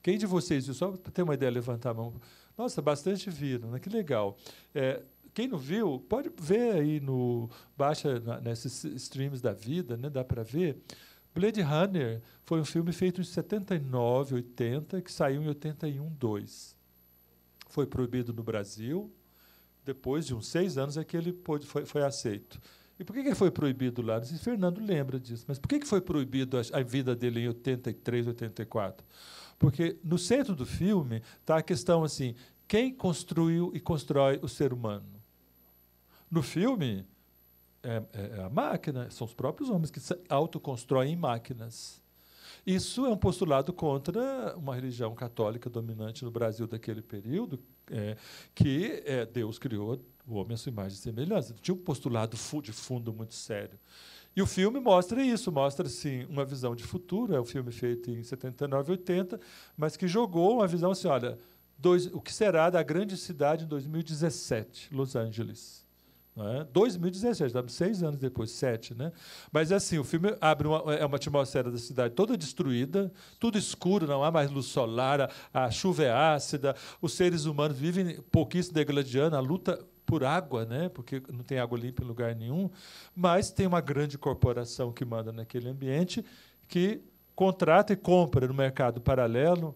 Quem de vocês, só para ter uma ideia, levantar a mão. Nossa, bastante viram, né? que legal. É, quem não viu, pode ver aí no baixa na, nesses streams da vida, né? Dá para ver. Blade Runner foi um filme feito em 79, 80, que saiu em 81, 2. Foi proibido no Brasil. Depois de uns seis anos é que ele pôde, foi, foi aceito. E por que, que foi proibido lá? se Fernando lembra disso, mas por que, que foi proibido a, a vida dele em 83, 84? Porque no centro do filme está a questão assim: quem construiu e constrói o ser humano? No filme, é, é, é a máquina, são os próprios homens que se autoconstroem máquinas. Isso é um postulado contra uma religião católica dominante no Brasil daquele período, é, que é, Deus criou o homem à sua imagem e semelhança. Tinha um postulado de fundo muito sério. E o filme mostra isso, mostra sim uma visão de futuro, é um filme feito em 79, 80, mas que jogou uma visão assim, olha, dois, o que será da grande cidade em 2017, Los Angeles. É? 2017, seis anos depois, sete, né? Mas assim, o filme abre uma, é uma atmosfera da cidade toda destruída, tudo escuro, não há mais luz solar, a, a chuva é ácida, os seres humanos vivem pouquíssimo degladiando, a luta por água, né? porque não tem água limpa em lugar nenhum, mas tem uma grande corporação que manda naquele ambiente que contrata e compra no mercado paralelo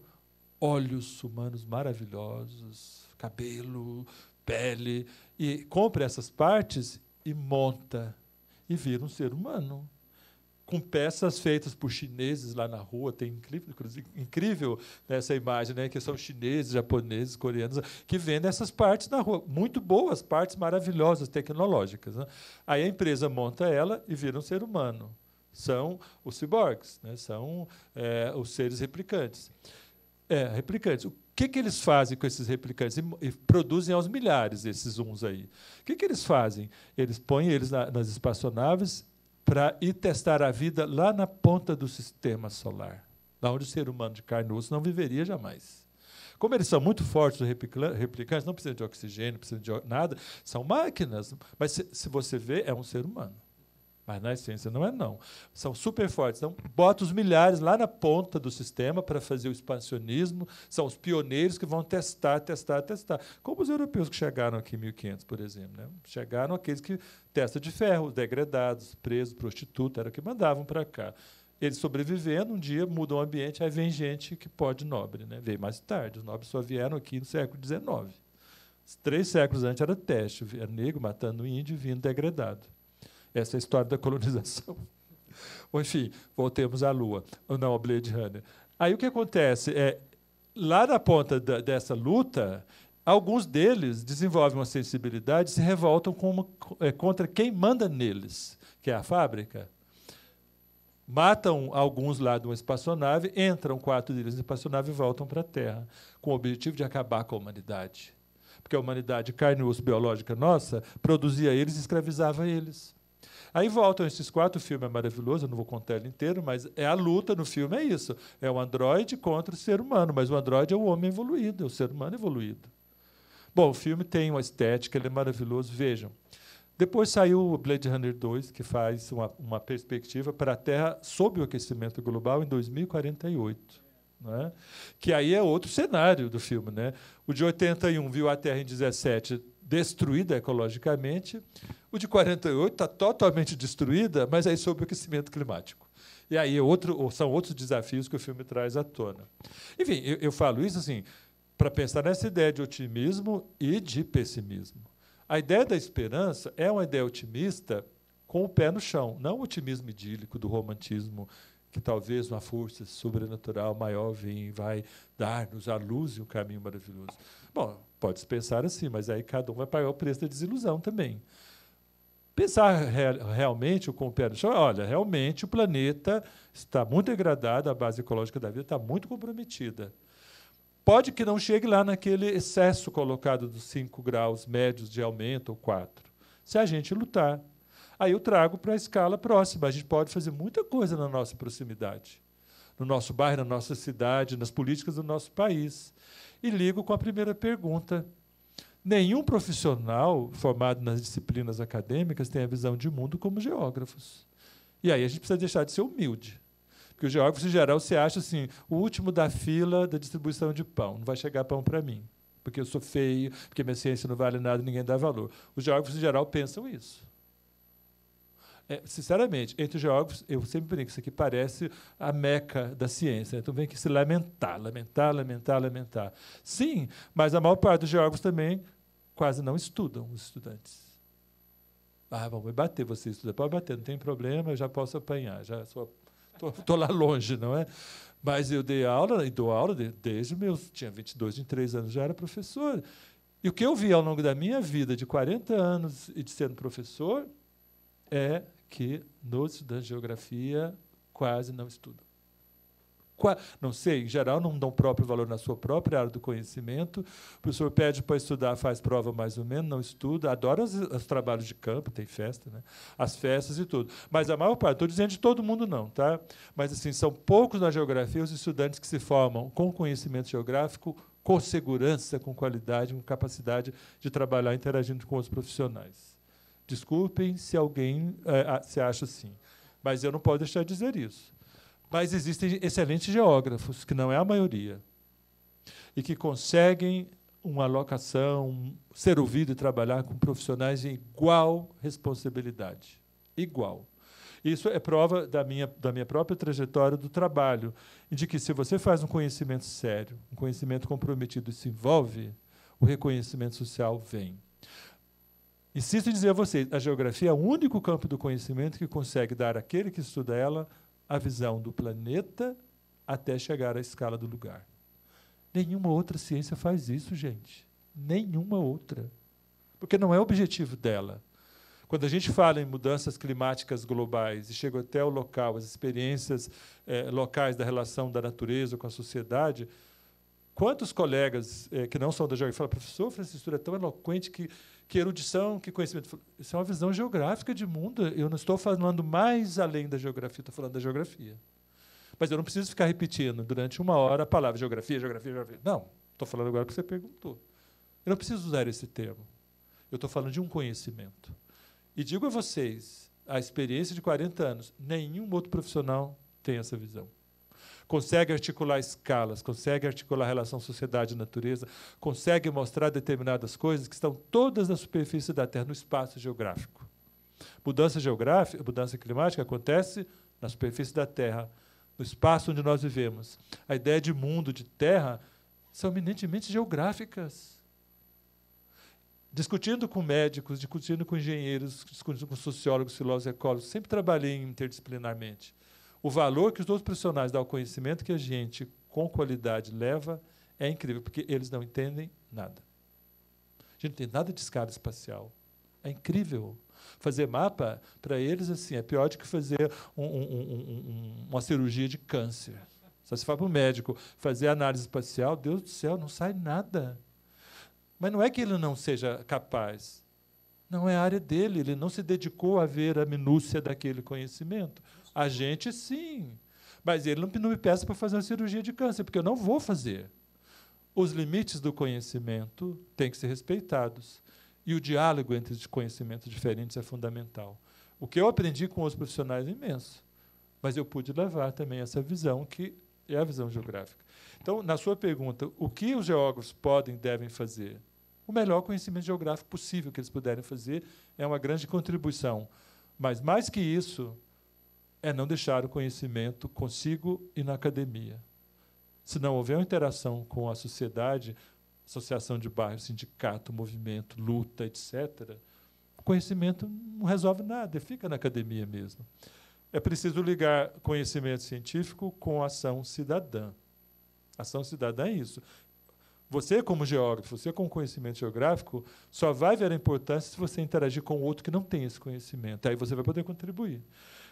olhos humanos maravilhosos, cabelo, pele, e compra essas partes e monta e vira um ser humano com peças feitas por chineses lá na rua. Tem incrível, incrível né, essa imagem, né? que são chineses, japoneses, coreanos, que vendem essas partes na rua. Muito boas, partes maravilhosas, tecnológicas. Né? Aí a empresa monta ela e vira um ser humano. São os ciborgues, né? são é, os seres replicantes. É, replicantes. O que, que eles fazem com esses replicantes? E, e produzem aos milhares esses uns aí. O que, que eles fazem? Eles põem eles na, nas espaçonaves para ir testar a vida lá na ponta do sistema solar, lá onde o ser humano de carne e osso não viveria jamais. Como eles são muito fortes, os replicantes, não precisam de oxigênio, não precisam de nada, são máquinas. Mas se, se você vê, é um ser humano. Mas na essência é não é não. São super fortes. Então, bota os milhares lá na ponta do sistema para fazer o expansionismo. São os pioneiros que vão testar, testar, testar. Como os europeus que chegaram aqui em 1500, por exemplo. Né? Chegaram aqueles que testam de ferro, os degredados, presos, prostitutos, era o que mandavam para cá. Eles sobrevivendo, um dia mudam o ambiente, aí vem gente que pode nobre. Né? Veio mais tarde. Os nobres só vieram aqui no século XIX. Três séculos antes era teste, era negro matando índio e vindo degradado. Essa é a história da colonização. Enfim, voltemos à Lua. Não, ao Blade Runner. Aí o que acontece? é Lá na ponta da, dessa luta, alguns deles desenvolvem uma sensibilidade e se revoltam uma, é, contra quem manda neles, que é a fábrica. Matam alguns lá de uma espaçonave, entram quatro deles na espaçonave e voltam para a Terra, com o objetivo de acabar com a humanidade. Porque a humanidade, carne e osso biológica nossa, produzia eles e escravizava eles. Aí voltam esses quatro, o filme é maravilhoso, eu não vou contar ele inteiro, mas é a luta no filme, é isso. É o androide contra o ser humano, mas o androide é o homem evoluído, é o ser humano evoluído. Bom, o filme tem uma estética, ele é maravilhoso, vejam. Depois saiu o Blade Runner 2, que faz uma, uma perspectiva para a Terra sob o aquecimento global em 2048. Né? Que aí é outro cenário do filme. Né? O de 81 viu a Terra em 17 destruída ecologicamente. O de 48 está totalmente destruída, mas aí sob o aquecimento climático. E aí é outro, são outros desafios que o filme traz à tona. Enfim, eu, eu falo isso assim para pensar nessa ideia de otimismo e de pessimismo. A ideia da esperança é uma ideia otimista com o pé no chão, não o otimismo idílico do romantismo que talvez uma força sobrenatural maior vem vai dar-nos a luz e o um caminho maravilhoso. Bom, pode pensar assim, mas aí cada um vai pagar o preço da desilusão também. Pensar real, realmente com o pé no chão, olha, realmente o planeta está muito degradado, a base ecológica da vida está muito comprometida. Pode que não chegue lá naquele excesso colocado dos 5 graus médios de aumento ou 4, se a gente lutar, Aí eu trago para a escala próxima. A gente pode fazer muita coisa na nossa proximidade, no nosso bairro, na nossa cidade, nas políticas do nosso país. E ligo com a primeira pergunta. Nenhum profissional formado nas disciplinas acadêmicas tem a visão de mundo como geógrafos. E aí a gente precisa deixar de ser humilde. Porque o geógrafo, em geral, se acha assim, o último da fila da distribuição de pão. Não vai chegar pão para mim, porque eu sou feio, porque minha ciência não vale nada, ninguém dá valor. Os geógrafos, em geral, pensam isso. É, sinceramente, entre geógrafos, eu sempre brinco, isso aqui parece a meca da ciência. Né? Então vem que se lamentar, lamentar, lamentar, lamentar. Sim, mas a maior parte dos geógrafos também quase não estudam os estudantes. Ah, vamos me bater, você estuda, pode bater, não tem problema, eu já posso apanhar, já estou tô, lá longe, não é? Mas eu dei aula e dou aula desde meus. Tinha 22, 23 anos, já era professor. E o que eu vi ao longo da minha vida, de 40 anos e de sendo professor, é que nos estudantes de geografia quase não estudam. Qua não sei, em geral não dão próprio valor na sua própria área do conhecimento. O professor pede para estudar, faz prova mais ou menos, não estuda, adora os, os trabalhos de campo, tem festa, né? as festas e tudo. Mas a maior parte, estou dizendo de todo mundo não, tá? Mas assim, são poucos na geografia os estudantes que se formam com conhecimento geográfico, com segurança, com qualidade, com capacidade de trabalhar interagindo com os profissionais. Desculpem se alguém é, se acha assim, mas eu não posso deixar de dizer isso. Mas existem excelentes geógrafos, que não é a maioria, e que conseguem uma locação, ser ouvido e trabalhar com profissionais de igual responsabilidade. Igual. Isso é prova da minha, da minha própria trajetória do trabalho, de que se você faz um conhecimento sério, um conhecimento comprometido e se envolve, o reconhecimento social vem. Insisto em dizer a vocês, a geografia é o único campo do conhecimento que consegue dar àquele que estuda ela a visão do planeta até chegar à escala do lugar. Nenhuma outra ciência faz isso, gente. Nenhuma outra. Porque não é o objetivo dela. Quando a gente fala em mudanças climáticas globais e chega até o local, as experiências eh, locais da relação da natureza com a sociedade, quantos colegas eh, que não são da geografia falam, professor Francisco, é tão eloquente que que erudição, que conhecimento. Isso é uma visão geográfica de mundo. Eu não estou falando mais além da geografia, estou falando da geografia. Mas eu não preciso ficar repetindo durante uma hora a palavra geografia, geografia, geografia. Não, estou falando agora porque você perguntou. Eu não preciso usar esse termo. Eu estou falando de um conhecimento. E digo a vocês, a experiência de 40 anos, nenhum outro profissional tem essa visão consegue articular escalas, consegue articular relação sociedade-natureza, consegue mostrar determinadas coisas que estão todas na superfície da Terra, no espaço geográfico. Mudança geográfica, mudança climática acontece na superfície da Terra, no espaço onde nós vivemos. A ideia de mundo, de Terra, são eminentemente geográficas. Discutindo com médicos, discutindo com engenheiros, discutindo com sociólogos, filósofos, ecólogos, sempre trabalhei interdisciplinarmente o valor que os outros profissionais dão ao conhecimento que a gente, com qualidade, leva é incrível, porque eles não entendem nada. A gente não tem nada de escala espacial. É incrível. Fazer mapa, para eles, assim, é pior do que fazer um, um, um, uma cirurgia de câncer. Só se fala para o médico, fazer análise espacial, Deus do céu, não sai nada. Mas não é que ele não seja capaz. Não é a área dele, ele não se dedicou a ver a minúcia daquele conhecimento. A gente sim. Mas ele não, não me peça para fazer uma cirurgia de câncer, porque eu não vou fazer. Os limites do conhecimento têm que ser respeitados. E o diálogo entre conhecimentos diferentes é fundamental. O que eu aprendi com os profissionais é imenso. Mas eu pude levar também essa visão, que é a visão geográfica. Então, na sua pergunta, o que os geógrafos podem e devem fazer? O melhor conhecimento geográfico possível que eles puderem fazer é uma grande contribuição. Mas, mais que isso, é não deixar o conhecimento consigo e na academia. Se não houver uma interação com a sociedade, associação de bairro, sindicato, movimento, luta, etc., o conhecimento não resolve nada, é fica na academia mesmo. É preciso ligar conhecimento científico com ação cidadã. Ação cidadã é isso. Você, como geógrafo, você, com conhecimento geográfico, só vai ver a importância se você interagir com outro que não tem esse conhecimento. Aí você vai poder contribuir.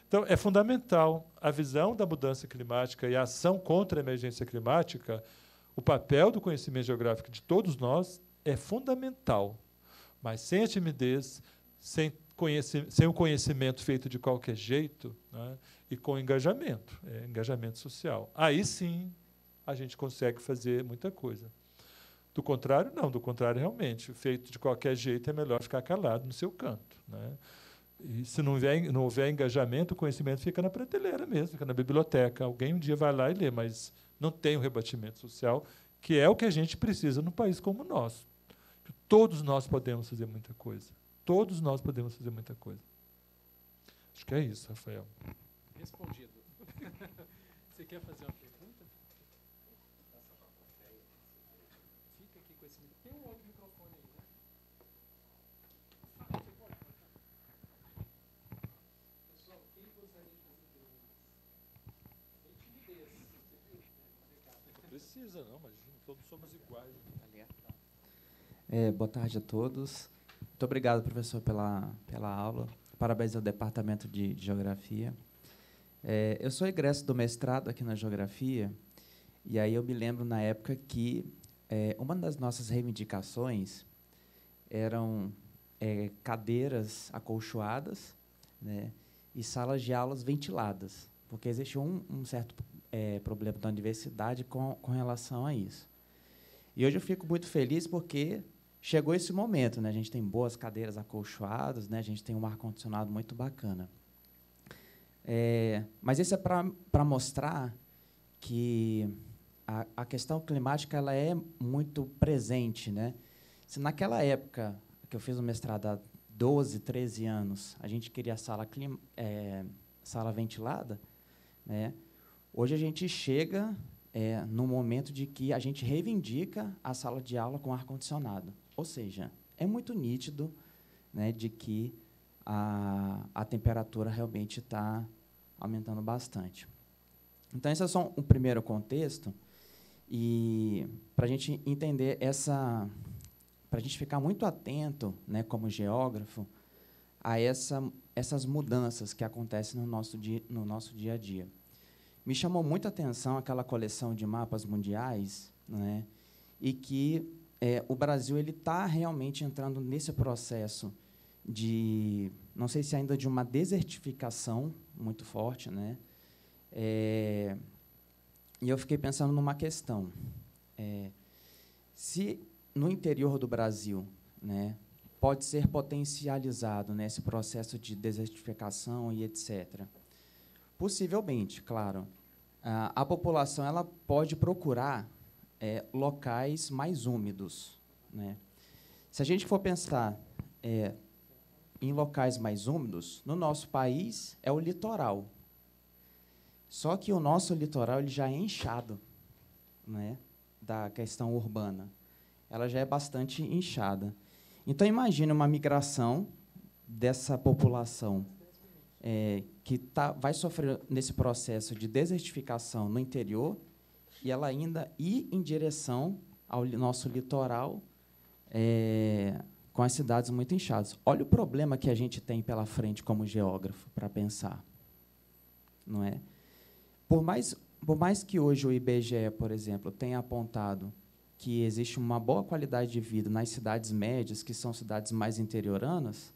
Então, é fundamental a visão da mudança climática e a ação contra a emergência climática. O papel do conhecimento geográfico de todos nós é fundamental, mas sem a timidez, sem, sem o conhecimento feito de qualquer jeito né, e com engajamento é, engajamento social. Aí sim a gente consegue fazer muita coisa. Do contrário, não. Do contrário, realmente, feito de qualquer jeito, é melhor ficar calado no seu canto. Né? E se não houver, não houver engajamento, o conhecimento fica na prateleira mesmo, fica na biblioteca. Alguém um dia vai lá e lê, mas não tem o rebatimento social, que é o que a gente precisa num país como o nosso. Todos nós podemos fazer muita coisa. Todos nós podemos fazer muita coisa. Acho que é isso, Rafael. Respondido. Você quer fazer uma pergunta? não, imagina, todos somos iguais. É, é, boa tarde a todos. Muito obrigado, professor, pela, pela aula. Parabéns ao Departamento de, Geografia. É, eu sou egresso do mestrado aqui na Geografia, e aí eu me lembro, na época, que é, uma das nossas reivindicações eram é, cadeiras acolchoadas né, e salas de aulas ventiladas, porque existe um, um certo é, problema da universidade com, com relação a isso. E hoje eu fico muito feliz porque chegou esse momento, né? A gente tem boas cadeiras acolchoadas, né? A gente tem um ar condicionado muito bacana. É, mas isso é para mostrar que a, a, questão climática ela é muito presente, né? Se naquela época que eu fiz o mestrado há 12, 13 anos, a gente queria sala, clima, é, sala ventilada, né? Hoje a gente chega é, no momento de que a gente reivindica a sala de aula com ar-condicionado. Ou seja, é muito nítido né, de que a, a temperatura realmente está aumentando bastante. Então, esse é só um primeiro contexto. E para a gente entender essa. para a gente ficar muito atento, né, como geógrafo, a essa, essas mudanças que acontecem no nosso, dia, no nosso dia a dia me chamou muita atenção aquela coleção de mapas mundiais, né? e que é, o Brasil ele está realmente entrando nesse processo de, não sei se ainda de uma desertificação muito forte, né? É, e eu fiquei pensando numa questão: é, se no interior do Brasil, né, pode ser potencializado nesse né, processo de desertificação e etc. Possivelmente, claro. Ah, a população ela pode procurar é, locais mais úmidos. Né? Se a gente for pensar é, em locais mais úmidos, no nosso país é o litoral. Só que o nosso litoral ele já é inchado né, da questão urbana. Ela já é bastante inchada. Então, imagine uma migração dessa população é, que tá, vai sofrer nesse processo de desertificação no interior e ela ainda ir em direção ao nosso litoral é, com as cidades muito inchadas. Olha o problema que a gente tem pela frente como geógrafo para pensar, não é? Por mais por mais que hoje o IBGE, por exemplo, tenha apontado que existe uma boa qualidade de vida nas cidades médias, que são cidades mais interioranas,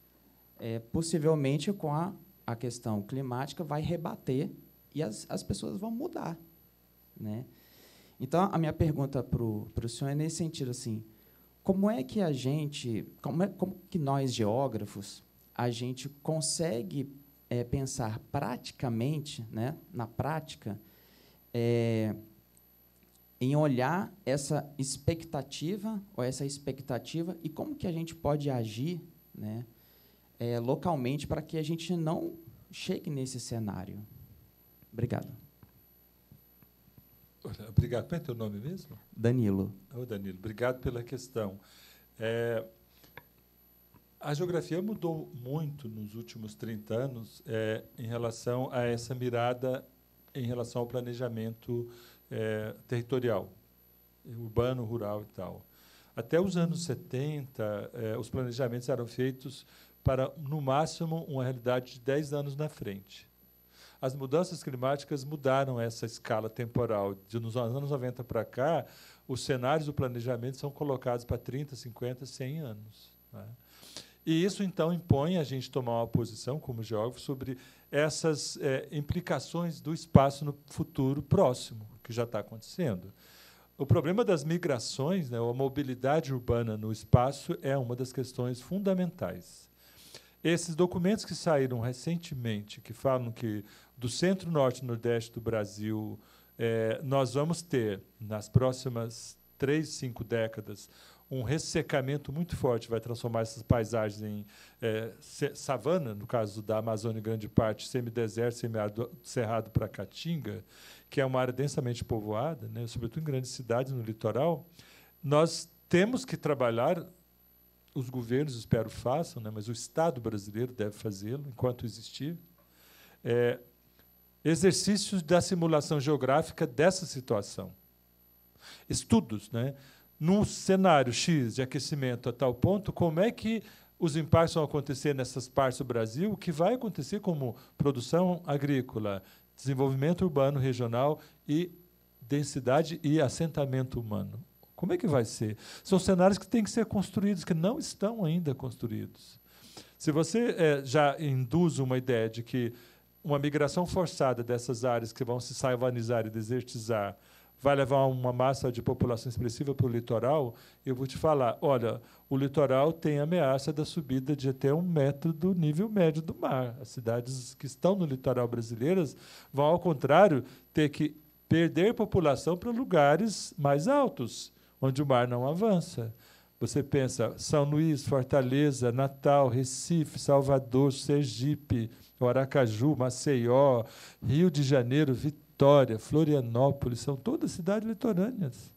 é, possivelmente com a a questão climática vai rebater e as, as pessoas vão mudar. Né? Então, a minha pergunta para o senhor é nesse sentido, assim, como é que a gente, como, é, como que nós, geógrafos, a gente consegue é, pensar praticamente, né, na prática, é, em olhar essa expectativa ou essa expectativa e como que a gente pode agir, né, é, localmente para que a gente não chegue nesse cenário. Obrigado. Obrigado. Qual é teu nome mesmo? Danilo. Oh, Danilo, obrigado pela questão. É, a geografia mudou muito nos últimos 30 anos é, em relação a essa mirada em relação ao planejamento é, territorial, urbano, rural e tal. Até os anos 70, é, os planejamentos eram feitos para, no máximo, uma realidade de 10 anos na frente. As mudanças climáticas mudaram essa escala temporal. De nos anos 90 para cá, os cenários do planejamento são colocados para 30, 50, 100 anos. Né? E isso, então, impõe a gente tomar uma posição, como geógrafo, sobre essas é, implicações do espaço no futuro próximo, que já está acontecendo. O problema das migrações, né, ou a mobilidade urbana no espaço, é uma das questões fundamentais. Esses documentos que saíram recentemente, que falam que do centro, norte e nordeste do Brasil, é, nós vamos ter, nas próximas três, cinco décadas, um ressecamento muito forte, vai transformar essas paisagens em é, savana, no caso da Amazônia, em grande parte, semideserto, semiárido, cerrado para Caatinga, que é uma área densamente povoada, né, sobretudo em grandes cidades no litoral. Nós temos que trabalhar os governos, espero, façam, né, mas o Estado brasileiro deve fazê-lo enquanto existir, é, exercícios da simulação geográfica dessa situação. Estudos. Né, no cenário X de aquecimento a tal ponto, como é que os impactos vão acontecer nessas partes do Brasil, o que vai acontecer como produção agrícola, desenvolvimento urbano regional e densidade e assentamento humano. Como é que vai ser? São cenários que têm que ser construídos, que não estão ainda construídos. Se você é, já induz uma ideia de que uma migração forçada dessas áreas que vão se saivanizar e desertizar vai levar uma massa de população expressiva para o litoral, eu vou te falar, olha, o litoral tem ameaça da subida de até um metro do nível médio do mar. As cidades que estão no litoral brasileiras vão, ao contrário, ter que perder população para lugares mais altos onde o mar não avança. Você pensa São Luís, Fortaleza, Natal, Recife, Salvador, Sergipe, Aracaju, Maceió, Rio de Janeiro, Vitória, Florianópolis, são todas cidades litorâneas.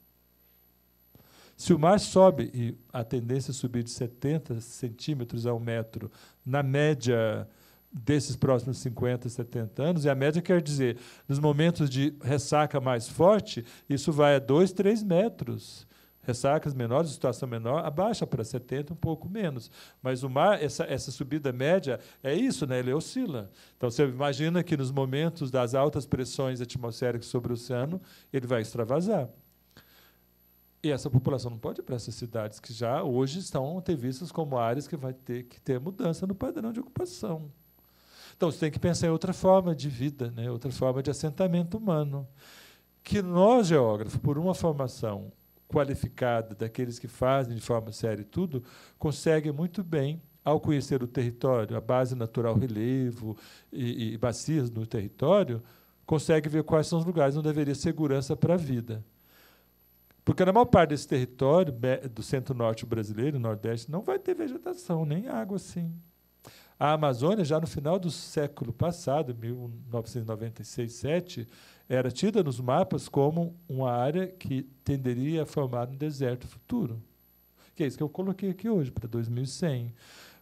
Se o mar sobe, e a tendência é subir de 70 centímetros a um metro, na média desses próximos 50, 70 anos, e a média quer dizer, nos momentos de ressaca mais forte, isso vai a 2, 3 metros ressacas menores, situação menor, abaixa para 70, um pouco menos. Mas o mar, essa, essa subida média, é isso, né? ele oscila. Então, você imagina que nos momentos das altas pressões atmosféricas sobre o oceano, ele vai extravasar. E essa população não pode ir para essas cidades que já hoje estão vistas como áreas que vai ter que ter mudança no padrão de ocupação. Então, você tem que pensar em outra forma de vida, né? outra forma de assentamento humano. Que nós, geógrafos, por uma formação qualificada daqueles que fazem de forma séria e tudo, consegue muito bem, ao conhecer o território, a base natural, relevo e, e bacias no território, consegue ver quais são os lugares onde haveria segurança para a vida. Porque na maior parte desse território do centro-norte brasileiro, nordeste, não vai ter vegetação, nem água assim. A Amazônia, já no final do século passado, 1996, 7, era tida nos mapas como uma área que tenderia a formar um deserto futuro. Que é isso que eu coloquei aqui hoje, para 2100.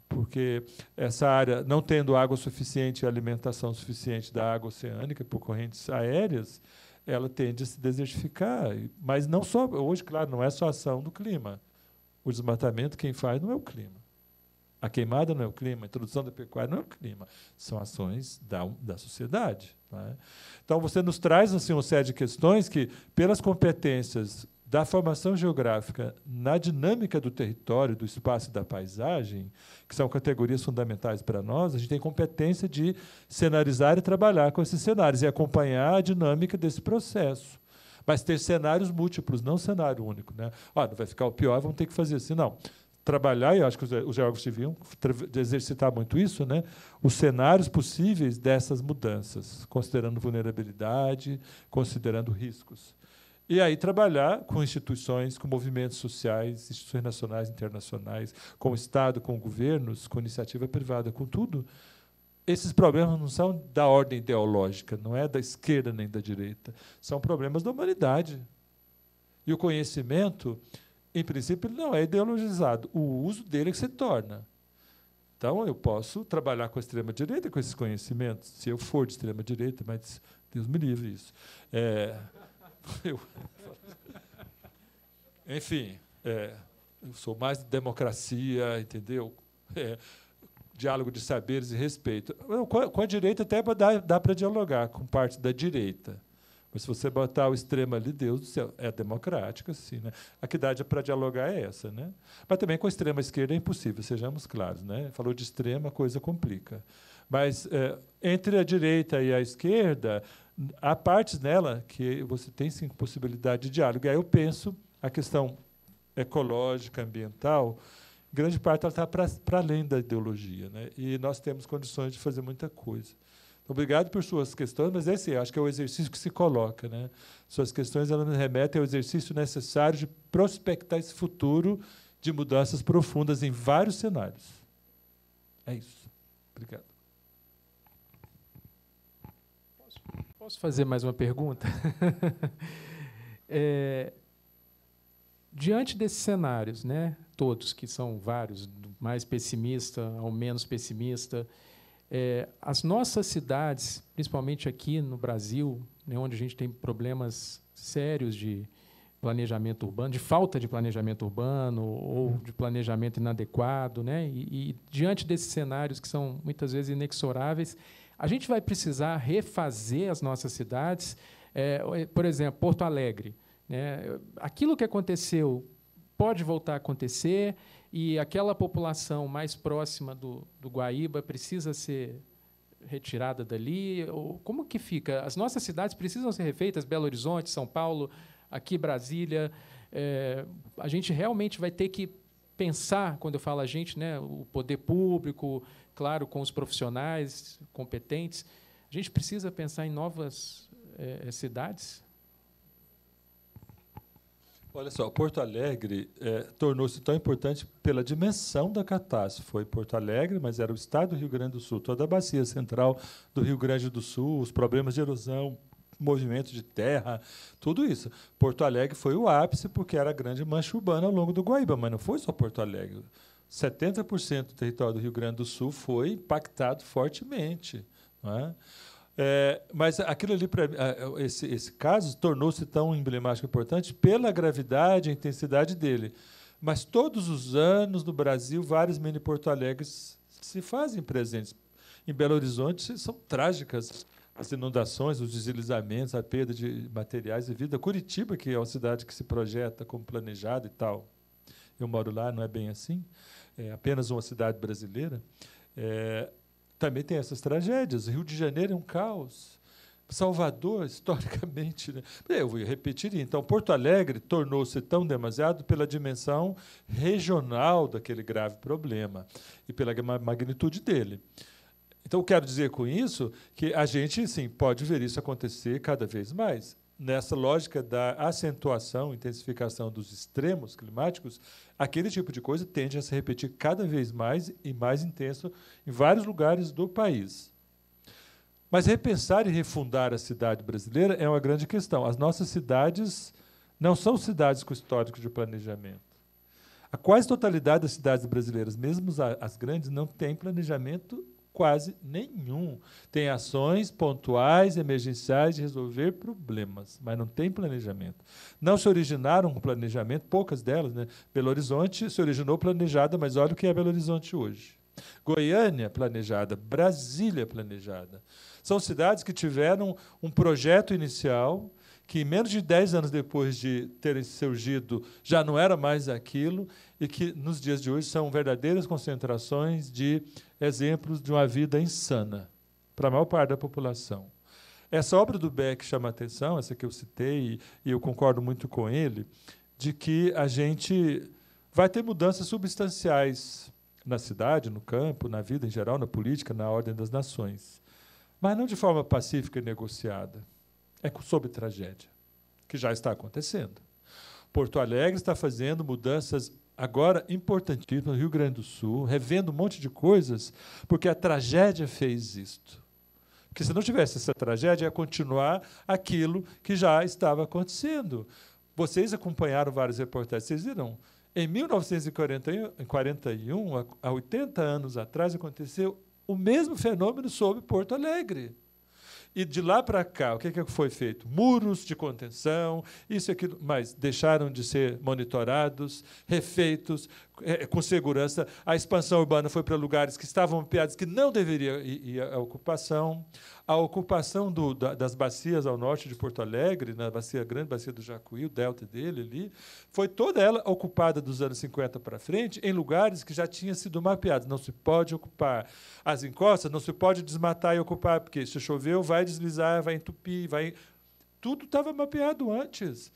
Porque essa área, não tendo água suficiente e alimentação suficiente da água oceânica por correntes aéreas, ela tende a se desertificar. Mas não só hoje, claro, não é só ação do clima. O desmatamento quem faz não é o clima. A queimada não é o clima, a introdução da pecuária não é o clima, são ações da, da sociedade. É? Então, você nos traz assim, uma série de questões que, pelas competências da formação geográfica na dinâmica do território, do espaço e da paisagem, que são categorias fundamentais para nós, a gente tem competência de cenarizar e trabalhar com esses cenários e acompanhar a dinâmica desse processo. Mas ter cenários múltiplos, não cenário único. Né? Ah, não vai ficar o pior, vamos ter que fazer assim. Não trabalhar, e acho que os geógrafos deviam exercitar muito isso, né, os cenários possíveis dessas mudanças, considerando vulnerabilidade, considerando riscos. E aí trabalhar com instituições, com movimentos sociais, instituições nacionais, internacionais, com o Estado, com governos, com iniciativa privada, com tudo. Esses problemas não são da ordem ideológica, não é da esquerda nem da direita, são problemas da humanidade. E o conhecimento em princípio, ele não é ideologizado. O uso dele é que se torna. Então, eu posso trabalhar com a extrema-direita, com esses conhecimentos, se eu for de extrema-direita, mas Deus me livre isso. É, eu, enfim, é, eu sou mais de democracia, entendeu? É, diálogo de saberes e respeito. Com a, com a direita até dá, dá para dialogar, com parte da direita. Mas se você botar o extremo ali, Deus do céu, é democrática, sim. Né? A idade para dialogar é essa. Né? Mas também com a extrema esquerda é impossível, sejamos claros. Né? Falou de extrema, a coisa complica. Mas é, entre a direita e a esquerda, há partes nela que você tem sim possibilidade de diálogo. E aí eu penso a questão ecológica, ambiental, grande parte ela está para além da ideologia. Né? E nós temos condições de fazer muita coisa. Obrigado por suas questões, mas esse é assim, acho que é o exercício que se coloca. Né? Suas questões elas nos remetem ao exercício necessário de prospectar esse futuro de mudanças profundas em vários cenários. É isso. Obrigado. Posso, posso fazer mais uma pergunta? é, diante desses cenários, né, todos que são vários, do mais pessimista ao menos pessimista, é, as nossas cidades, principalmente aqui no Brasil, né, onde a gente tem problemas sérios de planejamento urbano, de falta de planejamento urbano ou uhum. de planejamento inadequado, né? E, e diante desses cenários que são muitas vezes inexoráveis, a gente vai precisar refazer as nossas cidades. É, por exemplo, Porto Alegre. Né? Aquilo que aconteceu pode voltar a acontecer e aquela população mais próxima do, do Guaíba precisa ser retirada dali? Ou como que fica? As nossas cidades precisam ser refeitas, Belo Horizonte, São Paulo, aqui Brasília. É, a gente realmente vai ter que pensar, quando eu falo a gente, né, o poder público, claro, com os profissionais competentes, a gente precisa pensar em novas é, cidades? Olha só, Porto Alegre é, tornou-se tão importante pela dimensão da catástrofe. Foi Porto Alegre, mas era o estado do Rio Grande do Sul, toda a bacia central do Rio Grande do Sul, os problemas de erosão, movimento de terra, tudo isso. Porto Alegre foi o ápice porque era a grande mancha urbana ao longo do Guaíba, mas não foi só Porto Alegre. 70% do território do Rio Grande do Sul foi impactado fortemente. Não é? É, mas aquilo ali, pra, esse, esse caso, tornou-se tão emblemático e importante pela gravidade e intensidade dele. Mas todos os anos no Brasil, vários mini Porto Alegre se fazem presentes. Em Belo Horizonte, são trágicas as inundações, os deslizamentos, a perda de materiais e vida. Curitiba, que é uma cidade que se projeta como planejada e tal. Eu moro lá, não é bem assim. É apenas uma cidade brasileira. É, também tem essas tragédias. Rio de Janeiro é um caos. Salvador, historicamente. Né? Eu repetiria. Então, Porto Alegre tornou-se tão demasiado pela dimensão regional daquele grave problema e pela magnitude dele. Então, quero dizer com isso que a gente, sim, pode ver isso acontecer cada vez mais nessa lógica da acentuação, intensificação dos extremos climáticos, aquele tipo de coisa tende a se repetir cada vez mais e mais intenso em vários lugares do país. Mas repensar e refundar a cidade brasileira é uma grande questão. As nossas cidades não são cidades com histórico de planejamento. A quase totalidade das cidades brasileiras, mesmo as grandes, não tem planejamento Quase nenhum. Tem ações pontuais, emergenciais de resolver problemas, mas não tem planejamento. Não se originaram com planejamento, poucas delas, né? Belo Horizonte se originou planejada, mas olha o que é Belo Horizonte hoje. Goiânia planejada, Brasília planejada. São cidades que tiveram um projeto inicial, que menos de 10 anos depois de terem surgido já não era mais aquilo e que nos dias de hoje são verdadeiras concentrações de exemplos de uma vida insana para a maior parte da população. Essa obra do Beck chama atenção, essa que eu citei, e eu concordo muito com ele, de que a gente vai ter mudanças substanciais na cidade, no campo, na vida em geral, na política, na ordem das nações. Mas não de forma pacífica e negociada. É sob tragédia, que já está acontecendo. Porto Alegre está fazendo mudanças agora importantíssimo, no Rio Grande do Sul, revendo um monte de coisas, porque a tragédia fez isto. Porque se não tivesse essa tragédia, ia continuar aquilo que já estava acontecendo. Vocês acompanharam vários reportagens, vocês viram. Em 1941, há 80 anos atrás, aconteceu o mesmo fenômeno sobre Porto Alegre. E de lá para cá, o que, que foi feito? Muros de contenção, isso e aquilo, mas deixaram de ser monitorados, refeitos, é, é, com segurança. A expansão urbana foi para lugares que estavam mapeados que não deveria ir, à ocupação. A ocupação do, da, das bacias ao norte de Porto Alegre, na bacia grande, bacia do Jacuí, o delta dele ali, foi toda ela ocupada dos anos 50 para frente em lugares que já tinham sido mapeados. Não se pode ocupar as encostas, não se pode desmatar e ocupar, porque se choveu, vai deslizar, vai entupir, vai tudo estava mapeado antes.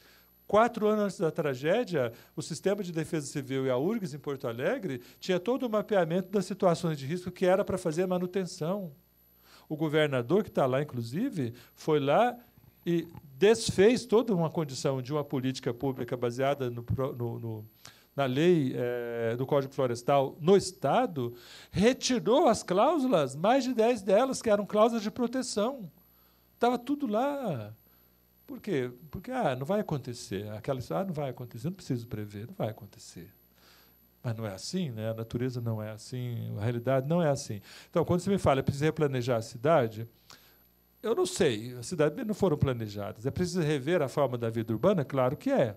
Quatro anos antes da tragédia, o Sistema de Defesa Civil e a URGS em Porto Alegre tinha todo o mapeamento das situações de risco que era para fazer manutenção. O governador que está lá, inclusive, foi lá e desfez toda uma condição de uma política pública baseada no, no, no na lei é, do Código Florestal no Estado, retirou as cláusulas, mais de 10 delas, que eram cláusulas de proteção. Estava tudo lá. Por quê? Porque ah, não vai acontecer. Aquela ah, não vai acontecer, não preciso prever, não vai acontecer. Mas não é assim, né? a natureza não é assim, a realidade não é assim. Então, quando você me fala, é preciso replanejar a cidade, eu não sei, as cidades não foram planejadas. É preciso rever a forma da vida urbana? Claro que é.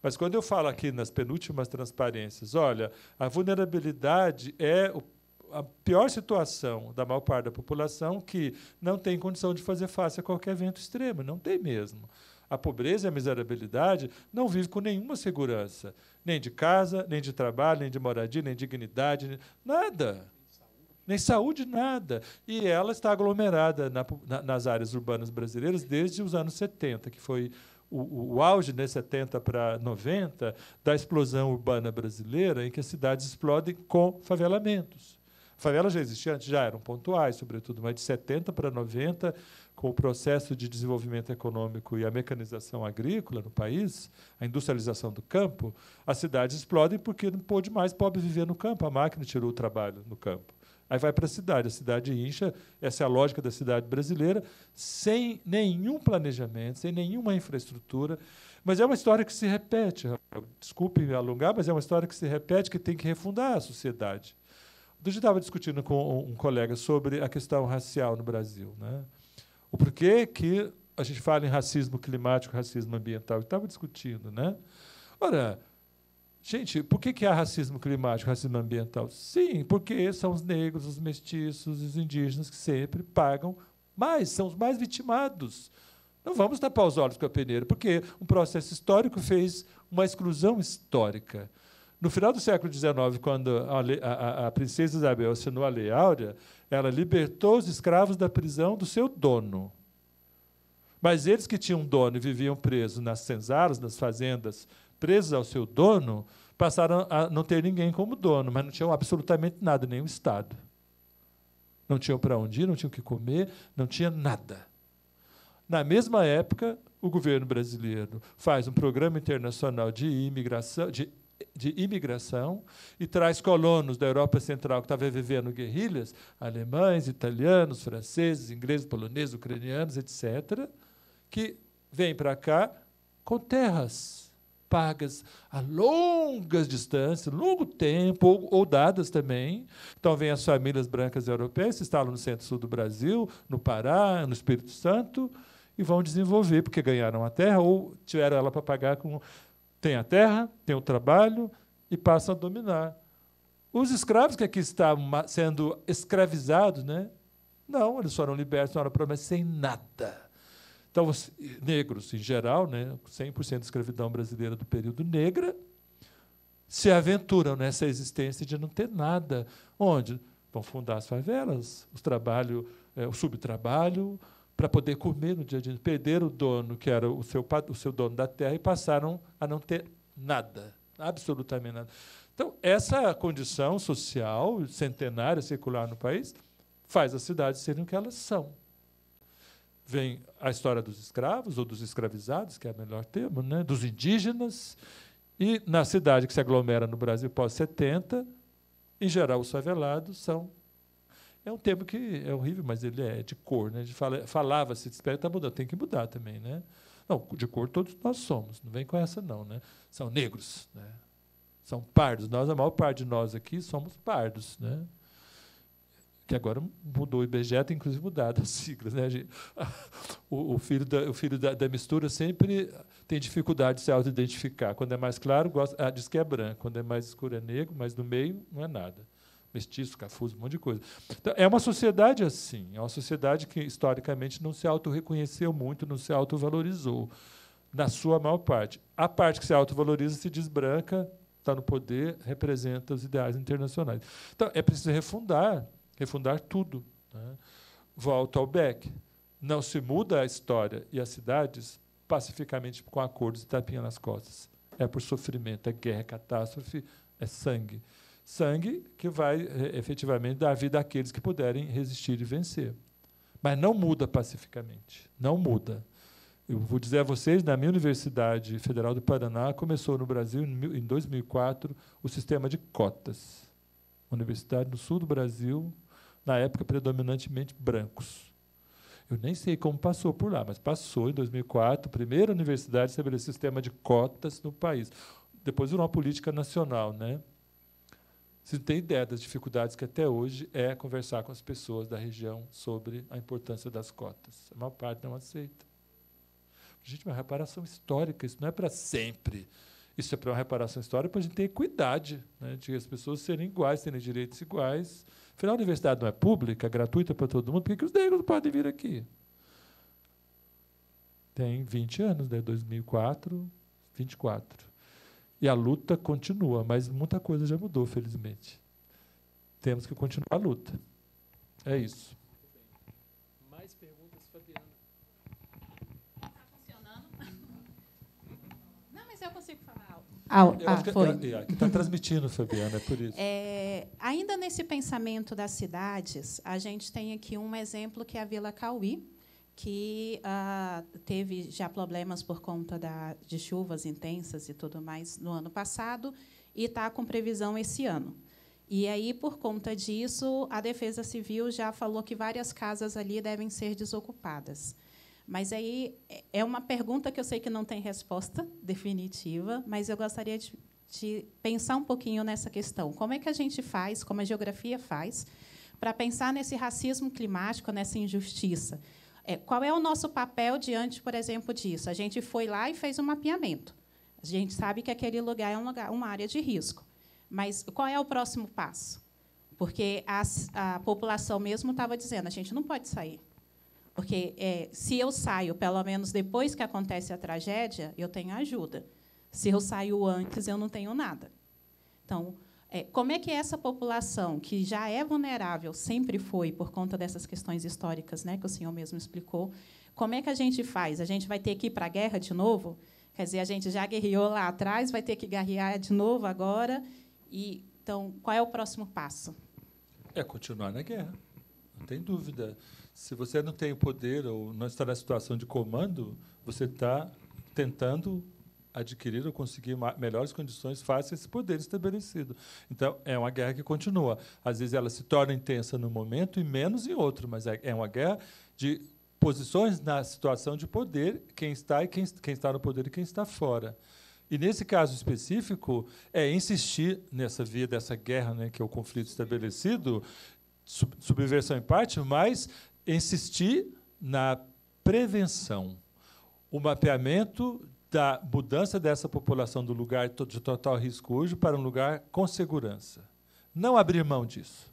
Mas quando eu falo aqui nas penúltimas transparências, olha, a vulnerabilidade é o a pior situação da maior parte da população que não tem condição de fazer face a qualquer evento extremo, não tem mesmo. A pobreza e a miserabilidade não vive com nenhuma segurança, nem de casa, nem de trabalho, nem de moradia, nem dignidade, nada nem saúde, nada. E ela está aglomerada na, na, nas áreas urbanas brasileiras desde os anos 70, que foi o, o auge, né, 70 para 90, da explosão urbana brasileira, em que as cidades explodem com favelamentos. Favelas já existiam, antes, já eram pontuais, sobretudo, mas de 70 para 90, com o processo de desenvolvimento econômico e a mecanização agrícola no país, a industrialização do campo, as cidades explodem porque não pôde mais pobre viver no campo, a máquina tirou o trabalho no campo. Aí vai para a cidade, a cidade incha, essa é a lógica da cidade brasileira, sem nenhum planejamento, sem nenhuma infraestrutura. Mas é uma história que se repete, desculpe me alongar, mas é uma história que se repete, que tem que refundar a sociedade. Outro dia estava discutindo com um colega sobre a questão racial no Brasil. Né? O porquê que a gente fala em racismo climático, racismo ambiental. Estava discutindo. Né? Ora, gente, por que, que há racismo climático, racismo ambiental? Sim, porque são os negros, os mestiços, os indígenas que sempre pagam mais, são os mais vitimados. Não vamos tapar os olhos com a peneira, porque um processo histórico fez uma exclusão histórica. No final do século XIX, quando a, a, a princesa Isabel assinou a Lei Áurea, ela libertou os escravos da prisão do seu dono. Mas eles que tinham dono e viviam presos nas senzalas, nas fazendas, presos ao seu dono, passaram a não ter ninguém como dono, mas não tinham absolutamente nada, nem o Estado. Não tinham para onde ir, não tinham o que comer, não tinha nada. Na mesma época, o governo brasileiro faz um programa internacional de imigração, de de imigração e traz colonos da Europa Central que estavam vivendo guerrilhas, alemães, italianos, franceses, ingleses, poloneses, ucranianos, etc., que vêm para cá com terras pagas a longas distâncias, longo tempo, ou, ou dadas também. Então, vêm as famílias brancas europeias, se instalam no centro-sul do Brasil, no Pará, no Espírito Santo, e vão desenvolver, porque ganharam a terra ou tiveram ela para pagar com tem a terra, tem o trabalho e passa a dominar. Os escravos que aqui estavam sendo escravizados, né? Não, eles foram libertos na hora promessa sem nada. Então, os negros em geral, né, 100% da escravidão brasileira do período negra, se aventuram nessa existência de não ter nada. Onde? Vão fundar as favelas, os trabalho, eh, o subtrabalho, para poder comer no dia a dia. Perderam o dono, que era o seu, o seu dono da terra, e passaram a não ter nada, absolutamente nada. Então, essa condição social, centenária, circular no país, faz as cidades serem o que elas são. Vem a história dos escravos, ou dos escravizados, que é o melhor termo, né? dos indígenas, e na cidade que se aglomera no Brasil pós-70, em geral, os favelados são é um termo que é horrível, mas ele é de cor. Né? falava-se, espera, está mudando, tem que mudar também. Né? Não, de cor todos nós somos, não vem com essa não. Né? São negros, né? são pardos. Nós, a maior parte de nós aqui somos pardos. Né? que agora mudou o IBGE, tem inclusive mudado as siglas. Né? O, o filho, da, o filho da, da, mistura sempre tem dificuldade de se auto-identificar. Quando é mais claro, gosta, ah, diz que é branco. Quando é mais escuro, é negro, mas no meio não é nada mestiços, cafuso, um monte de coisa. Então, é uma sociedade assim, é uma sociedade que historicamente não se autorreconheceu muito, não se autovalorizou, na sua maior parte. A parte que se autovaloriza se diz branca, está no poder, representa os ideais internacionais. Então, é preciso refundar, refundar tudo. Né? Volto ao Beck. Não se muda a história e as cidades pacificamente com acordos e tapinha nas costas. É por sofrimento, é guerra, é catástrofe, é sangue sangue que vai eh, efetivamente dar vida àqueles que puderem resistir e vencer. Mas não muda pacificamente, não muda. Eu vou dizer a vocês, na minha Universidade Federal do Paraná, começou no Brasil, em 2004, o sistema de cotas. Universidade do Sul do Brasil, na época predominantemente brancos. Eu nem sei como passou por lá, mas passou em 2004, primeira universidade a estabelecer sistema de cotas no país. Depois virou uma política nacional, né? Você não tem ideia das dificuldades que até hoje é conversar com as pessoas da região sobre a importância das cotas. A maior parte não aceita. Gente, uma reparação histórica, isso não é para sempre. Isso é para uma reparação histórica para a gente ter equidade, né? de as pessoas serem iguais, terem direitos iguais. Afinal, a universidade não é pública, é gratuita para todo mundo, por que os negros podem vir aqui? Tem 20 anos, né? 2004, 24. E a luta continua, mas muita coisa já mudou, felizmente. Temos que continuar a luta. É isso. Mais perguntas, Fabiana? Está funcionando? Não, mas eu consigo falar alto. Ah, que, é foi. É, Está transmitindo, Fabiana, é por isso. É, ainda nesse pensamento das cidades, a gente tem aqui um exemplo que é a Vila Cauí, que ah, teve já problemas por conta da, de chuvas intensas e tudo mais no ano passado e está com previsão esse ano. E aí, por conta disso, a Defesa Civil já falou que várias casas ali devem ser desocupadas. Mas aí é uma pergunta que eu sei que não tem resposta definitiva, mas eu gostaria de, de pensar um pouquinho nessa questão. Como é que a gente faz, como a geografia faz, para pensar nesse racismo climático, nessa injustiça? É, qual é o nosso papel diante, por exemplo, disso? A gente foi lá e fez um mapeamento. A gente sabe que aquele lugar é um lugar, uma área de risco. Mas qual é o próximo passo? Porque a população mesmo estava dizendo: a gente não pode sair. Porque é, se eu saio, pelo menos depois que acontece a tragédia, eu tenho ajuda. Se eu saio antes, eu não tenho nada. Então, é, como é que é essa população, que já é vulnerável, sempre foi, por conta dessas questões históricas né, que o senhor mesmo explicou, como é que a gente faz? A gente vai ter que ir para a guerra de novo? Quer dizer, a gente já guerreou lá atrás, vai ter que guerrear de novo agora? E, então, qual é o próximo passo? É continuar na guerra, não tem dúvida. Se você não tem o poder ou não está na situação de comando, você está tentando adquirir ou conseguir melhores condições face a esse poder estabelecido. Então, é uma guerra que continua. Às vezes ela se torna intensa num momento e menos em outro, mas é, é uma guerra de posições na situação de poder, quem está e quem, quem está no poder e quem está fora. E nesse caso específico, é insistir nessa via dessa guerra, né, que é o conflito estabelecido, sub subversão em parte, mas insistir na prevenção, o mapeamento da mudança dessa população do lugar de total risco hoje para um lugar com segurança. Não abrir mão disso.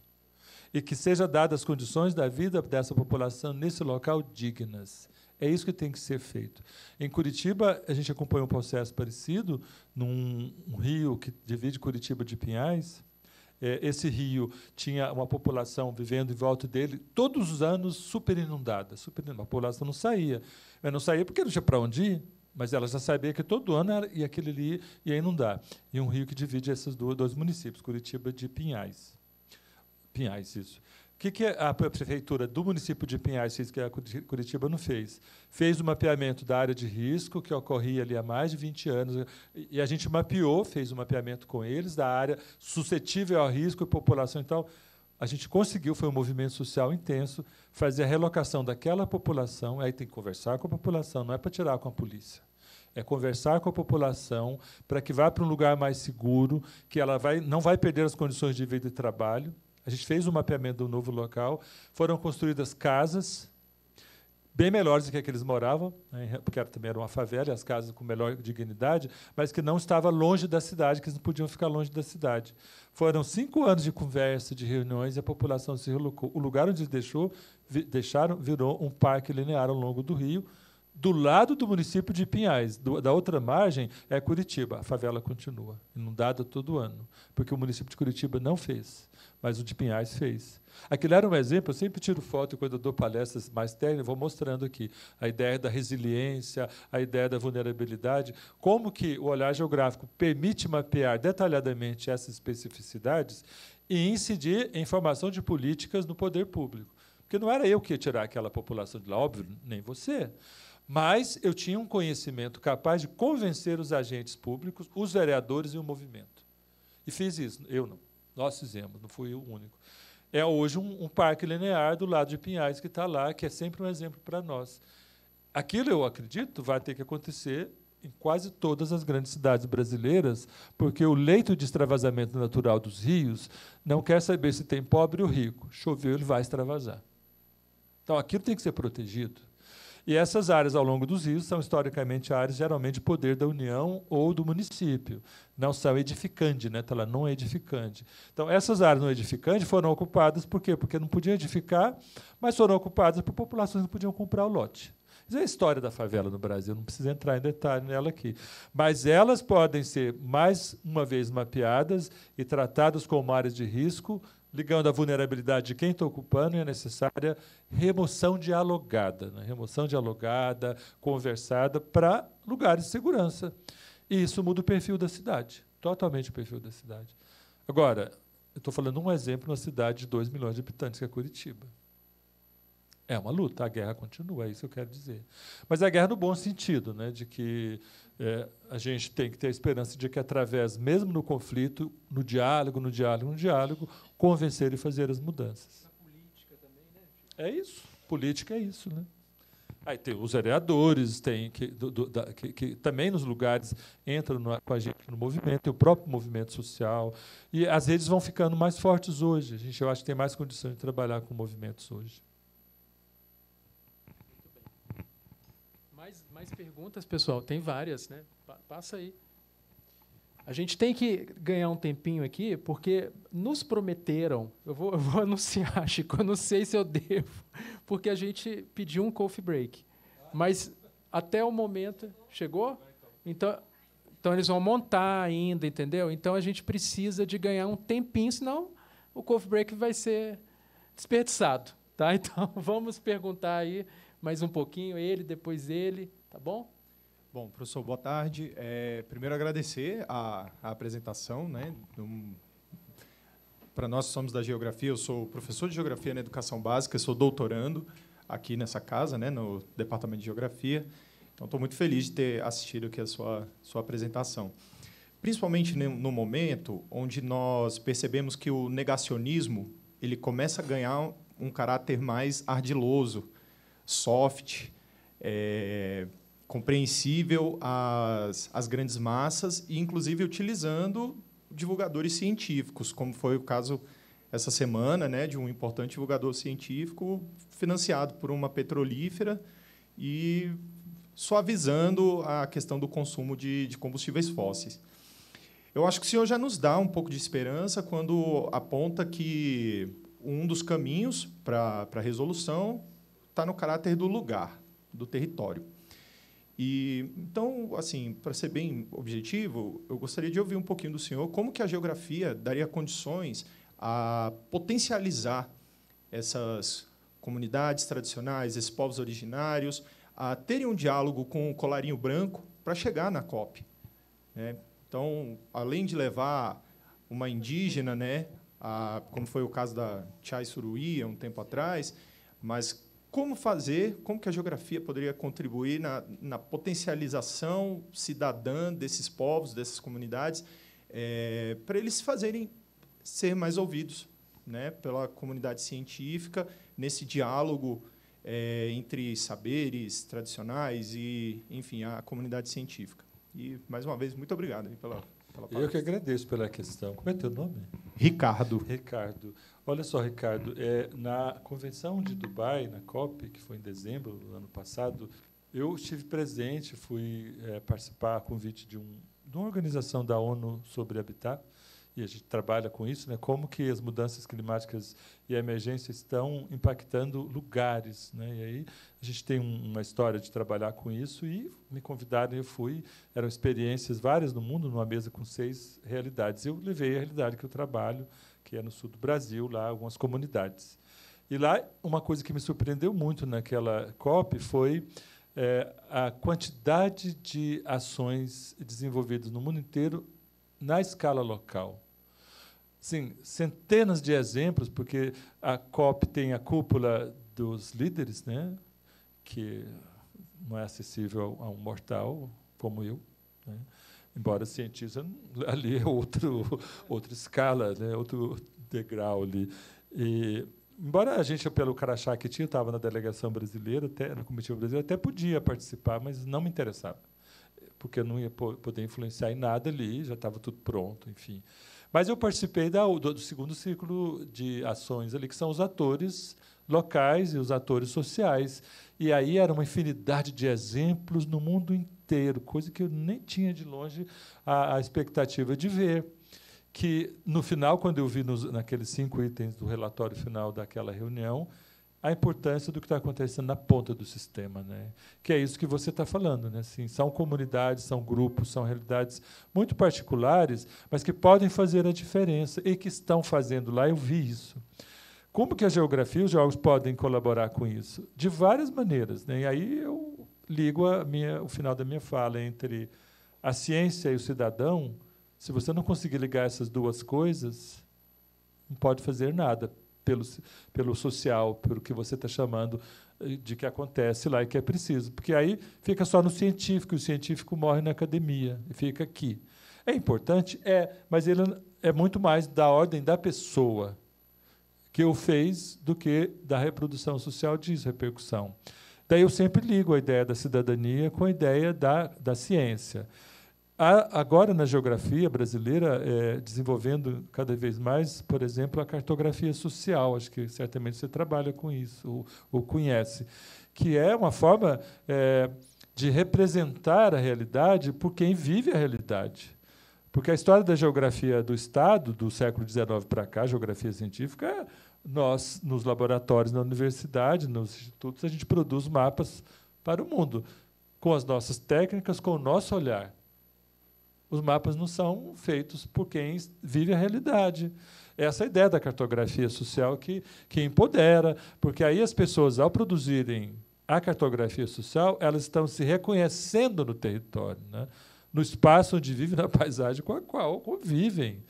E que sejam dadas as condições da vida dessa população nesse local dignas. É isso que tem que ser feito. Em Curitiba, a gente acompanhou um processo parecido, num rio que divide Curitiba de Pinhais. É, esse rio tinha uma população vivendo em volta dele, todos os anos super inundada. Super inundada. A população não saía. Mas não saía porque não tinha para onde ir mas ela já sabia que todo ano era, ia aquele ali ia inundar. E um rio que divide esses dois municípios, Curitiba de Pinhais. Pinhais, isso. O que, que a prefeitura do município de Pinhais fez que a Curitiba não fez? Fez o mapeamento da área de risco, que ocorria ali há mais de 20 anos, e a gente mapeou, fez o um mapeamento com eles, da área suscetível ao risco e população e tal a gente conseguiu, foi um movimento social intenso, fazer a relocação daquela população. Aí tem que conversar com a população, não é para tirar com a polícia. É conversar com a população para que vá para um lugar mais seguro, que ela vai, não vai perder as condições de vida e trabalho. A gente fez o um mapeamento do novo local, foram construídas casas bem melhores do que aqueles moravam, né, porque também era uma favela, as casas com melhor dignidade, mas que não estava longe da cidade, que eles não podiam ficar longe da cidade. Foram cinco anos de conversa, de reuniões, e a população se relocou. O lugar onde deixou, deixaram virou um parque linear ao longo do rio, do lado do município de Pinhais. Do, da outra margem é Curitiba. A favela continua, inundada todo ano, porque o município de Curitiba não fez mas o de Pinhais fez. Aquilo era um exemplo, eu sempre tiro foto quando eu dou palestras mais técnicas, vou mostrando aqui a ideia da resiliência, a ideia da vulnerabilidade, como que o olhar geográfico permite mapear detalhadamente essas especificidades e incidir em formação de políticas no poder público. Porque não era eu que ia tirar aquela população de lá, óbvio, nem você. Mas eu tinha um conhecimento capaz de convencer os agentes públicos, os vereadores e o movimento. E fiz isso, eu não. Nós fizemos, não fui o único. É hoje um, um parque linear do lado de Pinhais que está lá, que é sempre um exemplo para nós. Aquilo, eu acredito, vai ter que acontecer em quase todas as grandes cidades brasileiras, porque o leito de extravasamento natural dos rios não quer saber se tem pobre ou rico. Choveu, ele vai extravasar. Então, aquilo tem que ser protegido. E essas áreas ao longo dos rios são historicamente áreas geralmente de poder da União ou do município. Não são edificantes, né? Está lá, não é edificante. Então, essas áreas não edificantes foram ocupadas por quê? Porque não podiam edificar, mas foram ocupadas por populações que não podiam comprar o lote. Isso é a história da favela no Brasil, não precisa entrar em detalhe nela aqui. Mas elas podem ser, mais uma vez, mapeadas e tratadas como áreas de risco ligando a vulnerabilidade de quem está ocupando e a necessária remoção dialogada, né? remoção dialogada, conversada, para lugares de segurança. E isso muda o perfil da cidade, totalmente o perfil da cidade. Agora, eu estou falando um exemplo na cidade de 2 milhões de habitantes, que é Curitiba. É uma luta, a guerra continua, é isso que eu quero dizer. Mas é a guerra no bom sentido, né, de que é, a gente tem que ter a esperança de que, através, mesmo no conflito, no diálogo, no diálogo, no diálogo, convencer e fazer as mudanças. Também, né? É isso. Política é isso, né? Aí tem os vereadores, tem que, do, da, que, que também nos lugares entram no, com a gente no movimento, tem o próprio movimento social. E as redes vão ficando mais fortes hoje. A gente, eu acho que tem mais condição de trabalhar com movimentos hoje. Mais, mais perguntas, pessoal? Tem várias, né? Passa aí. A gente tem que ganhar um tempinho aqui, porque nos prometeram. Eu vou, eu vou anunciar, Chico, eu não sei se eu devo, porque a gente pediu um coffee break. Mas até o momento. Chegou? Então, então eles vão montar ainda, entendeu? Então a gente precisa de ganhar um tempinho, senão o coffee break vai ser desperdiçado. Tá? Então vamos perguntar aí mais um pouquinho, ele, depois ele, tá bom? Bom, professor, boa tarde. É, primeiro, agradecer a, a apresentação. Né, um, Para nós, somos da Geografia. Eu sou professor de Geografia na Educação Básica, sou doutorando aqui nessa casa, né, no Departamento de Geografia. Então, estou muito feliz de ter assistido aqui a sua, sua apresentação. Principalmente no momento onde nós percebemos que o negacionismo ele começa a ganhar um caráter mais ardiloso, soft, é, compreensível às, às grandes massas e, inclusive, utilizando divulgadores científicos, como foi o caso essa semana né, de um importante divulgador científico financiado por uma petrolífera e suavizando a questão do consumo de, de combustíveis fósseis. Eu acho que o senhor já nos dá um pouco de esperança quando aponta que um dos caminhos para a resolução está no caráter do lugar, do território. E então, assim, para ser bem objetivo, eu gostaria de ouvir um pouquinho do senhor como que a geografia daria condições a potencializar essas comunidades tradicionais, esses povos originários, a terem um diálogo com o colarinho branco para chegar na COP. Né? Então, além de levar uma indígena, né, a, como foi o caso da Chai Suruí há um tempo atrás, mas como fazer, como que a geografia poderia contribuir na, na potencialização cidadã desses povos, dessas comunidades, é, para eles fazerem ser mais ouvidos né, pela comunidade científica, nesse diálogo é, entre saberes tradicionais e, enfim, a comunidade científica. E, mais uma vez, muito obrigado pela, pela Eu que agradeço pela questão. Como é teu nome? Ricardo. Ricardo. Olha só, Ricardo, é, na convenção de Dubai, na COP, que foi em dezembro do ano passado, eu estive presente, fui é, participar a convite de, um, de uma organização da ONU sobre habitat, e a gente trabalha com isso, né? Como que as mudanças climáticas e a emergência estão impactando lugares, né? E aí a gente tem uma história de trabalhar com isso e me convidaram, eu fui, eram experiências várias no mundo, numa mesa com seis realidades. Eu levei a realidade que eu trabalho que é no sul do Brasil, lá algumas comunidades. E lá, uma coisa que me surpreendeu muito naquela COP foi é, a quantidade de ações desenvolvidas no mundo inteiro na escala local. Sim, centenas de exemplos, porque a COP tem a cúpula dos líderes, né, que não é acessível a um mortal como eu. Né? Embora cientista, ali é outro, outra escala, né? outro degrau ali. E, embora a gente, pelo crachá que tinha, estava na delegação brasileira, até, na comitiva brasileira, até podia participar, mas não me interessava, porque eu não ia poder influenciar em nada ali, já estava tudo pronto, enfim. Mas eu participei da, do, do, segundo ciclo de ações ali, que são os atores locais e os atores sociais. E aí era uma infinidade de exemplos no mundo inteiro, coisa que eu nem tinha de longe a, a expectativa de ver. Que no final, quando eu vi nos, naqueles cinco itens do relatório final daquela reunião, a importância do que está acontecendo na ponta do sistema, né? Que é isso que você está falando, né? Assim, são comunidades, são grupos, são realidades muito particulares, mas que podem fazer a diferença e que estão fazendo lá. Eu vi isso. Como que a geografia e os jogos podem colaborar com isso? De várias maneiras. Né? E aí eu ligo minha, o final da minha fala entre a ciência e o cidadão. Se você não conseguir ligar essas duas coisas, não pode fazer nada pelo, pelo social, pelo que você está chamando eh, de que acontece lá e que é preciso. Porque aí fica só no científico, e o científico morre na academia e fica aqui. É importante? É, mas ele é muito mais da ordem da pessoa que o fez do que da reprodução social diz repercussão. Daí eu sempre ligo a ideia da cidadania com a ideia da, da ciência. agora, na geografia brasileira, é, desenvolvendo cada vez mais, por exemplo, a cartografia social, acho que certamente você trabalha com isso, ou, ou conhece, que é uma forma é, de representar a realidade por quem vive a realidade. Porque a história da geografia do Estado, do século XIX para cá, a geografia científica, é nós, nos laboratórios na universidade, nos institutos, a gente produz mapas para o mundo, com as nossas técnicas, com o nosso olhar. Os mapas não são feitos por quem vive a realidade. É essa a ideia da cartografia social que, que empodera, porque aí as pessoas, ao produzirem a cartografia social, elas estão se reconhecendo no território, né? no espaço onde vivem, na paisagem com a qual convivem.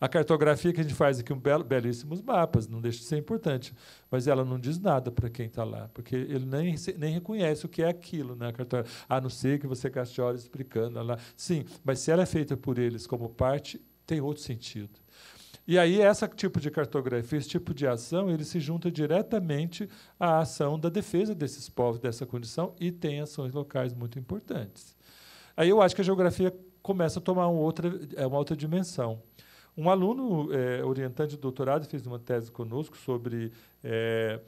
A cartografia que a gente faz aqui, um belo, belíssimos mapas, não deixa de ser importante, mas ela não diz nada para quem está lá, porque ele nem, nem reconhece o que é aquilo na né, cartografia, a não ser que você gaste horas explicando lá. Sim, mas se ela é feita por eles como parte, tem outro sentido. E aí, esse tipo de cartografia, esse tipo de ação, ele se junta diretamente à ação da defesa desses povos, dessa condição, e tem ações locais muito importantes. Aí eu acho que a geografia começa a tomar uma outra, é, uma outra dimensão. Um aluno é, orientante de doutorado fez uma tese conosco sobre é,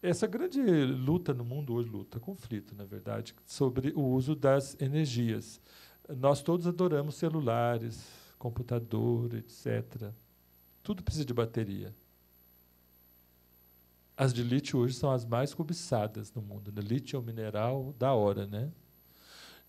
essa grande luta no mundo hoje, luta, conflito, na verdade, sobre o uso das energias. Nós todos adoramos celulares, computador, etc. Tudo precisa de bateria. As de lítio hoje são as mais cobiçadas no mundo. Né? Lítio é o mineral da hora, né?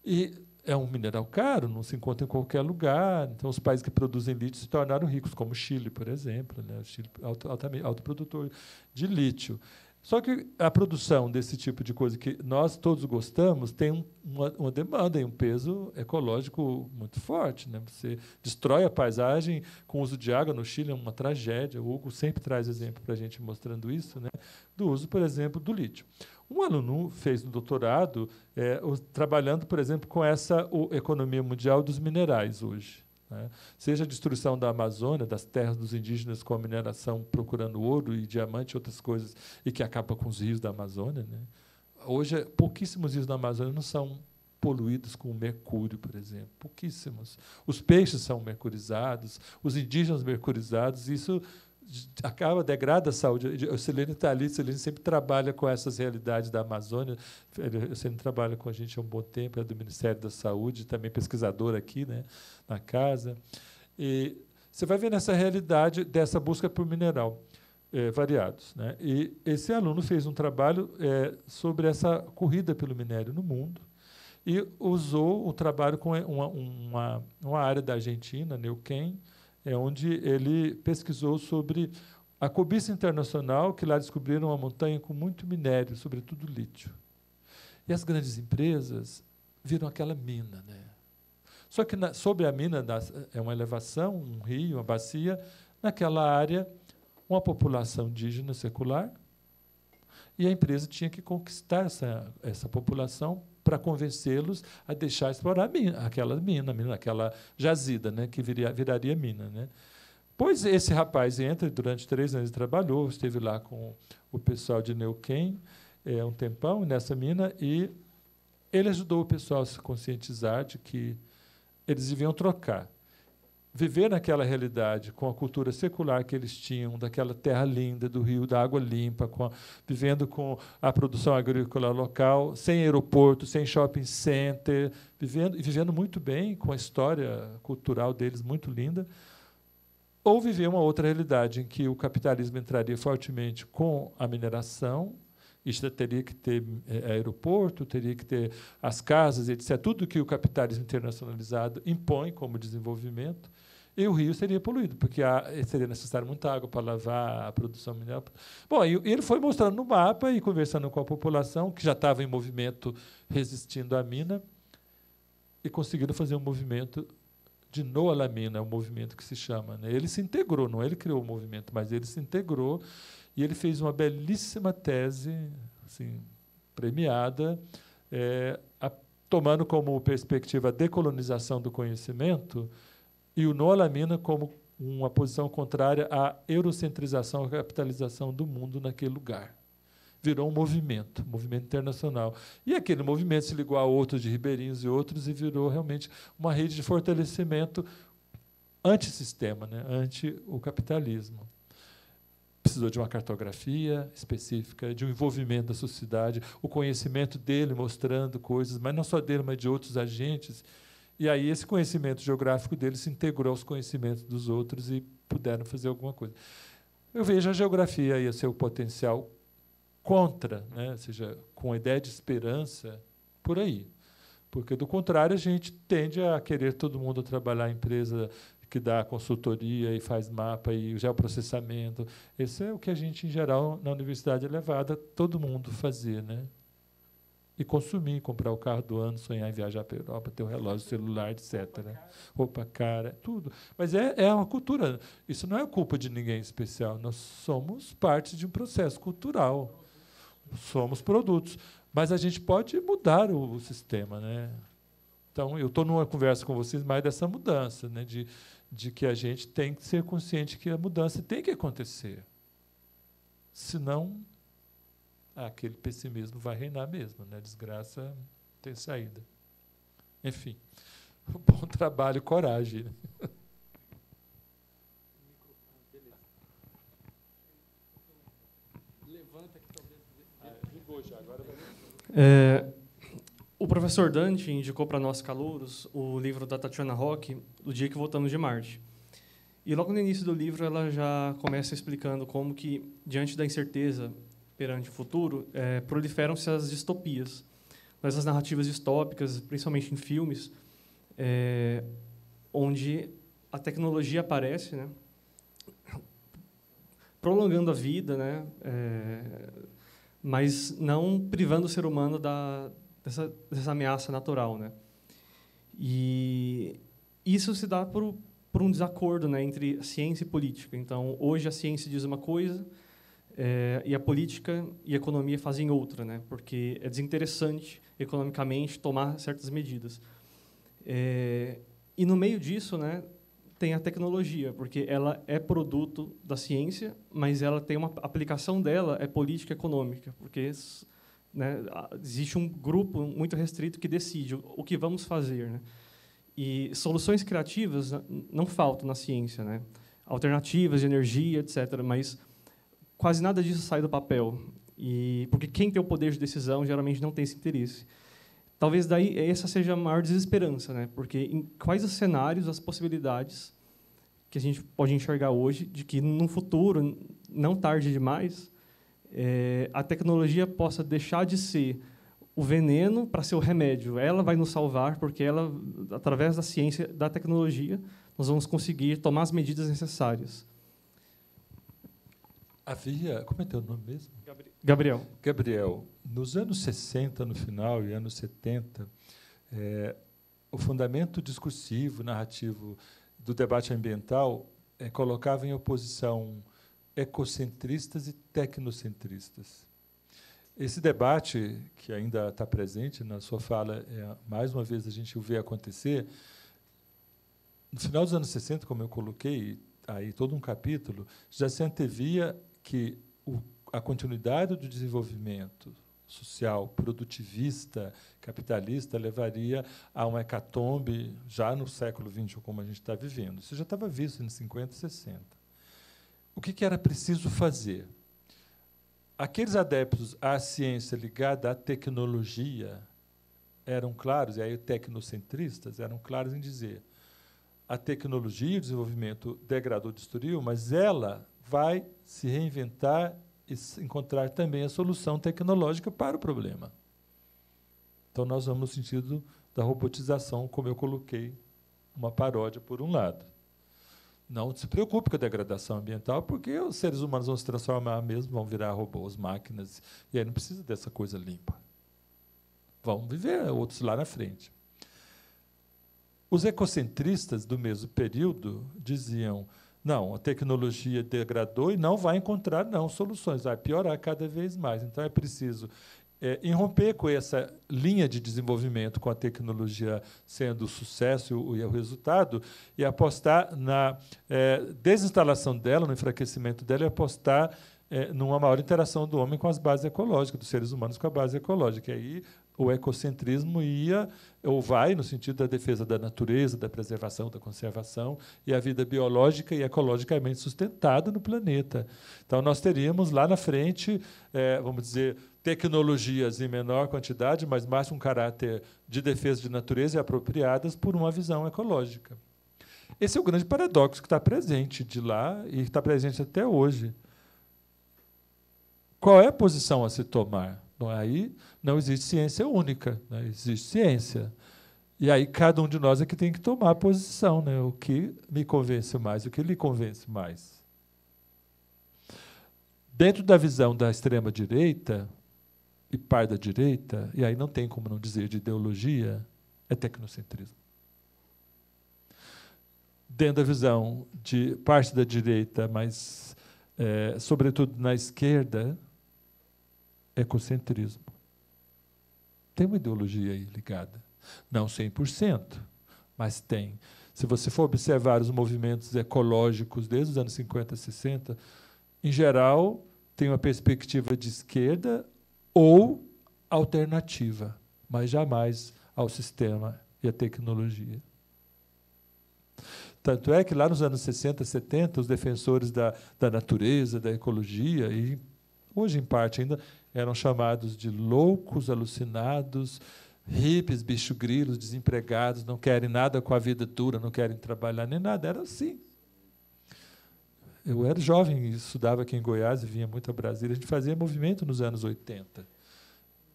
E é um mineral caro, não se encontra em qualquer lugar. Então, os países que produzem lítio se tornaram ricos, como o Chile, por exemplo. Né? O Chile alto, produtor de lítio. Só que a produção desse tipo de coisa que nós todos gostamos tem uma, uma demanda e um peso ecológico muito forte. Né? Você destrói a paisagem com o uso de água no Chile, é uma tragédia. O Hugo sempre traz exemplo para a gente mostrando isso, né? do uso, por exemplo, do lítio. Um aluno fez um doutorado é, o, trabalhando, por exemplo, com essa o, economia mundial dos minerais hoje. Né? Seja a destruição da Amazônia, das terras dos indígenas com a mineração procurando ouro e diamante e outras coisas, e que acaba com os rios da Amazônia. Né? Hoje, é, pouquíssimos rios da Amazônia não são poluídos com mercúrio, por exemplo. Pouquíssimos. Os peixes são mercurizados, os indígenas mercurizados, isso acaba, degrada a saúde. O Celene está ali, o Celene sempre trabalha com essas realidades da Amazônia. O Celene trabalha com a gente há um bom tempo, é do Ministério da Saúde, também pesquisador aqui né, na casa. E você vai ver nessa realidade dessa busca por mineral é, variados. Né? E esse aluno fez um trabalho é, sobre essa corrida pelo minério no mundo e usou o trabalho com é, uma, uma, uma área da Argentina, Neuquén, é onde ele pesquisou sobre a cobiça internacional, que lá descobriram uma montanha com muito minério, sobretudo lítio. E as grandes empresas viram aquela mina. Né? Só que na, sobre a mina das, é uma elevação, um rio, uma bacia. Naquela área, uma população indígena secular. E a empresa tinha que conquistar essa, essa população para convencê-los a deixar explorar mina, aquela mina, mina, aquela jazida, né, que viria, viraria mina, né? Pois esse rapaz entra durante três anos trabalhou, esteve lá com o pessoal de Neuquén é, um tempão nessa mina e ele ajudou o pessoal a se conscientizar de que eles deviam trocar viver naquela realidade com a cultura secular que eles tinham, daquela terra linda, do rio, da água limpa, com a, vivendo com a produção agrícola local, sem aeroporto, sem shopping center, vivendo, vivendo muito bem com a história cultural deles, muito linda ou viver uma outra realidade em que o capitalismo entraria fortemente com a mineração, isto teria que ter eh, aeroporto, teria que ter as casas, etc. Tudo que o capitalismo internacionalizado impõe como desenvolvimento, e o rio seria poluído, porque seria necessário muita água para lavar a produção mineral. Bom, e ele foi mostrando no mapa e conversando com a população, que já estava em movimento resistindo à mina, e conseguiram fazer um movimento de Noa Lamina, o um movimento que se chama. Né? Ele se integrou, não é ele criou o movimento, mas ele se integrou e ele fez uma belíssima tese, assim, premiada, é, a, tomando como perspectiva a decolonização do conhecimento e o Nolamina como uma posição contrária à eurocentrização, à capitalização do mundo naquele lugar. Virou um movimento, um movimento internacional. E aquele movimento se ligou a outros de ribeirinhos e outros e virou realmente uma rede de fortalecimento antissistema, né? anti o capitalismo. Precisou de uma cartografia específica, de um envolvimento da sociedade, o conhecimento dele mostrando coisas, mas não só dele, mas de outros agentes e aí esse conhecimento geográfico deles se integrou aos conhecimentos dos outros e puderam fazer alguma coisa. Eu vejo a geografia e o seu potencial contra, né? ou seja, com a ideia de esperança, por aí. Porque, do contrário, a gente tende a querer todo mundo trabalhar em empresa que dá consultoria e faz mapa e geoprocessamento. Esse é o que a gente, em geral, na universidade elevada, é todo mundo fazer. Né? e consumir, comprar o carro do ano, sonhar em viajar para a Europa, ter o um relógio celular, etc. Roupa cara, tudo. Mas é, é uma cultura. Isso não é culpa de ninguém especial. Nós somos parte de um processo cultural. Somos produtos. Mas a gente pode mudar o, o sistema. Né? Então, eu estou numa conversa com vocês mais dessa mudança, né? de, de que a gente tem que ser consciente que a mudança tem que acontecer. Senão, aquele pessimismo vai reinar mesmo, né? Desgraça tem saída. Enfim, bom trabalho, coragem. É, o professor Dante indicou para nós calouros o livro da Tatiana Rock, O Dia que Voltamos de Marte. E logo no início do livro ela já começa explicando como que diante da incerteza perante o futuro, é, proliferam-se as distopias. Essas narrativas distópicas, principalmente em filmes, é, onde a tecnologia aparece, né, prolongando a vida, né, é, mas não privando o ser humano da, dessa, dessa ameaça natural. Né. E isso se dá por, por um desacordo né, entre ciência e política. Então, hoje a ciência diz uma coisa, é, e a política e a economia fazem outra, né? porque é desinteressante economicamente tomar certas medidas. É, e no meio disso, né, tem a tecnologia, porque ela é produto da ciência, mas ela tem uma aplicação dela é política econômica, porque né, existe um grupo muito restrito que decide o que vamos fazer. Né? E soluções criativas não faltam na ciência, né? alternativas de energia, etc. Mas quase nada disso sai do papel. E porque quem tem o poder de decisão geralmente não tem esse interesse. Talvez daí essa seja a maior desesperança, né? Porque em quais os cenários, as possibilidades que a gente pode enxergar hoje de que no futuro, não tarde demais, é, a tecnologia possa deixar de ser o veneno para ser o remédio. Ela vai nos salvar porque ela, através da ciência, da tecnologia, nós vamos conseguir tomar as medidas necessárias. Havia, como é teu nome mesmo? Gabriel. Gabriel, nos anos 60, no final, e anos 70, é, eh, o fundamento discursivo, narrativo do debate ambiental é, colocava em oposição ecocentristas e tecnocentristas. Esse debate, que ainda está presente na sua fala, é, mais uma vez a gente o vê acontecer, no final dos anos 60, como eu coloquei, aí todo um capítulo, já se antevia que o, a continuidade do desenvolvimento social produtivista capitalista levaria a uma hecatombe já no século XX, como a gente está vivendo. Isso já estava visto nos 50 e 60. O que, que era preciso fazer? Aqueles adeptos à ciência ligada à tecnologia eram claros, e aí tecnocentristas eram claros em dizer a tecnologia e o desenvolvimento degradou, destruiu, mas ela vai se reinventar e encontrar também a solução tecnológica para o problema. Então, nós vamos no sentido da robotização, como eu coloquei uma paródia por um lado. Não se preocupe com a degradação ambiental, porque os seres humanos vão se transformar mesmo, vão virar robôs, máquinas, e aí não precisa dessa coisa limpa. Vão viver outros lá na frente. Os ecocentristas do mesmo período diziam não, a tecnologia degradou e não vai encontrar não soluções, vai piorar cada vez mais. Então é preciso é, romper com essa linha de desenvolvimento, com a tecnologia sendo o sucesso e o resultado, e apostar na é, desinstalação dela, no enfraquecimento dela, e apostar é, numa maior interação do homem com as bases ecológicas, dos seres humanos com a base ecológica. E aí o ecocentrismo ia ou vai no sentido da defesa da natureza, da preservação, da conservação e a vida biológica e ecologicamente sustentada no planeta. Então nós teríamos lá na frente, é, vamos dizer, tecnologias em menor quantidade, mas mais um caráter de defesa de natureza e apropriadas por uma visão ecológica. Esse é o grande paradoxo que está presente de lá e está presente até hoje. Qual é a posição a se tomar? Não é? Aí não existe ciência única, né? existe ciência. E aí cada um de nós é que tem que tomar a posição, né? o que me convence mais, o que lhe convence mais. Dentro da visão da extrema-direita e par da direita, e aí não tem como não dizer de ideologia, é tecnocentrismo. Dentro da visão de parte da direita, mas, é, sobretudo, na esquerda, ecocentrismo. Tem uma ideologia aí ligada. Não 100%, mas tem. Se você for observar os movimentos ecológicos desde os anos 50, 60, em geral, tem uma perspectiva de esquerda ou alternativa, mas jamais ao sistema e à tecnologia. Tanto é que lá nos anos 60, 70, os defensores da, da natureza, da ecologia, e hoje em parte ainda, eram chamados de loucos, alucinados, hippies, bicho-grilos, desempregados, não querem nada com a vida dura, não querem trabalhar nem nada. Era assim. Eu era jovem estudava aqui em Goiás e vinha muito a Brasília. A gente fazia movimento nos anos 80,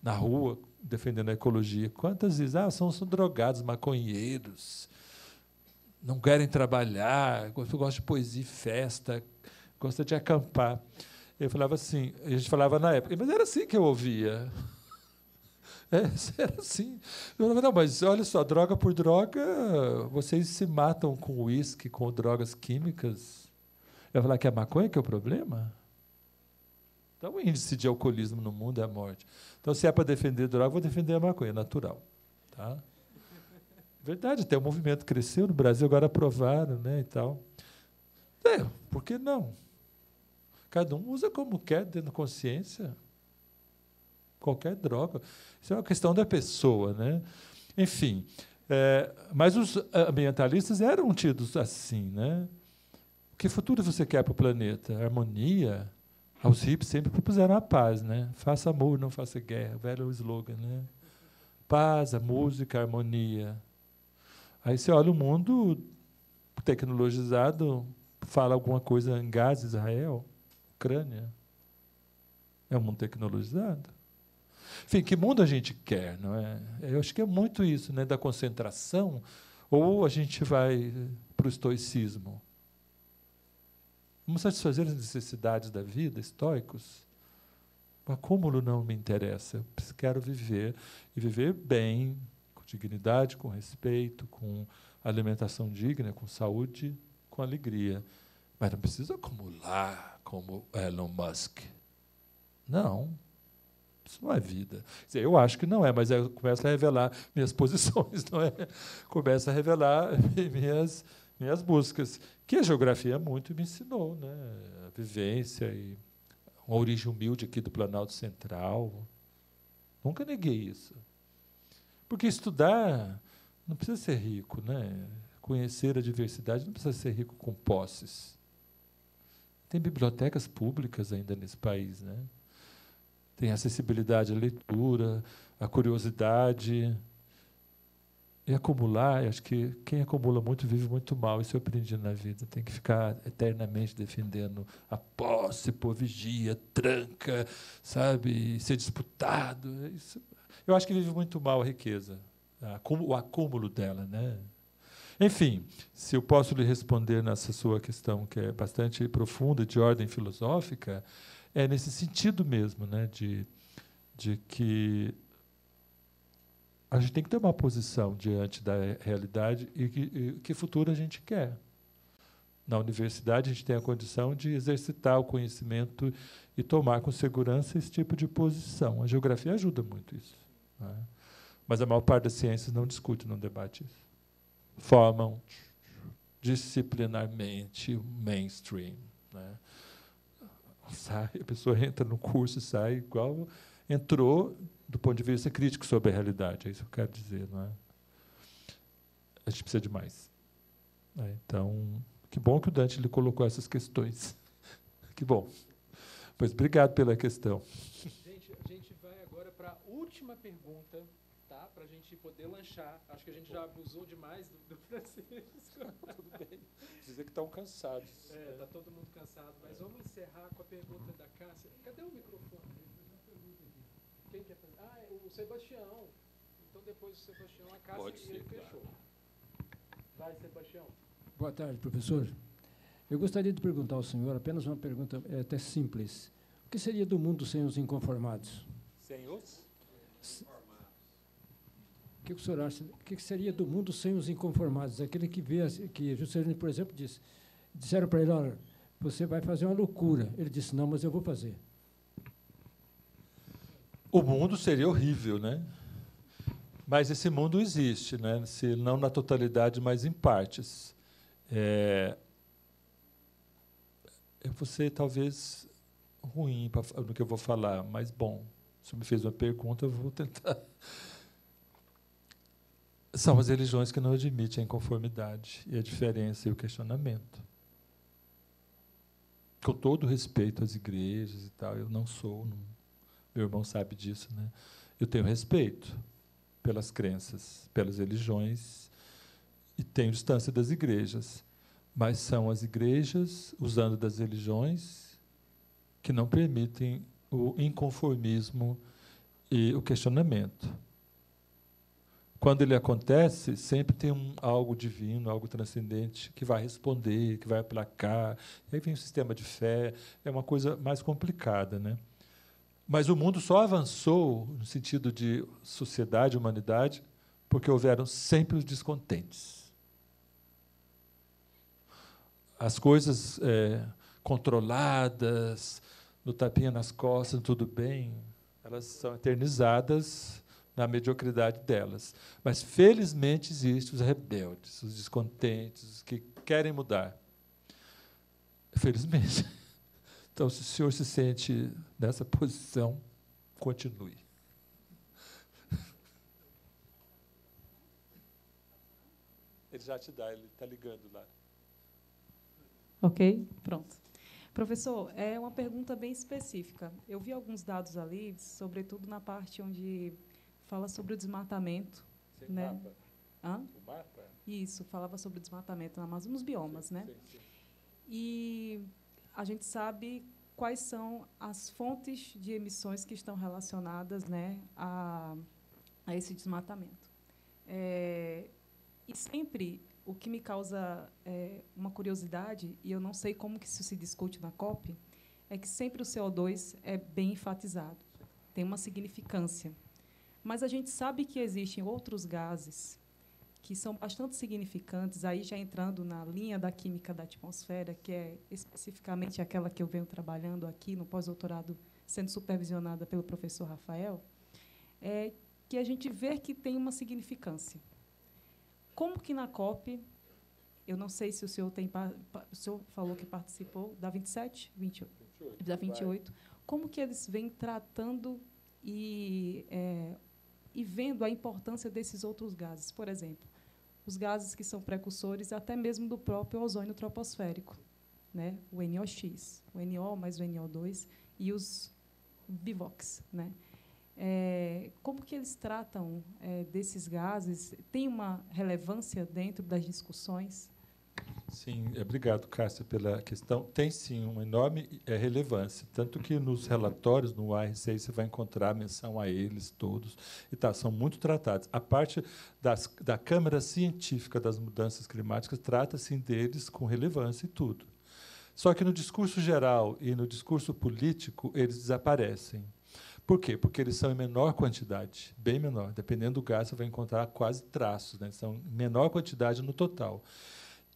na rua, defendendo a ecologia. Quantas vezes? Ah, são, são drogados, maconheiros, não querem trabalhar, gostam de poesia e festa, gostam de acampar. Eu falava assim, a gente falava na época, mas era assim que eu ouvia. É, era assim. Eu falava, não, mas olha só, droga por droga, vocês se matam com uísque, com drogas químicas. Eu falar que é a maconha que é o problema? Então, o índice de alcoolismo no mundo é a morte. Então, se é para defender droga, vou defender a maconha, natural. Tá? Verdade, até o movimento cresceu no Brasil, agora aprovaram né, e tal. É, por que não? Cada um usa como quer, tendo consciência. Qualquer droga. Isso é uma questão da pessoa, né? Enfim, é, mas os ambientalistas eram tidos assim, né? Que futuro você quer para o planeta? Harmonia? Os hippies sempre propuseram a paz, né? Faça amor, não faça guerra. Velho slogan, né? Paz, a música, a harmonia. Aí você olha o mundo tecnologizado, fala alguma coisa em Gaza, Israel, Ucrânia. É um mundo tecnologizado. Enfim, que mundo a gente quer, não é? Eu acho que é muito isso, né, da concentração, ou a gente vai eh, para o estoicismo. Vamos satisfazer as necessidades da vida, estoicos? O acúmulo não me interessa. Eu quero viver, e viver bem, com dignidade, com respeito, com alimentação digna, com saúde, com alegria. Mas não preciso acumular como Elon Musk. Não. Isso não é vida. eu acho que não é, mas eu começo a revelar minhas posições, não é? Começo a revelar minhas, minhas buscas, que a geografia muito me ensinou, né? A vivência e uma origem humilde aqui do Planalto Central. Nunca neguei isso. Porque estudar não precisa ser rico, né? Conhecer a diversidade não precisa ser rico com posses. Tem bibliotecas públicas ainda nesse país, né? Tem acessibilidade à leitura, à curiosidade. E acumular, acho que quem acumula muito vive muito mal. Isso eu aprendi na vida. Tem que ficar eternamente defendendo a posse, por vigia, tranca, sabe? Ser disputado. É isso. Eu acho que vive muito mal a riqueza, o acúmulo dela, né? Enfim, se eu posso lhe responder nessa sua questão, que é bastante profunda, de ordem filosófica, é nesse sentido mesmo, né, de, de que a gente tem que ter uma posição diante da realidade e que, e que futuro a gente quer. Na universidade, a gente tem a condição de exercitar o conhecimento e tomar com segurança esse tipo de posição. A geografia ajuda muito isso. Né? Mas a maior parte das ciências não discute, não debate isso formam disciplinarmente o mainstream. Né? Sai, a pessoa entra no curso e sai igual entrou do ponto de vista crítico sobre a realidade. É isso que eu quero dizer. Não é? A gente precisa de mais. Né? Então, que bom que o Dante lhe colocou essas questões. Que bom. Pois obrigado pela questão. Gente, a gente vai agora para a última pergunta para a gente poder lanchar. Acho que a gente já abusou demais do, do Francisco. Tudo bem. Dizer que estão cansados. É, está todo mundo cansado. Mas vamos encerrar com a pergunta da Cássia. Cadê o microfone? Quem quer fazer? Ah, é o Sebastião. Então depois o Sebastião, a Cássia Pode ser, ele claro. fechou. Vai, Sebastião. Boa tarde, professor. Eu gostaria de perguntar ao senhor apenas uma pergunta é, até simples. O que seria do mundo sem os inconformados? Sem os? que, o senhor acha? O que, seria do mundo sem os inconformados? Aquele que vê, que Juscelino, por exemplo, disse, disseram para ele, olha, você vai fazer uma loucura. Ele disse, não, mas eu vou fazer. O mundo seria horrível, né? Mas esse mundo existe, né? se não na totalidade, mas em partes. É... Eu vou ser talvez ruim no que eu vou falar, mas bom, se me fez uma pergunta, eu vou tentar são as religiões que não admitem a inconformidade e a diferença e o questionamento. Com todo respeito às igrejas e tal, eu não sou, não, meu irmão sabe disso, né? Eu tenho respeito pelas crenças, pelas religiões e tenho distância das igrejas, mas são as igrejas usando das religiões que não permitem o inconformismo e o questionamento quando ele acontece, sempre tem um, algo divino, algo transcendente que vai responder, que vai aplacar. aí vem o sistema de fé, é uma coisa mais complicada. Né? Mas o mundo só avançou no sentido de sociedade, humanidade, porque houveram sempre os descontentes. As coisas é, controladas, no tapinha nas costas, tudo bem, elas são eternizadas na mediocridade delas. Mas, felizmente, existem os rebeldes, os descontentes, os que querem mudar. Felizmente. Então, se o senhor se sente nessa posição, continue. Ele já te dá, ele está ligando lá. Ok, pronto. Professor, é uma pergunta bem específica. Eu vi alguns dados ali, sobretudo na parte onde fala sobre o desmatamento. né? Mapa. Hã? O mapa? Isso, falava sobre o desmatamento na Amazônia, nos biomas, sim, né? Sim, sim. E a gente sabe quais são as fontes de emissões que estão relacionadas né, a, a esse desmatamento. É, e sempre o que me causa é, uma curiosidade, e eu não sei como que isso se discute na COP, é que sempre o CO2 é bem enfatizado, tem uma significância. Mas a gente sabe que existem outros gases que são bastante significantes, aí já entrando na linha da química da atmosfera, que é especificamente aquela que eu venho trabalhando aqui no pós-doutorado, sendo supervisionada pelo professor Rafael, é que a gente vê que tem uma significância. Como que na COP, eu não sei se o senhor tem, o senhor falou que participou da 27, 28, 28 da 28, vai. como que eles vêm tratando e é, e vendo a importância desses outros gases, por exemplo, os gases que são precursores até mesmo do próprio ozônio troposférico, né? o NOx, o NO mais o NO2 e os bivox. Né? É, como que eles tratam é, desses gases? Tem uma relevância dentro das discussões? Sim, obrigado, Cássia, pela questão. Tem sim uma enorme eh, relevância, tanto que nos relatórios no ARC você vai encontrar menção a eles todos, e tá, são muito tratados. A parte das, da Câmara Científica das Mudanças Climáticas trata sim deles com relevância e tudo. Só que no discurso geral e no discurso político eles desaparecem. Por quê? Porque eles são em menor quantidade, bem menor. Dependendo do gás, você vai encontrar quase traços, né? são em menor quantidade no total.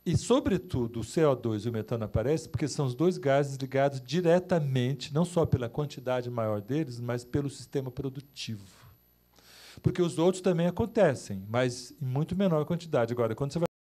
E, sobretudo, o CO2 e o metano aparecem porque são os dois gases ligados diretamente, não só pela quantidade maior deles, mas pelo sistema produtivo. Porque os outros também acontecem, mas em muito menor quantidade. Agora, quando você vai